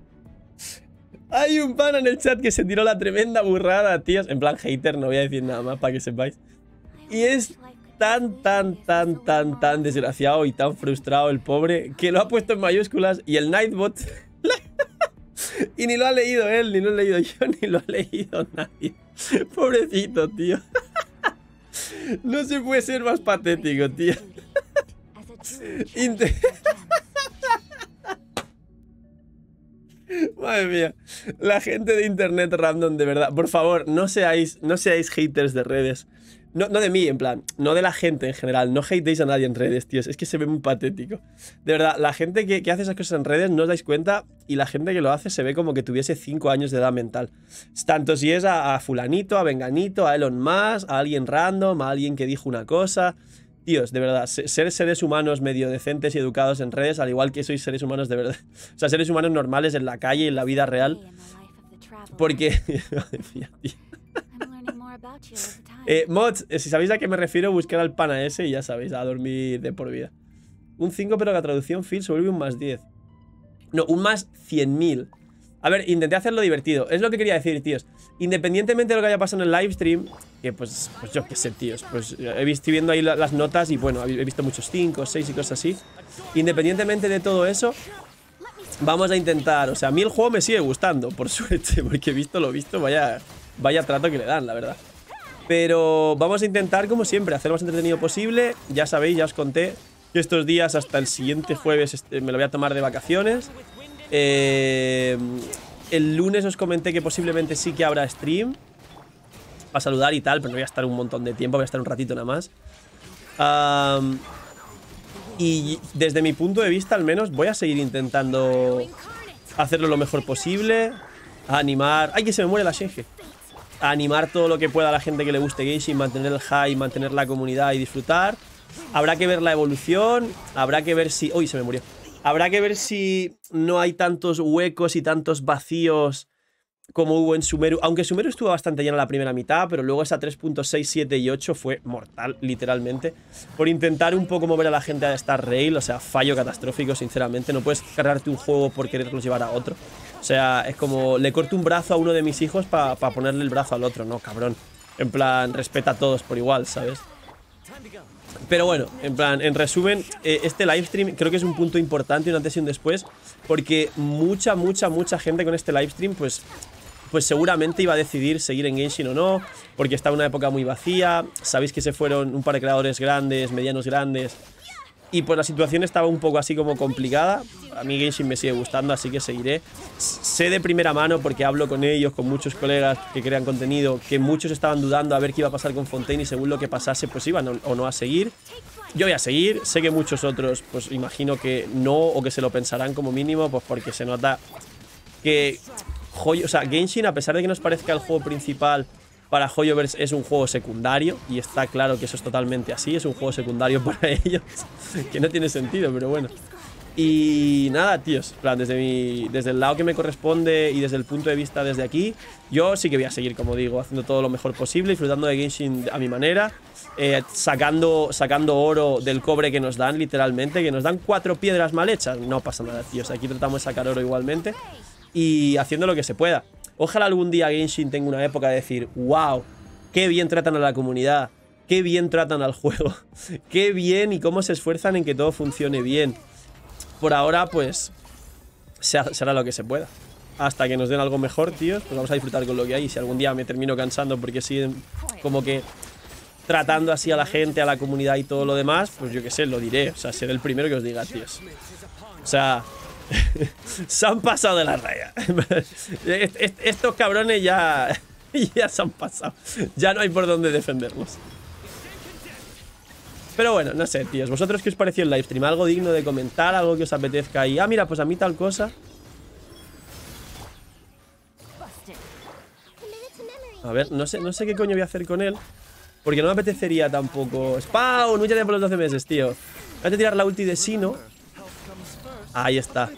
Hay un pan en el chat que se tiró la tremenda burrada, tíos. En plan hater, no voy a decir nada más para que sepáis. Y es tan, tan, tan, tan, tan desgraciado y tan frustrado el pobre que lo ha puesto en mayúsculas y el Nightbot... y ni lo ha leído él, ni lo he leído yo, ni lo ha leído nadie. Pobrecito, tío. No se puede ser más patético, tío. Madre mía, la gente de internet random, de verdad. Por favor, no seáis, no seáis haters de redes. No, de mí, en plan, no de la gente en general. No hateéis a nadie en redes, tíos. Es que se ve muy patético. De verdad, la gente que, hace esas cosas en redes no os dais cuenta y la gente que lo hace se ve como que tuviese 5 años de edad mental. Tanto si es a, fulanito, a venganito, a Elon Musk, a alguien random, a alguien que dijo una cosa. Tíos, de verdad, ser seres humanos medio decentes y educados en redes, al igual que sois seres humanos de verdad. O sea, seres humanos normales en la calle, en la vida real. Porque... Eh, mods, eh, si sabéis a qué me refiero, buscar al pana ese y ya sabéis, a dormir de por vida. Un 5, pero la traducción Phil se vuelve un más 10. No, un más 100.000. A ver, intenté hacerlo divertido. Es lo que quería decir, tíos. Independientemente de lo que haya pasado en el livestream, que pues, pues, yo qué sé, tíos. Pues eh, he visto viendo ahí las notas y bueno, he visto muchos 5, 6 y cosas así. Independientemente de todo eso, vamos a intentar. O sea, a mí el juego me sigue gustando, por suerte, porque he visto lo visto, vaya, vaya trato que le dan, la verdad. Pero vamos a intentar, como siempre, hacer lo más entretenido posible. Ya sabéis, ya os conté que estos días hasta el siguiente jueves este, me lo voy a tomar de vacaciones. Eh, el lunes os comenté que posiblemente sí que habrá stream. Para saludar y tal, pero no voy a estar un montón de tiempo, voy a estar un ratito nada más. y desde mi punto de vista, al menos, voy a seguir intentando hacerlo lo mejor posible. Animar. ¡Ay, que se me muere la Shenge! animar todo lo que pueda a la gente que le guste Genshin, mantener el high, mantener la comunidad y disfrutar. Habrá que ver la evolución, habrá que ver si... Uy, se me murió. Habrá que ver si no hay tantos huecos y tantos vacíos como hubo en Sumeru, aunque Sumeru estuvo bastante llena la primera mitad, pero luego esa 3.6, 7 y 8 fue mortal, literalmente, por intentar un poco mover a la gente a Star Rail, o sea, fallo catastrófico, sinceramente, no puedes cargarte un juego por quererlos llevar a otro, o sea, es como, le corto un brazo a uno de mis hijos para ponerle el brazo al otro, no, cabrón, en plan, respeta a todos por igual, ¿sabes? Pero bueno, en plan, en resumen, eh, este livestream creo que es un punto importante, un antes y un después, porque mucha, mucha, mucha gente con este livestream, pues pues seguramente iba a decidir seguir en Genshin o no, porque estaba en una época muy vacía, sabéis que se fueron un par de creadores grandes, medianos grandes, y pues la situación estaba un poco así como complicada. A mí Genshin me sigue gustando, así que seguiré. Sé de primera mano, porque hablo con ellos, con muchos colegas que crean contenido, que muchos estaban dudando a ver qué iba a pasar con Fontaine y según lo que pasase, pues iban o no a seguir. Yo voy a seguir, sé que muchos otros, pues imagino que no, o que se lo pensarán como mínimo, pues porque se nota que Joyo, o sea, Genshin, a pesar de que nos parezca el juego principal para Hoyoverse, es un juego secundario. Y está claro que eso es totalmente así, es un juego secundario para ellos. que no tiene sentido, pero bueno. Y nada, tíos, plan, desde, mi, desde el lado que me corresponde y desde el punto de vista desde aquí, yo sí que voy a seguir, como digo, haciendo todo lo mejor posible, disfrutando de Genshin a mi manera, eh, sacando, sacando oro del cobre que nos dan, literalmente, que nos dan cuatro piedras mal hechas. No pasa nada, tíos, aquí tratamos de sacar oro igualmente y haciendo lo que se pueda. Ojalá algún día Genshin tenga una época de decir, wow, qué bien tratan a la comunidad, qué bien tratan al juego, qué bien y cómo se esfuerzan en que todo funcione bien. Por ahora, pues, Será lo que se pueda. Hasta que nos den algo mejor, tío pues vamos a disfrutar con lo que hay. Si algún día me termino cansando porque siguen como que tratando así a la gente, a la comunidad y todo lo demás, pues yo qué sé, lo diré. O sea, seré el primero que os diga, tíos. O sea, se han pasado de la raya. Estos cabrones ya, ya se han pasado. Ya no hay por dónde defenderlos. Pero bueno, no sé, tíos. ¿Vosotros qué os pareció el livestream? ¿Algo digno de comentar? ¿Algo que os apetezca? Y, ah, mira, pues a mí tal cosa. A ver, no sé, no sé qué coño voy a hacer con él. Porque no me apetecería tampoco... ¡Spawn! ¡Mucha tiempo por los 12 meses, tío. Voy a tirar la ulti de Sino. Ahí está.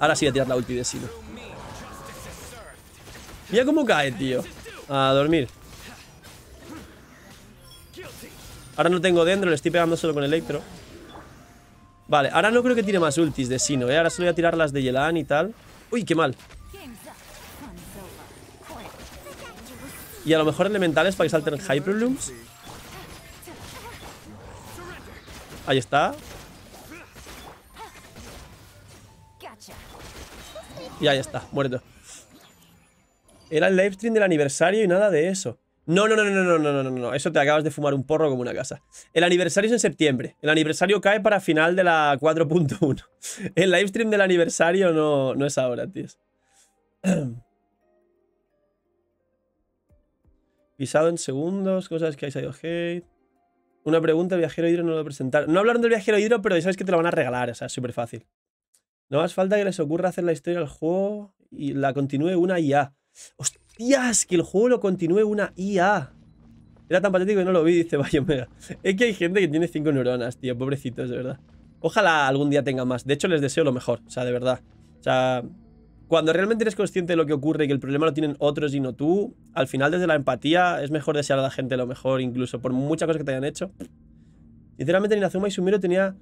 Ahora sí voy a tirar la ulti de Sino Mira cómo cae, tío. A dormir. Ahora no tengo dentro, le estoy pegando solo con Electro. Vale, ahora no creo que tire más ultis de Sino, ¿eh? Ahora solo voy a tirar las de Yelan y tal. Uy, qué mal. Y a lo mejor elementales para que salten Hyperlooms. Ahí está. Y ahí está, muerto. Era el livestream del aniversario y nada de eso. No, no, no, no, no, no, no, no, no. Eso te acabas de fumar un porro como una casa. El aniversario es en septiembre. El aniversario cae para final de la 4.1. El livestream del aniversario no, no es ahora, tíos. Pisado en segundos, cosas que hay salido hate. Una pregunta, viajero hidro no lo presentaron. No hablaron del viajero hidro, pero ya sabes que te lo van a regalar, o sea, es súper fácil. No más falta que les ocurra hacer la historia del juego y la continúe una IA. ¡Hostias! Que el juego lo continúe una IA. Era tan patético que no lo vi, dice Vaya mira. Es que hay gente que tiene cinco neuronas, tío, pobrecitos, de verdad. Ojalá algún día tenga más. De hecho, les deseo lo mejor, o sea, de verdad. O sea, cuando realmente eres consciente de lo que ocurre y que el problema lo tienen otros y no tú, al final desde la empatía es mejor desear a la gente lo mejor, incluso por muchas cosas que te hayan hecho. Sinceramente, Ninazuma y Sumiro tenía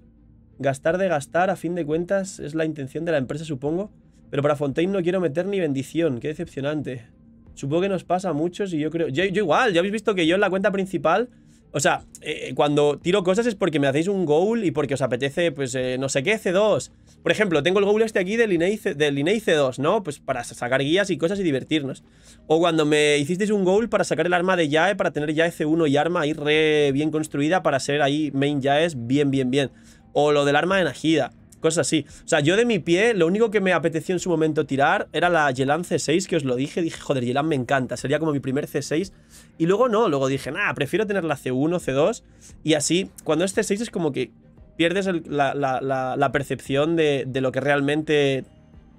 gastar de gastar, a fin de cuentas, es la intención de la empresa, supongo. Pero para Fontaine no quiero meter ni bendición, qué decepcionante. Supongo que nos pasa a muchos y yo creo... yo igual, ya habéis visto que yo en la cuenta principal o sea, eh, cuando tiro cosas es porque me hacéis un goal y porque os apetece, pues, eh, no sé qué, C2. Por ejemplo, tengo el goal este aquí del Inei C2, ¿no? Pues para sacar guías y cosas y divertirnos. O cuando me hicisteis un goal para sacar el arma de Jae, para tener ya C1 y arma ahí re bien construida para ser ahí main Jaes, bien, bien, bien. O lo del arma de Najida cosas así. O sea, yo de mi pie, lo único que me apeteció en su momento tirar era la Yelan C6, que os lo dije, dije, joder, Yelan me encanta, sería como mi primer C6. Y luego no, luego dije, nada, prefiero tener la C1, C2, y así, cuando es C6 es como que pierdes la, percepción de, lo que realmente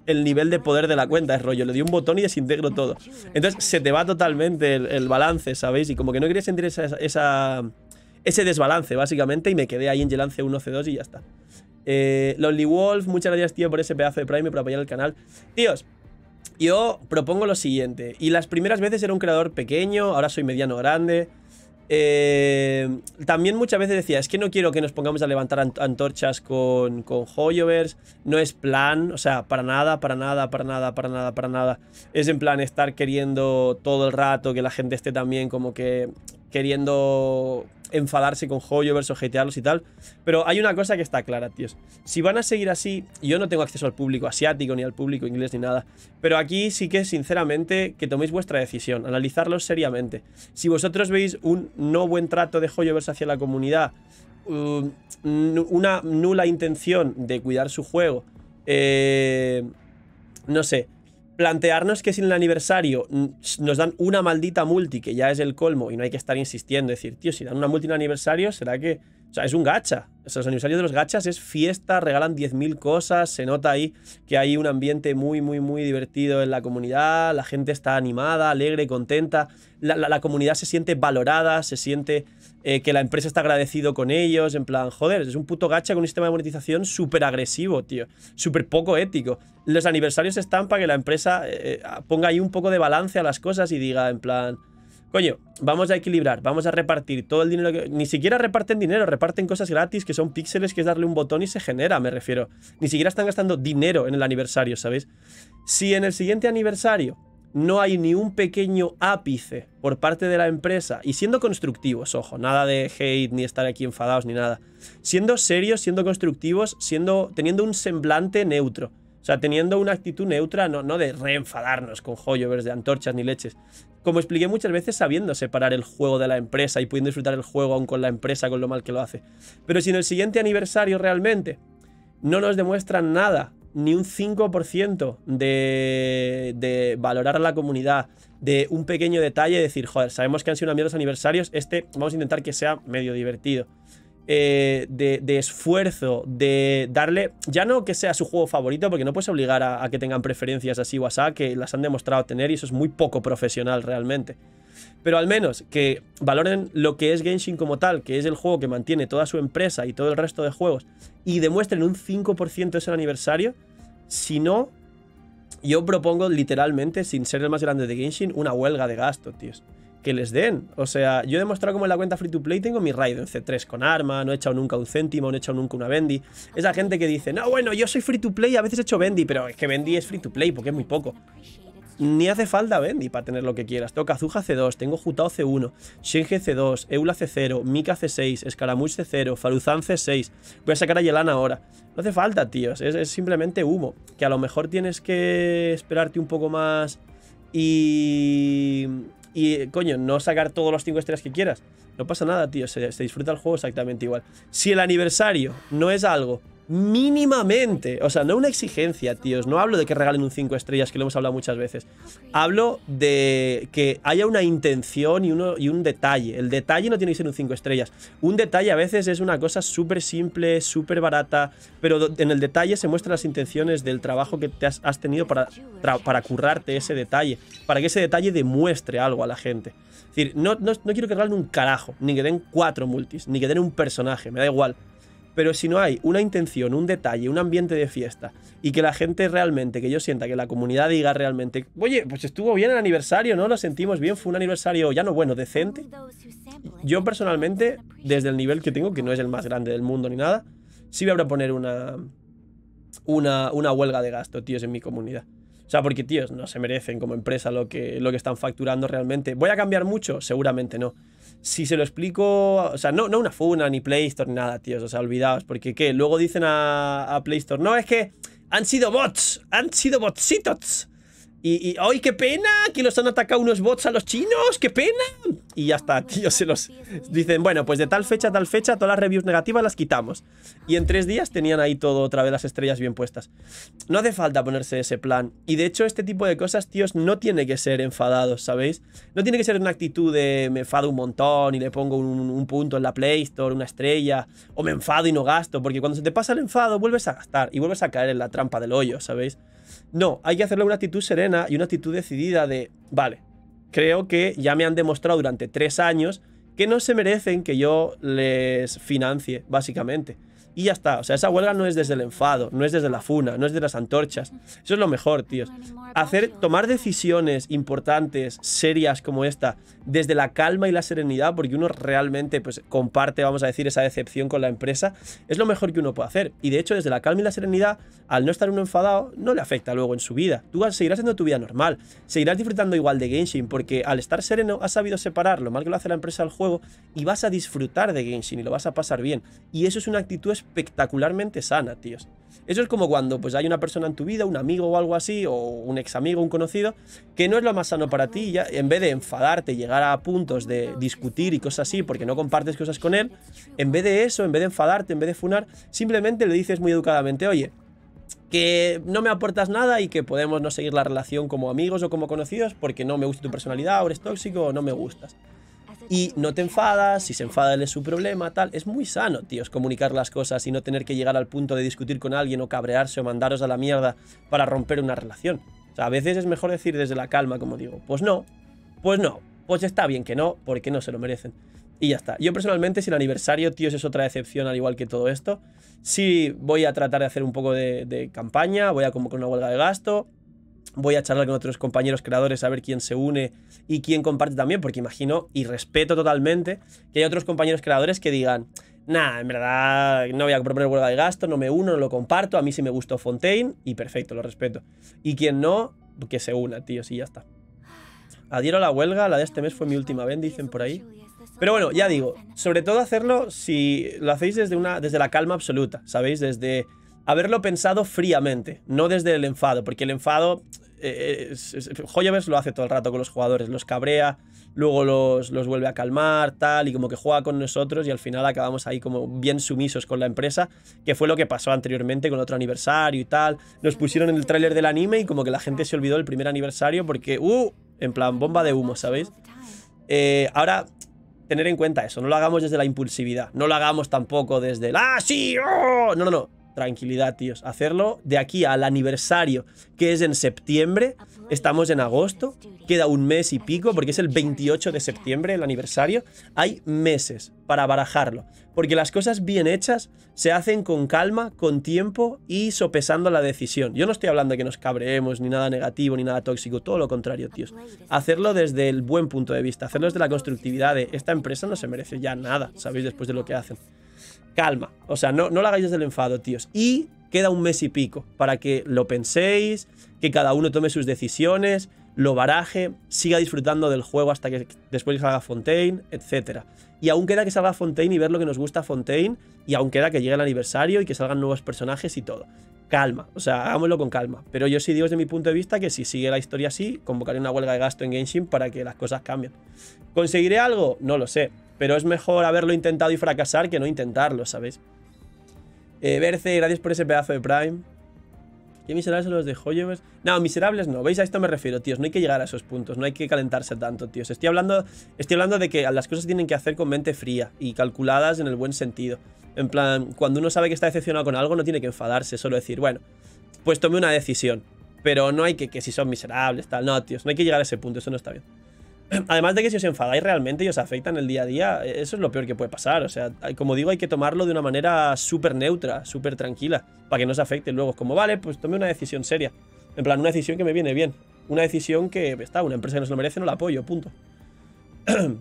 el nivel de poder de la cuenta. Es rollo, le di un botón y desintegro todo. Entonces se te va totalmente el, balance, ¿sabéis? Y como que no quería sentir esa, ese desbalance, básicamente, y me quedé ahí en c 1, C2 y ya está. Eh, Lonely Wolf, muchas gracias, tío, por ese pedazo de Prime y por apoyar el canal. Tíos, yo propongo lo siguiente. Y las primeras veces era un creador pequeño, ahora soy mediano grande. Eh, también muchas veces decía, es que no quiero que nos pongamos a levantar antorchas con, con Hoyovers. No es plan, o sea, para nada, para nada, para nada, para nada, para nada. Es en plan estar queriendo todo el rato que la gente esté también como que queriendo enfadarse con Joyo versus hatearlos y tal. Pero hay una cosa que está clara, tíos. Si van a seguir así, yo no tengo acceso al público asiático, ni al público inglés, ni nada. Pero aquí sí que, sinceramente, que toméis vuestra decisión, analizarlos seriamente. Si vosotros veis un no buen trato de Joyo versus hacia la comunidad, um, una nula intención de cuidar su juego, eh, no sé plantearnos que si en el aniversario nos dan una maldita multi, que ya es el colmo, y no hay que estar insistiendo, decir, tío, si dan una multi en el aniversario, ¿será que o sea, es un gacha. O sea, los aniversarios de los gachas es fiesta, regalan 10.000 cosas, se nota ahí que hay un ambiente muy, muy, muy divertido en la comunidad, la gente está animada, alegre, contenta, la, comunidad se siente valorada, se siente eh, que la empresa está agradecido con ellos, en plan, joder, es un puto gacha con un sistema de monetización súper agresivo, tío, súper poco ético. Los aniversarios están para que la empresa eh, eh, ponga ahí un poco de balance a las cosas y diga, en plan... Coño, vamos a equilibrar, vamos a repartir todo el dinero que... Ni siquiera reparten dinero, reparten cosas gratis que son píxeles, que es darle un botón y se genera, me refiero. Ni siquiera están gastando dinero en el aniversario, ¿sabéis? Si en el siguiente aniversario no hay ni un pequeño ápice por parte de la empresa, y siendo constructivos, ojo, nada de hate, ni estar aquí enfadados, ni nada, siendo serios, siendo constructivos, siendo, teniendo un semblante neutro, o sea, teniendo una actitud neutra, no, de reenfadarnos con joyovers de antorchas ni leches. Como expliqué muchas veces, sabiendo separar el juego de la empresa y pudiendo disfrutar el juego aún con la empresa, con lo mal que lo hace. Pero si en el siguiente aniversario realmente no nos demuestran nada, ni un 5% de, de valorar a la comunidad, de un pequeño detalle, decir, joder, sabemos que han sido una mierda los aniversarios, este vamos a intentar que sea medio divertido. Eh, de, esfuerzo, de darle, ya no que sea su juego favorito, porque no puedes obligar a, que tengan preferencias así o así, que las han demostrado tener y eso es muy poco profesional realmente. Pero al menos que valoren lo que es Genshin como tal, que es el juego que mantiene toda su empresa y todo el resto de juegos, y demuestren un 5% ese aniversario, si no, yo propongo literalmente, sin ser el más grande de Genshin, una huelga de gasto, tíos que les den. O sea, yo he demostrado como en la cuenta free to play tengo mi Raiden C3 con arma, no he echado nunca un céntimo, no he echado nunca una bendy. Esa gente que dice, no, bueno, yo soy free to play, a veces he hecho bendy, pero es que bendy es free to play porque es muy poco. Ni hace falta bendy para tener lo que quieras. Tengo azuja C2, tengo Jutao C1, Shenge C2, Eula C0, Mika C6, Escaramouche C0, Faruzan C6. Voy a sacar a Yelana ahora. No hace falta, tíos, es simplemente humo. Que a lo mejor tienes que esperarte un poco más y y, coño, no sacar todos los 5 estrellas que quieras. No pasa nada, tío, se, se disfruta el juego exactamente igual. Si el aniversario no es algo mínimamente. O sea, no una exigencia, tíos. No hablo de que regalen un 5 estrellas, que lo hemos hablado muchas veces. Hablo de que haya una intención y, y un detalle. El detalle no tiene que ser un 5 estrellas. Un detalle a veces es una cosa súper simple, súper barata, pero en el detalle se muestran las intenciones del trabajo que te has, tenido para, para currarte ese detalle. Para que ese detalle demuestre algo a la gente. Es decir, no, no, no quiero que regalen un carajo, ni que den cuatro multis, ni que den un personaje, me da igual pero si no hay una intención, un detalle, un ambiente de fiesta y que la gente realmente, que yo sienta, que la comunidad diga realmente, oye, pues estuvo bien el aniversario, ¿no? Lo sentimos bien, fue un aniversario ya no bueno, decente. Yo personalmente, desde el nivel que tengo, que no es el más grande del mundo ni nada, sí voy a poner una, una, huelga de gasto, tíos, en mi comunidad. O sea, porque, tíos, no se merecen como empresa lo que, lo que están facturando realmente. ¿Voy a cambiar mucho? Seguramente no si se lo explico, o sea, no, no una funa, ni Play Store, ni nada, tíos, o sea, olvidaos, porque ¿qué? Luego dicen a, a Play Store, no, es que han sido bots, han sido botsitos. Y, ¡ay, qué pena! Que los han atacado unos bots a los chinos, ¡qué pena! Y ya está, tío, se los... Dicen, bueno, pues de tal fecha a tal fecha, todas las reviews negativas las quitamos. Y en tres días tenían ahí todo, otra vez las estrellas bien puestas. No hace falta ponerse ese plan. Y de hecho, este tipo de cosas, tíos, no tiene que ser enfadados, ¿sabéis? No tiene que ser una actitud de me enfado un montón y le pongo un, un punto en la Play Store, una estrella, o me enfado y no gasto, porque cuando se te pasa el enfado, vuelves a gastar y vuelves a caer en la trampa del hoyo, ¿sabéis? No, hay que hacerle una actitud serena y una actitud decidida de, vale, creo que ya me han demostrado durante tres años que no se merecen que yo les financie, básicamente. Y ya está, o sea, esa huelga no es desde el enfado, no es desde la funa, no es de las antorchas. Eso es lo mejor, tíos. Hacer, tomar decisiones importantes, serias como esta, desde la calma y la serenidad, porque uno realmente pues, comparte, vamos a decir, esa decepción con la empresa, es lo mejor que uno puede hacer. Y de hecho, desde la calma y la serenidad, al no estar uno enfadado, no le afecta luego en su vida. Tú seguirás haciendo tu vida normal, seguirás disfrutando igual de Genshin, porque al estar sereno has sabido separar lo mal que lo hace la empresa al juego y vas a disfrutar de Genshin y lo vas a pasar bien. Y eso es una actitud espectacularmente sana, tíos. Eso es como cuando pues hay una persona en tu vida, un amigo o algo así, o un ex amigo, un conocido, que no es lo más sano para ti, ya, en vez de enfadarte, llegar a puntos de discutir y cosas así, porque no compartes cosas con él, en vez de eso, en vez de enfadarte, en vez de funar, simplemente le dices muy educadamente, oye, que no me aportas nada y que podemos no seguir la relación como amigos o como conocidos porque no me gusta tu personalidad, o eres tóxico o no me gustas y no te enfadas, si se enfada él es su problema, tal. Es muy sano, tíos, comunicar las cosas y no tener que llegar al punto de discutir con alguien o cabrearse o mandaros a la mierda para romper una relación. O sea, a veces es mejor decir desde la calma, como digo, pues no, pues no, pues está bien que no, porque no se lo merecen. Y ya está. Yo personalmente, si el aniversario, tíos, es otra excepción al igual que todo esto, sí voy a tratar de hacer un poco de, de campaña, voy a convocar una huelga de gasto, Voy a charlar con otros compañeros creadores a ver quién se une y quién comparte también, porque imagino y respeto totalmente que hay otros compañeros creadores que digan, nada en verdad no voy a proponer huelga de gasto, no me uno, no lo comparto, a mí sí me gustó Fontaine y perfecto, lo respeto. Y quien no, que se una, tío, sí, ya está. Adhiero a la huelga, la de este mes fue mi última vez, dicen por ahí. Pero bueno, ya digo, sobre todo hacerlo si lo hacéis desde, una, desde la calma absoluta, ¿sabéis? Desde haberlo pensado fríamente, no desde el enfado, porque el enfado eh, lo hace todo el rato con los jugadores, los cabrea, luego los, los, vuelve a calmar, tal, y como que juega con nosotros y al final acabamos ahí como bien sumisos con la empresa, que fue lo que pasó anteriormente con otro aniversario y tal. Nos pusieron en el tráiler del anime y como que la gente se olvidó el primer aniversario porque, uh, en plan, bomba de humo, ¿sabéis? Eh, ahora, tener en cuenta eso, no lo hagamos desde la impulsividad, no lo hagamos tampoco desde el, ah, sí, oh". no, no, no tranquilidad, tíos. Hacerlo de aquí al aniversario, que es en septiembre. Estamos en agosto. Queda un mes y pico, porque es el 28 de septiembre el aniversario. Hay meses para barajarlo. Porque las cosas bien hechas se hacen con calma, con tiempo y sopesando la decisión. Yo no estoy hablando de que nos cabreemos, ni nada negativo, ni nada tóxico. Todo lo contrario, tíos. Hacerlo desde el buen punto de vista. Hacerlo desde la constructividad de esta empresa no se merece ya nada, ¿sabéis? Después de lo que hacen calma. O sea, no, no lo hagáis desde el enfado, tíos. Y queda un mes y pico para que lo penséis, que cada uno tome sus decisiones, lo baraje, siga disfrutando del juego hasta que después salga Fontaine, etc. Y aún queda que salga Fontaine y ver lo que nos gusta Fontaine, y aún queda que llegue el aniversario y que salgan nuevos personajes y todo. Calma, o sea, hagámoslo con calma. Pero yo sí digo desde mi punto de vista que si sigue la historia así, convocaré una huelga de gasto en Genshin para que las cosas cambien. ¿Conseguiré algo? No lo sé pero es mejor haberlo intentado y fracasar que no intentarlo, ¿sabéis? Eh, Berce, gracias por ese pedazo de Prime. ¿Qué miserables son los de Hoyovers? No, miserables no. ¿Veis? A esto me refiero, tíos. No hay que llegar a esos puntos. No hay que calentarse tanto, tíos. Estoy hablando, estoy hablando de que las cosas tienen que hacer con mente fría y calculadas en el buen sentido. En plan, cuando uno sabe que está decepcionado con algo, no tiene que enfadarse. Solo decir, bueno, pues tome una decisión. Pero no hay que, que si son miserables, tal. No, tíos. No hay que llegar a ese punto. Eso no está bien. Además de que si os enfadáis realmente y os afectan el día a día, e-, eso es lo peor que puede pasar. O sea, como digo, hay que tomarlo de una manera súper neutra, súper tranquila, para que no os afecte luego. como, vale, pues tome una decisión seria. En plan, una decisión que me viene bien. Una decisión que, está, una empresa que no lo merece, no la apoyo, punto.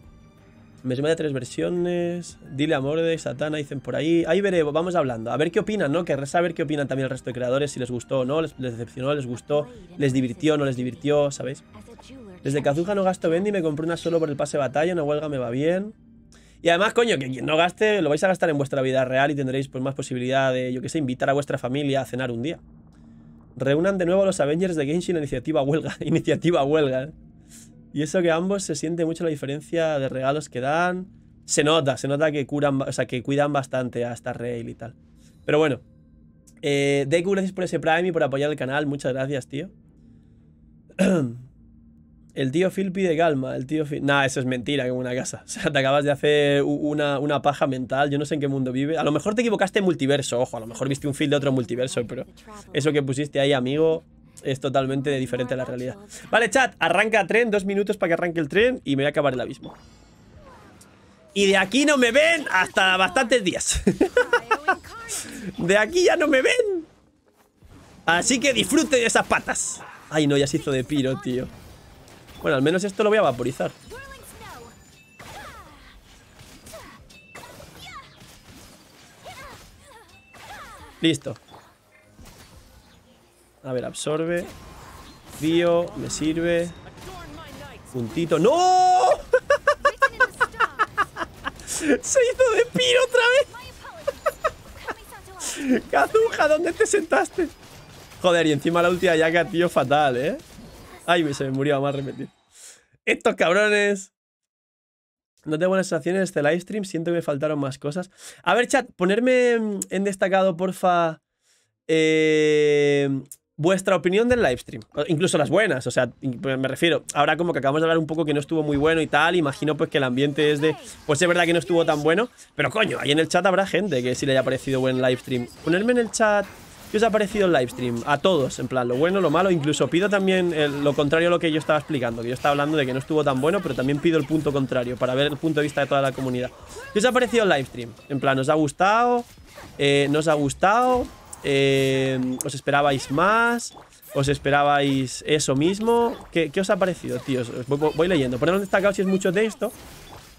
me de tres versiones. Dile amor de Satana, dicen por ahí. Ahí veré, vamos hablando. A ver qué opinan, ¿no? Querré saber qué opinan también el resto de creadores, si les gustó o no, les, decepcionó, les gustó, les divirtió, o no les divirtió, ¿sabéis? Desde Kazuja no gasto Bendy, me compré una solo por el pase batalla, una huelga me va bien. Y además, coño, que quien no gaste lo vais a gastar en vuestra vida real y tendréis pues más posibilidad de, yo qué sé, invitar a vuestra familia a cenar un día. Reúnan de nuevo a los Avengers de Genshin Iniciativa Huelga. iniciativa Huelga. ¿eh? Y eso que ambos se siente mucho la diferencia de regalos que dan. Se nota, se nota que curan, o sea, que cuidan bastante a esta rail y tal. Pero bueno. Eh, Deku, gracias por ese Prime y por apoyar el canal. Muchas gracias, tío. El tío Phil pide calma, el tío Phil... Nah, eso es mentira, Como una casa. O sea, te acabas de hacer una, una, paja mental, yo no sé en qué mundo vive. A lo mejor te equivocaste en multiverso, ojo, a lo mejor viste un Phil de otro multiverso, pero eso que pusiste ahí, amigo, es totalmente diferente a la realidad. Vale, chat, arranca tren, dos minutos para que arranque el tren y me voy a acabar el abismo. Y de aquí no me ven hasta bastantes días. de aquí ya no me ven. Así que disfrute de esas patas. Ay, no, ya se hizo de piro, tío. Bueno, al menos esto lo voy a vaporizar. Listo. A ver, absorbe. Bio, me sirve. Puntito. ¡No! Se hizo de piro otra vez. Cazuja, ¿dónde te sentaste? Joder, y encima la última ya ha tío, fatal, ¿eh? Ay, se me murió, a más repetir. Estos cabrones. No tengo buenas sensaciones este livestream. Siento que me faltaron más cosas. A ver, chat, ponerme en destacado, porfa. Eh, vuestra opinión del livestream. Incluso las buenas. O sea, pues, me refiero. Ahora, como que acabamos de hablar un poco que no estuvo muy bueno y tal. Imagino pues que el ambiente es de. Pues es verdad que no estuvo tan bueno. Pero coño, ahí en el chat habrá gente que sí le haya parecido buen livestream. Ponerme en el chat. ¿Qué os ha parecido el livestream? A todos, en plan, lo bueno, lo malo. Incluso pido también eh, lo contrario a lo que yo estaba explicando, que yo estaba hablando de que no estuvo tan bueno, pero también pido el punto contrario para ver el punto de vista de toda la comunidad. ¿Qué os ha parecido el livestream? En plan, ¿os ha gustado? Eh, ¿No os ha gustado? Eh, ha gustado os esperabais más? ¿Os esperabais eso mismo? ¿Qué, os ha parecido, tíos? Voy, leyendo. ¿Por dónde destacado si es mucho texto,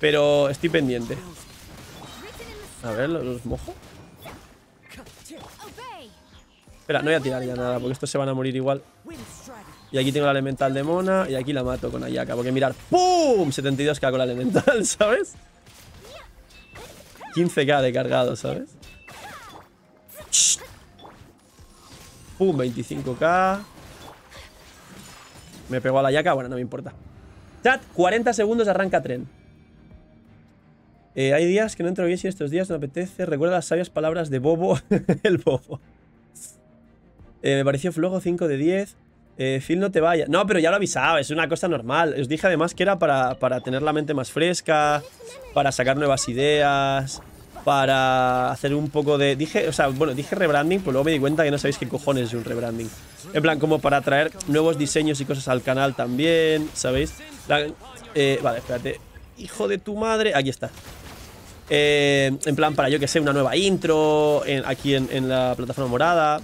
pero estoy pendiente. A ver, los mojo. Espera, no voy a tirar ya nada, porque estos se van a morir igual. Y aquí tengo la elemental de Mona y aquí la mato con Ayaka, porque mirar, ¡pum! 72k con la elemental, ¿sabes? 15k de cargado, ¿sabes? ¡Pum! 25k. Me pegó a la Ayaka, bueno, no me importa. Chat, 40 segundos arranca tren. Eh, hay días que no entro bien y estos días no apetece. Recuerda las sabias palabras de Bobo, el Bobo. Eh, me pareció flojo, 5 de 10. Eh, Phil, no te vaya No, pero ya lo avisaba, es una cosa normal. Os dije además que era para, para tener la mente más fresca, para sacar nuevas ideas, para hacer un poco de... Dije, o sea, bueno, dije rebranding, pero pues luego me di cuenta que no sabéis qué cojones es un rebranding. En plan, como para traer nuevos diseños y cosas al canal también, ¿sabéis? Eh, vale, espérate. Hijo de tu madre. Aquí está. Eh, en plan, para yo que sé, una nueva intro aquí en, en la plataforma morada.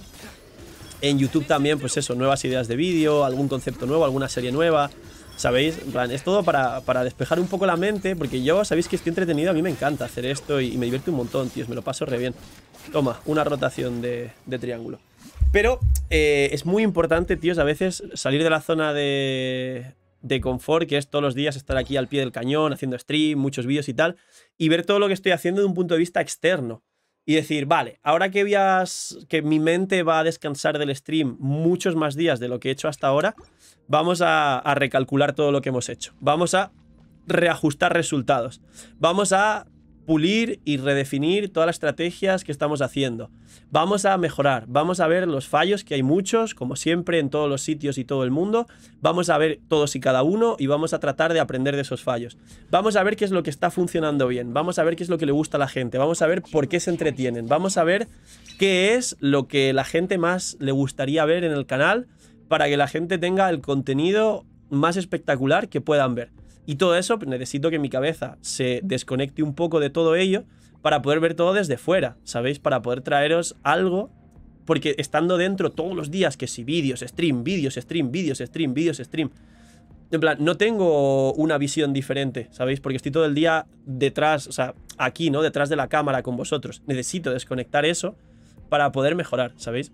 En YouTube también, pues eso, nuevas ideas de vídeo, algún concepto nuevo, alguna serie nueva. ¿Sabéis? En plan, es todo para, despejar un poco la mente, porque yo sabéis que estoy entretenido, a mí me encanta hacer esto y, me divierte un montón, tíos, me lo paso re bien. Toma, una rotación de, triángulo. Pero eh, es muy importante, tíos, a veces salir de la zona de, de confort, que es todos los días estar aquí al pie del cañón, haciendo stream, muchos vídeos y tal, y ver todo lo que estoy haciendo de un punto de vista externo y decir, vale, ahora que, que mi mente va a descansar del stream muchos más días de lo que he hecho hasta ahora, vamos a recalcular todo lo que hemos hecho. Vamos a reajustar resultados. Vamos a pulir y redefinir todas las estrategias que estamos haciendo. Vamos a mejorar, vamos a ver los fallos, que hay muchos, como siempre, en todos los sitios y todo el mundo. Vamos a ver todos y cada uno y vamos a tratar de aprender de esos fallos. Vamos a ver qué es lo que está funcionando bien, vamos a ver qué es lo que le gusta a la gente, vamos a ver por qué se entretienen, vamos a ver qué es lo que la gente más le gustaría ver en el canal para que la gente tenga el contenido más espectacular que puedan ver. Y todo eso necesito que mi cabeza se desconecte un poco de todo ello para poder ver todo desde fuera, ¿sabéis? Para poder traeros algo porque estando dentro todos los días, que si vídeos, stream, vídeos, stream, vídeos, stream, vídeos, stream. En plan, no tengo una visión diferente, ¿sabéis? Porque estoy todo el día detrás, o sea, aquí, ¿no? Detrás de la cámara con vosotros. Necesito desconectar eso para poder mejorar, ¿sabéis?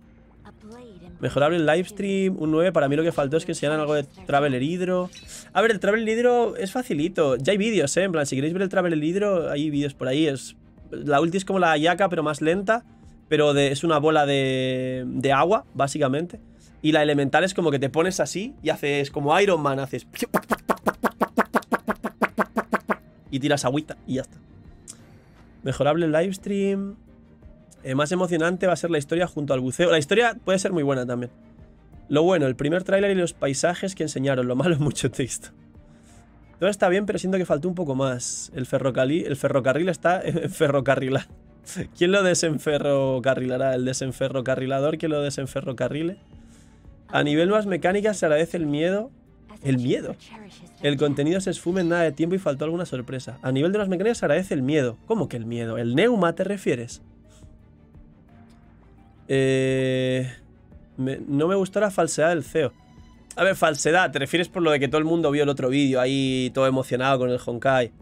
Mejorable el livestream, un 9. Para mí lo que faltó es que enseñaran algo de Traveler Hidro. A ver, el Traveler Hidro es facilito. Ya hay vídeos, ¿eh? En plan, si queréis ver el Traveler Hidro, hay vídeos por ahí. Es, la ulti es como la Ayaka, pero más lenta. Pero es una bola de, de agua, básicamente. Y la elemental es como que te pones así y haces como Iron Man, haces... Y tiras agüita y ya está. Mejorable el livestream más emocionante va a ser la historia junto al buceo. La historia puede ser muy buena también. Lo bueno, el primer tráiler y los paisajes que enseñaron. Lo malo es mucho texto. Todo está bien, pero siento que faltó un poco más. El ferrocarril, el ferrocarril está ferrocarrila. ¿Quién lo desenferrocarrilará? ¿El desenferrocarrilador? ¿Quién lo desenferrocarrile? A nivel más mecánica se agradece el miedo. El miedo. El contenido se esfume en nada de tiempo y faltó alguna sorpresa. A nivel de las mecánicas se agradece el miedo. ¿Cómo que el miedo? ¿El neuma te refieres? Eh, no me gustó la falsedad del CEO. A ver, falsedad, ¿te refieres por lo de que todo el mundo vio el otro vídeo ahí todo emocionado con el Honkai?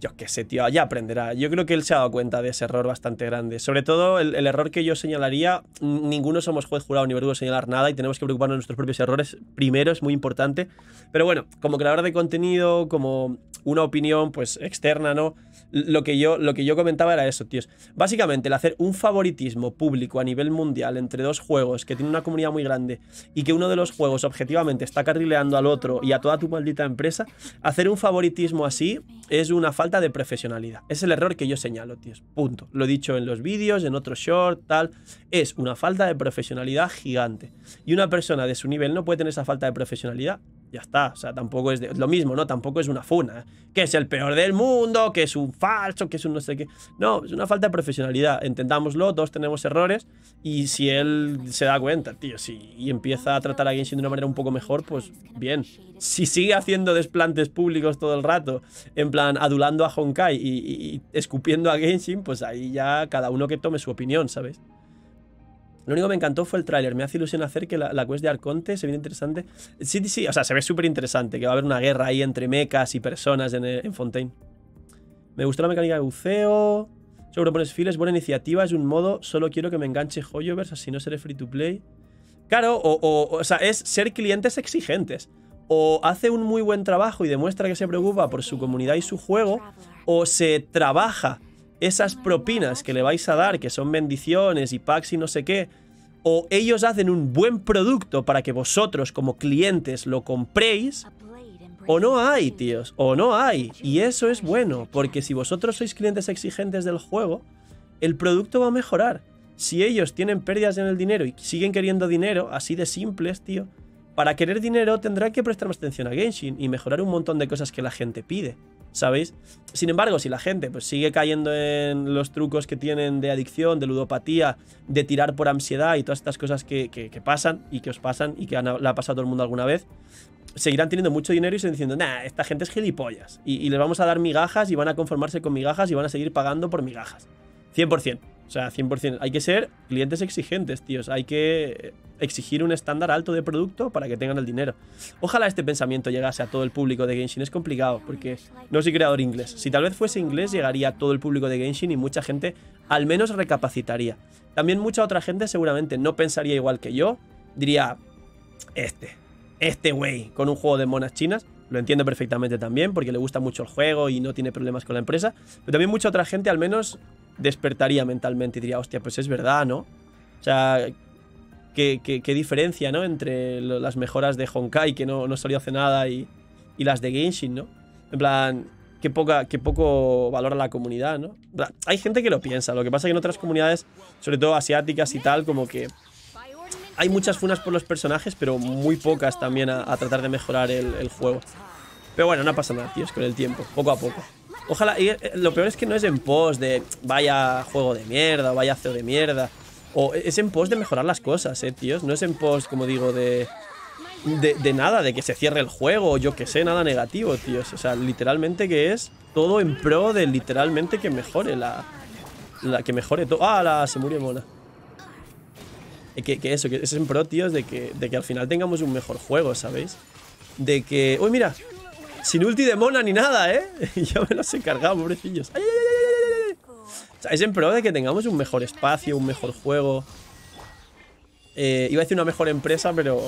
Yo qué sé, tío, ya aprenderá. Yo creo que él se ha dado cuenta de ese error bastante grande. Sobre todo, el, error que yo señalaría, ninguno somos juez jurado ni verdugo señalar nada y tenemos que preocuparnos de nuestros propios errores primero, es muy importante. Pero bueno, como creador de contenido, como una opinión pues externa, ¿no? lo que yo, lo que yo comentaba era eso, tíos. Básicamente, el hacer un favoritismo público a nivel mundial entre dos juegos que tienen una comunidad muy grande y que uno de los juegos objetivamente está carrileando al otro y a toda tu maldita empresa, hacer un favoritismo así es una falta de profesionalidad. Es el error que yo señalo, tíos. Punto. Lo he dicho en los vídeos, en otro short, tal. Es una falta de profesionalidad gigante. Y una persona de su nivel no puede tener esa falta de profesionalidad. Ya está, o sea, tampoco es lo mismo, ¿no? Tampoco es una funa, ¿eh? que es el peor del mundo, que es un falso, que es un no sé qué. No, es una falta de profesionalidad, entendámoslo, todos tenemos errores y si él se da cuenta, tío, si, y empieza a tratar a Genshin de una manera un poco mejor, pues bien. Si sigue haciendo desplantes públicos todo el rato, en plan adulando a Honkai y, y escupiendo a Genshin, pues ahí ya cada uno que tome su opinión, ¿sabes? Lo único que me encantó fue el tráiler. Me hace ilusión hacer que la, quest de Arconte se viene interesante. Sí, sí, o sea, se ve súper interesante, que va a haber una guerra ahí entre mecas y personas en, en Fontaine. Me gustó la mecánica de buceo. Sobrepones pones files, buena iniciativa, es un modo. Solo quiero que me enganche Joyovers, así no seré free to play. Claro, o, o, o sea, es ser clientes exigentes o hace un muy buen trabajo y demuestra que se preocupa por su comunidad y su juego, o se trabaja esas propinas que le vais a dar, que son bendiciones y packs y no sé qué, o ellos hacen un buen producto para que vosotros como clientes lo compréis, o no hay, tíos, o no hay. Y eso es bueno, porque si vosotros sois clientes exigentes del juego, el producto va a mejorar. Si ellos tienen pérdidas en el dinero y siguen queriendo dinero, así de simples, tío, para querer dinero tendrá que prestar más atención a Genshin y mejorar un montón de cosas que la gente pide. ¿sabéis? Sin embargo, si la gente pues, sigue cayendo en los trucos que tienen de adicción, de ludopatía, de tirar por ansiedad y todas estas cosas que, pasan y que os pasan y que ha pasado todo el mundo alguna vez, seguirán teniendo mucho dinero y se diciendo, nah, esta gente es gilipollas. Y, y les vamos a dar migajas y van a conformarse con migajas y van a seguir pagando por migajas. 100%. O sea, 100%. Hay que ser clientes exigentes, tíos. Hay que exigir un estándar alto de producto para que tengan el dinero. Ojalá este pensamiento llegase a todo el público de Genshin. Es complicado porque no soy creador inglés. Si tal vez fuese inglés, llegaría a todo el público de Genshin y mucha gente al menos recapacitaría. También mucha otra gente seguramente no pensaría igual que yo. Diría, este, este güey, con un juego de monas chinas. Lo entiendo perfectamente también porque le gusta mucho el juego y no tiene problemas con la empresa. Pero también mucha otra gente al menos despertaría mentalmente y diría, hostia, pues es verdad, ¿no? O sea, qué, qué, diferencia, ¿no? Entre las mejoras de Honkai, que no, no salió hace nada, y, las de Genshin, ¿no? En plan, qué, poca, qué poco valora la comunidad, ¿no? Hay gente que lo piensa, lo que pasa es que en otras comunidades, sobre todo asiáticas y tal, como que hay muchas funas por los personajes, pero muy pocas también a, tratar de mejorar el, el, juego. Pero bueno, no pasa nada, tíos, con el tiempo, poco a poco. Ojalá, eh, lo peor es que no es en pos de vaya juego de mierda, vaya CEO de mierda. O e, es en pos de mejorar las cosas, eh, tíos. No es en pos, como digo, de, de, nada, de que se cierre el juego, o yo que sé, nada negativo, tíos. O sea, literalmente que es todo en pro de literalmente que mejore la... la que mejore todo. ¡Ah, la, se murió mola. Eh, que, que, eso, que es en pro, tíos, de que, de que al final tengamos un mejor juego, ¿sabéis? De que... ¡Uy, mira! Sin ulti de mona ni nada, ¿eh? ya me los he cargado, pobrecillos. ¡Ay, ay, ay, ay en pro de que tengamos un mejor espacio, un mejor juego? Eh, iba a decir una mejor empresa, pero...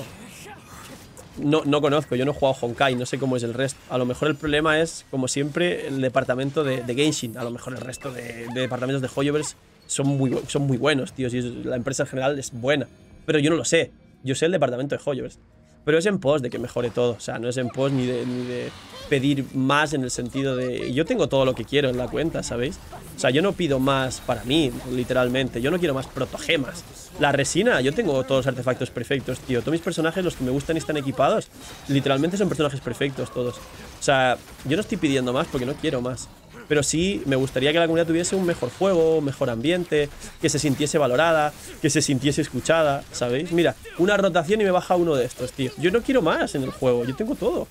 No, conozco, yo no he jugado Honkai, no sé cómo es el resto. A lo mejor el problema es, como siempre, el departamento de, Genshin. A lo mejor el resto de, departamentos de Hoyoverse son muy, son muy buenos, tío. Si la empresa en general es buena. Pero yo no lo sé. Yo sé el departamento de Hoyoverse. Pero es en pos de que mejore todo. O sea, no es en pos ni de, pedir más en el sentido de yo tengo todo lo que quiero en la cuenta, ¿sabéis? O sea, yo no pido más para mí, literalmente. Yo no quiero más protogemas. La resina, yo tengo todos los artefactos perfectos, tío. Todos mis personajes, los que me gustan y están equipados, literalmente son personajes perfectos todos. O sea, yo no estoy pidiendo más porque no quiero más pero sí me gustaría que la comunidad tuviese un mejor juego, un mejor ambiente, que se sintiese valorada, que se sintiese escuchada, ¿sabéis? Mira, una rotación y me baja uno de estos, tío. Yo no quiero más en el juego, yo tengo todo.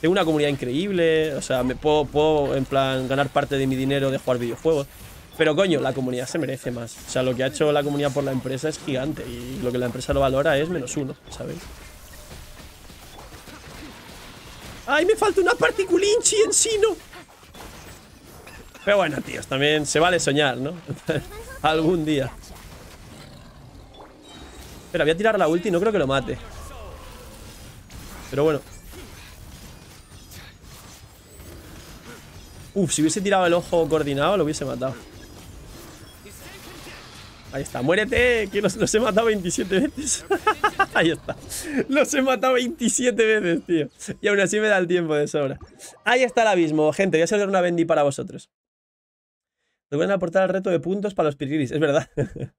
Tengo una comunidad increíble, o sea, me puedo, en plan ganar parte de mi dinero de jugar videojuegos. Pero coño, la comunidad se merece más. O sea, lo que ha hecho la comunidad por la empresa es gigante y lo que la empresa lo valora es menos uno, ¿sabéis? ¡Ay, me falta una particulinchi sino. Pero bueno, tíos, también se vale soñar, ¿no? Algún día. Espera, voy a tirar la ulti, no creo que lo mate. Pero bueno. Uf, si hubiese tirado el ojo coordinado, lo hubiese matado. Ahí está, muérete, que los, he matado 27 veces. Ahí está. Los he matado 27 veces, tío. Y aún así me da el tiempo de sobra. Ahí está el abismo, gente. Voy a hacer una bendy para vosotros. Lo voy a aportar el reto de puntos para los piriris, es verdad.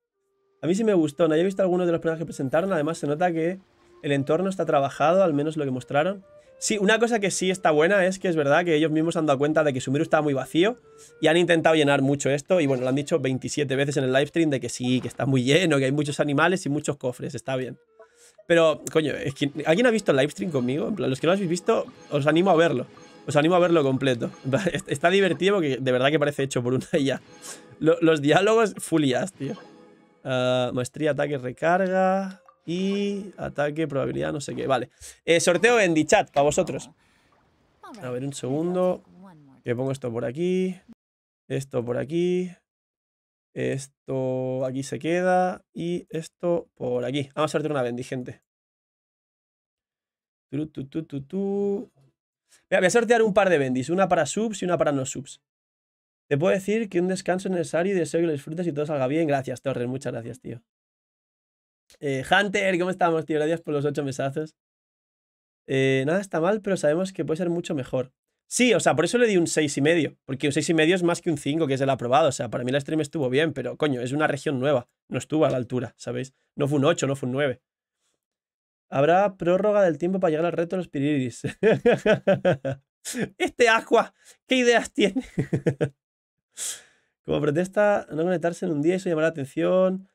a mí sí me gustó, no he visto algunos de los personajes que presentaron. Además, se nota que el entorno está trabajado, al menos lo que mostraron. Sí, una cosa que sí está buena es que es verdad que ellos mismos han dado cuenta de que Sumiru estaba muy vacío y han intentado llenar mucho esto. Y bueno, lo han dicho 27 veces en el livestream de que sí, que está muy lleno, que hay muchos animales y muchos cofres, está bien. Pero, coño, ¿alguien ha visto el livestream conmigo? los que no lo habéis visto, os animo a verlo. Os animo a verlo completo. Está divertido porque de verdad que parece hecho por una IA. Los diálogos full tío. Ah, maestría, ataque, recarga. Y ataque, probabilidad, no sé qué. Vale. Eh, sorteo en chat para vosotros. A ver, un segundo. Que pongo esto por aquí. Esto por aquí. Esto aquí se queda. Y esto por aquí. Vamos a sortear una bendigente. Tu, tu, tu, Voy a sortear un par de bendis, una para subs y una para no subs. Te puedo decir que un descanso es necesario y deseo que lo disfrutes y todo salga bien. Gracias, Torres. Muchas gracias, tío. Eh, Hunter, ¿cómo estamos, tío? Gracias por los ocho mesazos. Eh, nada está mal, pero sabemos que puede ser mucho mejor. Sí, o sea, por eso le di un y medio Porque un y medio es más que un 5, que es el aprobado. O sea, para mí la stream estuvo bien, pero coño, es una región nueva. No estuvo a la altura, ¿sabéis? No fue un 8, no fue un 9. Habrá prórroga del tiempo para llegar al reto de los Piriris. este agua, ¿qué ideas tiene? Como protesta no conectarse en un día, eso llamará la atención.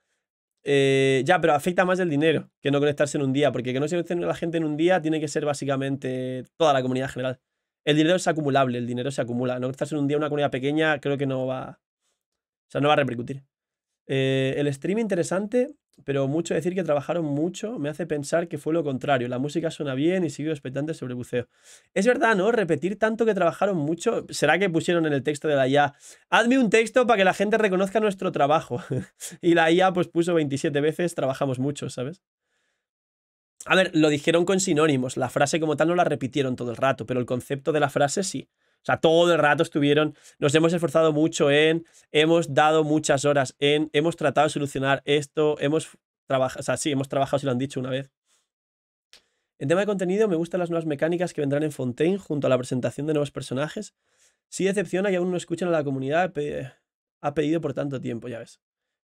Eh, ya, pero afecta más el dinero que no conectarse en un día, porque que no se conecte la gente en un día tiene que ser básicamente toda la comunidad general. El dinero es acumulable, el dinero se acumula. No conectarse en un día una comunidad pequeña creo que no va... O sea, no va a repercutir. Eh, el stream interesante, pero mucho decir que trabajaron mucho me hace pensar que fue lo contrario. La música suena bien y sigo expectante sobre buceo. Es verdad, ¿no? Repetir tanto que trabajaron mucho. ¿Será que pusieron en el texto de la IA, hazme un texto para que la gente reconozca nuestro trabajo? y la IA pues puso 27 veces, trabajamos mucho, ¿sabes? A ver, lo dijeron con sinónimos. La frase como tal no la repitieron todo el rato, pero el concepto de la frase sí. O sea, todo el rato estuvieron, nos hemos esforzado mucho en, hemos dado muchas horas en, hemos tratado de solucionar esto, hemos trabajado, o sea, sí, hemos trabajado, si lo han dicho una vez. En tema de contenido, me gustan las nuevas mecánicas que vendrán en Fontaine junto a la presentación de nuevos personajes. Sí decepciona y aún no escuchan a la comunidad ha pedido por tanto tiempo, ya ves.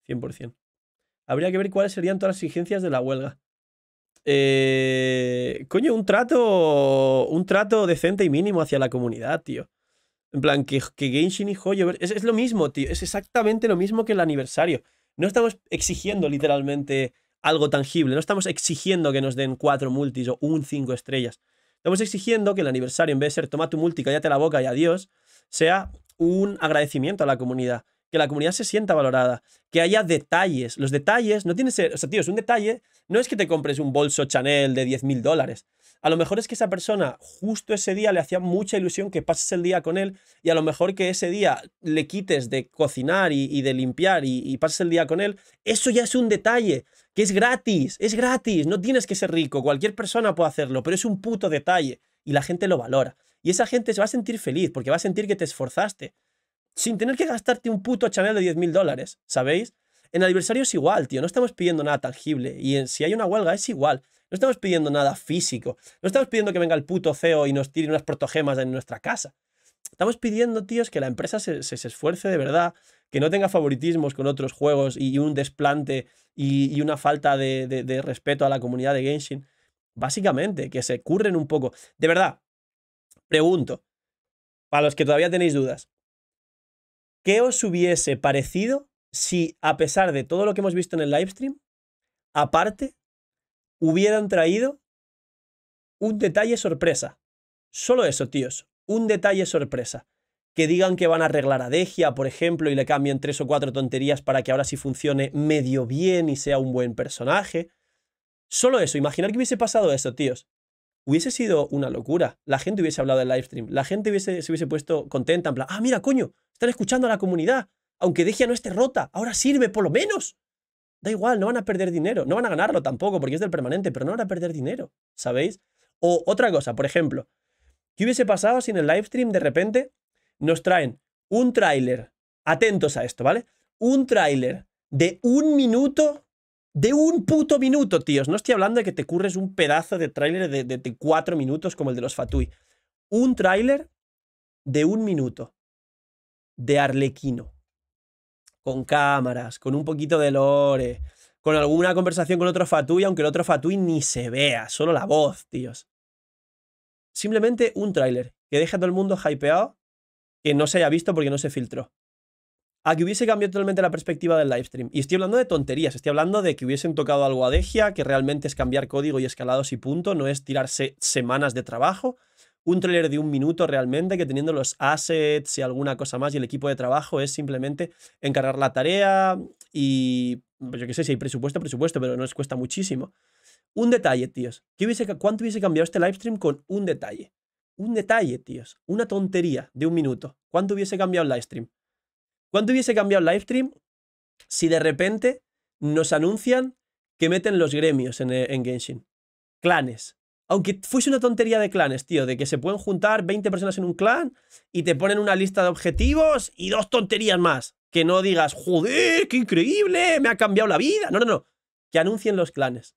100%. Habría que ver cuáles serían todas las exigencias de la huelga. Eh, coño, un trato. Un trato decente y mínimo hacia la comunidad, tío. En plan, que, que Genshin y Hoyo. Es, es, lo mismo, tío. Es exactamente lo mismo que el aniversario. No estamos exigiendo literalmente algo tangible. No estamos exigiendo que nos den cuatro multis o un cinco estrellas. Estamos exigiendo que el aniversario, en vez de ser toma tu multi, cállate la boca y adiós, sea un agradecimiento a la comunidad que la comunidad se sienta valorada, que haya detalles. Los detalles no tiene ser, o sea, tío, es un detalle, no es que te compres un bolso Chanel de 10 mil dólares. A lo mejor es que esa persona justo ese día le hacía mucha ilusión que pases el día con él y a lo mejor que ese día le quites de cocinar y, de limpiar y, y, pases el día con él. Eso ya es un detalle, que es gratis, es gratis, no tienes que ser rico, cualquier persona puede hacerlo, pero es un puto detalle y la gente lo valora. Y esa gente se va a sentir feliz porque va a sentir que te esforzaste, sin tener que gastarte un puto Chanel de 10.000 dólares, ¿sabéis? En aniversario es igual, tío, no estamos pidiendo nada tangible. Y si hay una huelga es igual, no estamos pidiendo nada físico, no estamos pidiendo que venga el puto CEO y nos tire unas protogemas en nuestra casa. Estamos pidiendo, tíos, que la empresa se, se, esfuerce de verdad, que no tenga favoritismos con otros juegos y, un desplante y, una falta de, de respeto a la comunidad de Genshin. Básicamente, que se curren un poco. De verdad, pregunto, para los que todavía tenéis dudas, ¿Qué os hubiese parecido si, a pesar de todo lo que hemos visto en el livestream, aparte, hubieran traído un detalle sorpresa? Solo eso, tíos, un detalle sorpresa. Que digan que van a arreglar a Degia, por ejemplo, y le cambien tres o cuatro tonterías para que ahora sí funcione medio bien y sea un buen personaje. Solo eso, imaginar que hubiese pasado eso, tíos hubiese sido una locura. La gente hubiese hablado del live stream, la gente hubiese, se hubiese puesto contenta, en plan, ah, mira, coño, están escuchando a la comunidad, aunque deje no esté rota, ahora sirve por lo menos. Da igual, no van a perder dinero, no van a ganarlo tampoco porque es del permanente, pero no van a perder dinero, ¿sabéis? O otra cosa, por ejemplo, ¿qué hubiese pasado si en el live stream de repente nos traen un tráiler, atentos a esto, ¿vale? Un tráiler de un minuto de un puto minuto, tíos. No estoy hablando de que te curres un pedazo de tráiler de, cuatro minutos como el de los Fatui. Un tráiler de un minuto. De Arlequino. Con cámaras, con un poquito de lore, con alguna conversación con otro Fatui, aunque el otro Fatui ni se vea, solo la voz, tíos. Simplemente un tráiler que deja a todo el mundo hypeado que no se haya visto porque no se filtró a que hubiese cambiado totalmente la perspectiva del live stream. Y estoy hablando de tonterías, estoy hablando de que hubiesen tocado algo a Degia, que realmente es cambiar código y escalados y punto, no es tirarse semanas de trabajo. Un trailer de un minuto realmente, que teniendo los assets y alguna cosa más y el equipo de trabajo es simplemente encargar la tarea y, pues yo qué sé, si hay presupuesto, presupuesto, pero nos cuesta muchísimo. Un detalle, tíos. ¿Qué hubiese, ¿Cuánto hubiese cambiado este live stream con un detalle? Un detalle, tíos. Una tontería de un minuto. ¿Cuánto hubiese cambiado el live stream? ¿Cuánto hubiese cambiado el live stream si de repente nos anuncian que meten los gremios en, eh, en Genshin? Clanes. Aunque fuese una tontería de clanes, tío, de que se pueden juntar 20 personas en un clan y te ponen una lista de objetivos y dos tonterías más. Que no digas, joder, qué increíble, me ha cambiado la vida. No, no, no. Que anuncien los clanes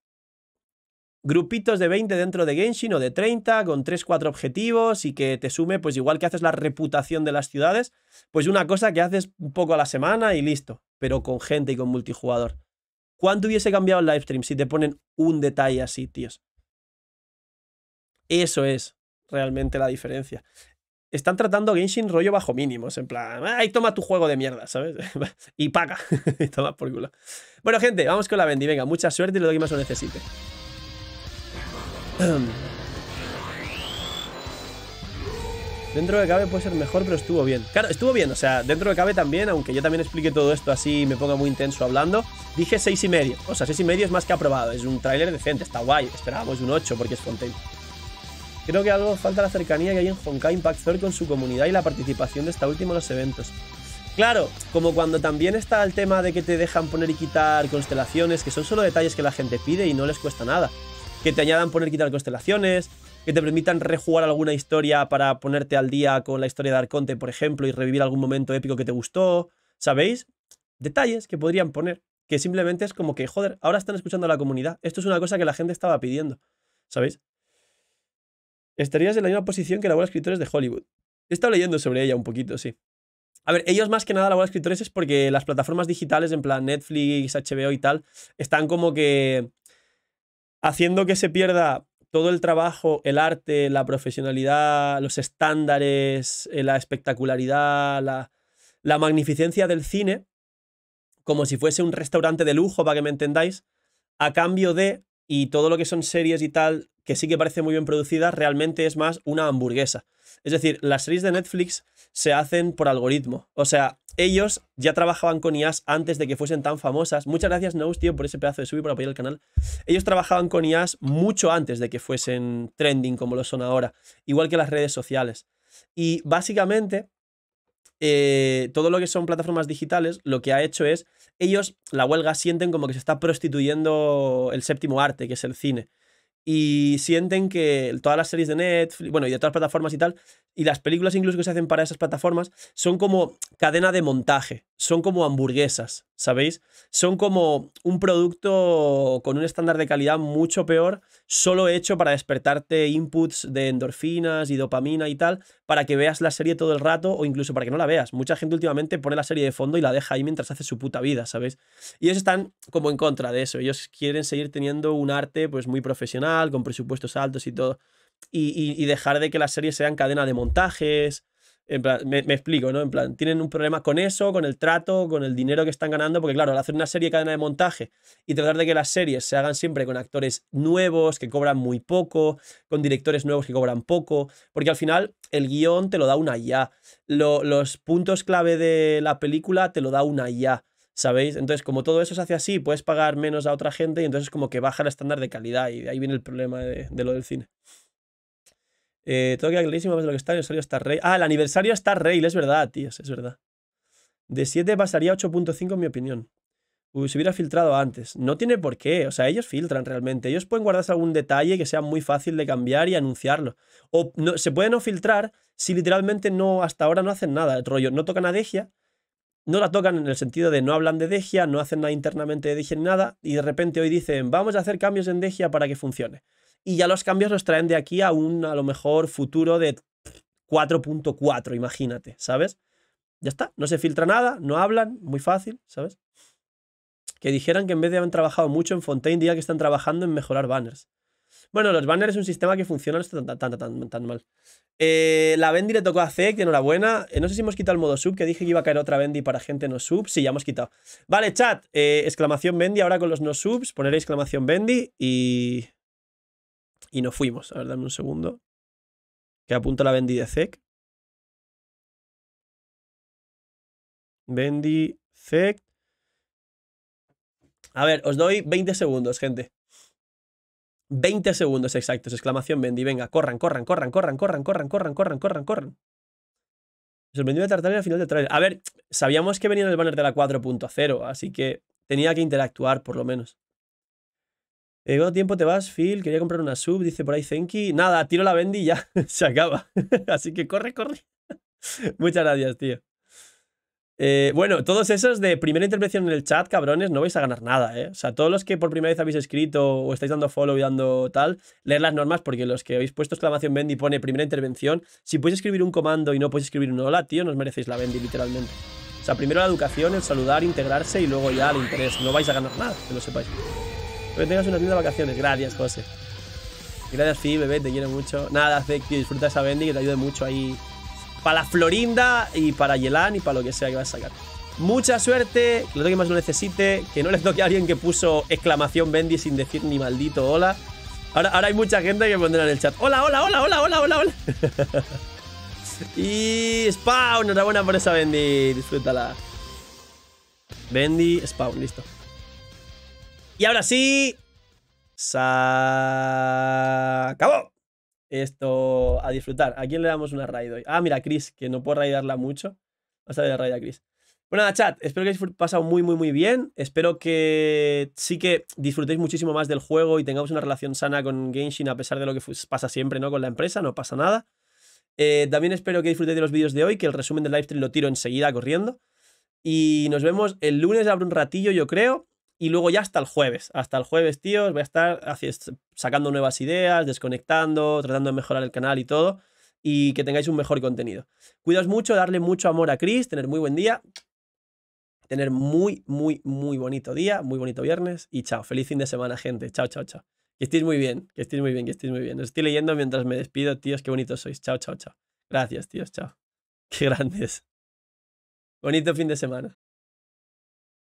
grupitos de 20 dentro de Genshin o de 30 con 3, 4 objetivos y que te sume, pues igual que haces la reputación de las ciudades, pues una cosa que haces un poco a la semana y listo, pero con gente y con multijugador. ¿Cuánto hubiese cambiado el livestream si te ponen un detalle así, tíos? Eso es realmente la diferencia. Están tratando Genshin rollo bajo mínimos, en plan, ahí toma tu juego de mierda, ¿sabes? y paga, toma por culo. Bueno, gente, vamos con la y venga, mucha suerte y lo que más lo necesite. dentro de cabe puede ser mejor, pero estuvo bien. Claro, estuvo bien, o sea, dentro de cabe también, aunque yo también explique todo esto así y me ponga muy intenso hablando, dije 6 y medio. O sea, 6 y medio es más que aprobado, es un tráiler decente, está guay. Esperábamos un 8 porque es Fontaine. Creo que algo falta la cercanía que hay en Honkai Impact Thor con su comunidad y la participación de esta última en los eventos. Claro, como cuando también está el tema de que te dejan poner y quitar constelaciones, que son solo detalles que la gente pide y no les cuesta nada que te añadan poner quitar constelaciones, que te permitan rejugar alguna historia para ponerte al día con la historia de Arconte, por ejemplo, y revivir algún momento épico que te gustó, ¿sabéis? Detalles que podrían poner, que simplemente es como que, joder, ahora están escuchando a la comunidad. Esto es una cosa que la gente estaba pidiendo, ¿sabéis? Estarías en la misma posición que la bola de escritores de Hollywood. He estado leyendo sobre ella un poquito, sí. A ver, ellos más que nada la bola escritores es porque las plataformas digitales, en plan Netflix, HBO y tal, están como que haciendo que se pierda todo el trabajo, el arte, la profesionalidad, los estándares, eh, la espectacularidad, la, magnificencia del cine, como si fuese un restaurante de lujo, para que me entendáis, a cambio de, y todo lo que son series y tal, que sí que parece muy bien producida, realmente es más una hamburguesa. Es decir, las series de Netflix se hacen por algoritmo. O sea, ellos ya trabajaban con IAs antes de que fuesen tan famosas. Muchas gracias, Nous, tío, por ese pedazo de subir y por apoyar el canal. Ellos trabajaban con IAs mucho antes de que fuesen trending como lo son ahora, igual que las redes sociales. Y básicamente, eh, todo lo que son plataformas digitales, lo que ha hecho es, ellos, la huelga, sienten como que se está prostituyendo el séptimo arte, que es el cine y sienten que todas las series de Netflix, bueno, y de todas las plataformas y tal, y las películas incluso que se hacen para esas plataformas, son como cadena de montaje son como hamburguesas, ¿sabéis? Son como un producto con un estándar de calidad mucho peor, solo hecho para despertarte inputs de endorfinas y dopamina y tal, para que veas la serie todo el rato o incluso para que no la veas. Mucha gente últimamente pone la serie de fondo y la deja ahí mientras hace su puta vida, ¿sabéis? Y ellos están como en contra de eso. Ellos quieren seguir teniendo un arte pues muy profesional, con presupuestos altos y todo. Y, y dejar de que las series sean cadena de montajes en plan, me, explico, ¿no? En plan, tienen un problema con eso, con el trato, con el dinero que están ganando, porque claro, al hacer una serie cadena de montaje y tratar de que las series se hagan siempre con actores nuevos que cobran muy poco, con directores nuevos que cobran poco, porque al final el guión te lo da una ya, los puntos clave de la película te lo da una ya, ¿sabéis? Entonces, como todo eso se hace así, puedes pagar menos a otra gente y entonces como que baja el estándar de calidad y ahí viene el problema de, de lo del cine. Eh, todo queda clarísimo lo que está. El aniversario está rey. Ah, el aniversario está rey, es verdad, tíos, es verdad. De 7 pasaría a 8.5 en mi opinión. Uy, se hubiera filtrado antes. No tiene por qué. O sea, ellos filtran realmente. Ellos pueden guardarse algún detalle que sea muy fácil de cambiar y anunciarlo. O no, se puede no filtrar si literalmente no, hasta ahora no hacen nada. El rollo, no tocan a Degia. No la tocan en el sentido de no hablan de Degia, no hacen nada internamente de Degia ni nada. Y de repente hoy dicen, vamos a hacer cambios en Degia para que funcione y ya los cambios los traen de aquí a un, a lo mejor, futuro de 4.4, imagínate, ¿sabes? Ya está, no se filtra nada, no hablan, muy fácil, ¿sabes? Que dijeran que en vez de haber trabajado mucho en Fontaine, digan que están trabajando en mejorar banners. Bueno, los banners es un sistema que funciona tan, tan, tan, tan mal. Eh, la Bendy le tocó a Zek, enhorabuena. Eh, no sé si hemos quitado el modo sub, que dije que iba a caer otra Bendy para gente no sub. Sí, ya hemos quitado. Vale, chat, eh, exclamación Bendy ahora con los no subs, poner exclamación Bendy y y nos fuimos. A ver, dame un segundo. Que apunta la Bendy de Zek. Bendy, Zek. A ver, os doy 20 segundos, gente. 20 segundos exactos. Exclamación Bendy. Venga, corran, corran, corran, corran, corran, corran, corran, corran, corran, corran. Sorprendido de Tartaglia al final de trailer. A ver, sabíamos que venía en el banner de la 4.0, así que tenía que interactuar por lo menos. Eh, tiempo te vas, Phil? Quería comprar una sub, dice por ahí Zenki. Nada, tiro la bendy y ya se acaba. Así que corre, corre. Muchas gracias, tío. Eh, bueno, todos esos de primera intervención en el chat, cabrones, no vais a ganar nada, ¿eh? O sea, todos los que por primera vez habéis escrito o estáis dando follow y dando tal, leer las normas porque los que habéis puesto exclamación bendy pone primera intervención. Si podéis escribir un comando y no podéis escribir un hola, tío, no os merecéis la bendy, literalmente. O sea, primero la educación, el saludar, integrarse y luego ya el interés. No vais a ganar nada, que lo sepáis. Que tengas unas lindas vacaciones. Gracias, José. Gracias, sí, bebé, te quiero mucho. Nada, hace que disfruta a bendy que te ayude mucho ahí. Para la Florinda y para Yelan y para lo que sea que vas a sacar. Mucha suerte, que lo que más lo necesite, que no les toque a alguien que puso exclamación Bendy sin decir ni maldito hola. Ahora, ahora hay mucha gente que pondrá en el chat. Hola, hola, hola, hola, hola, hola, hola. y Spawn, enhorabuena por esa Bendy, disfrútala. Bendy, Spawn, listo. Y ahora sí, se acabó. Esto a disfrutar. ¿A quién le damos una raid hoy? Ah, mira, Chris, que no puede raidarla mucho. Vamos a darle raid a Chris. Bueno, nada, chat, espero que hayáis pasado muy, muy, muy bien. Espero que sí que disfrutéis muchísimo más del juego y tengamos una relación sana con Genshin a pesar de lo que pasa siempre, ¿no? Con la empresa, no pasa nada. Eh, también espero que disfrutéis de los vídeos de hoy, que el resumen del livestream lo tiro enseguida corriendo. Y nos vemos el lunes, abre un ratillo, yo creo. Y luego ya hasta el jueves. Hasta el jueves, tíos, voy a estar sacando nuevas ideas, desconectando, tratando de mejorar el canal y todo. Y que tengáis un mejor contenido. Cuidaos mucho, darle mucho amor a Chris, tener muy buen día. Tener muy, muy, muy bonito día, muy bonito viernes. Y chao, feliz fin de semana, gente. Chao, chao, chao. Que estéis muy bien, que estéis muy bien, que estéis muy bien. Os estoy leyendo mientras me despido, tíos, qué bonitos sois. Chao, chao, chao. Gracias, tíos, chao. Qué grandes. Bonito fin de semana.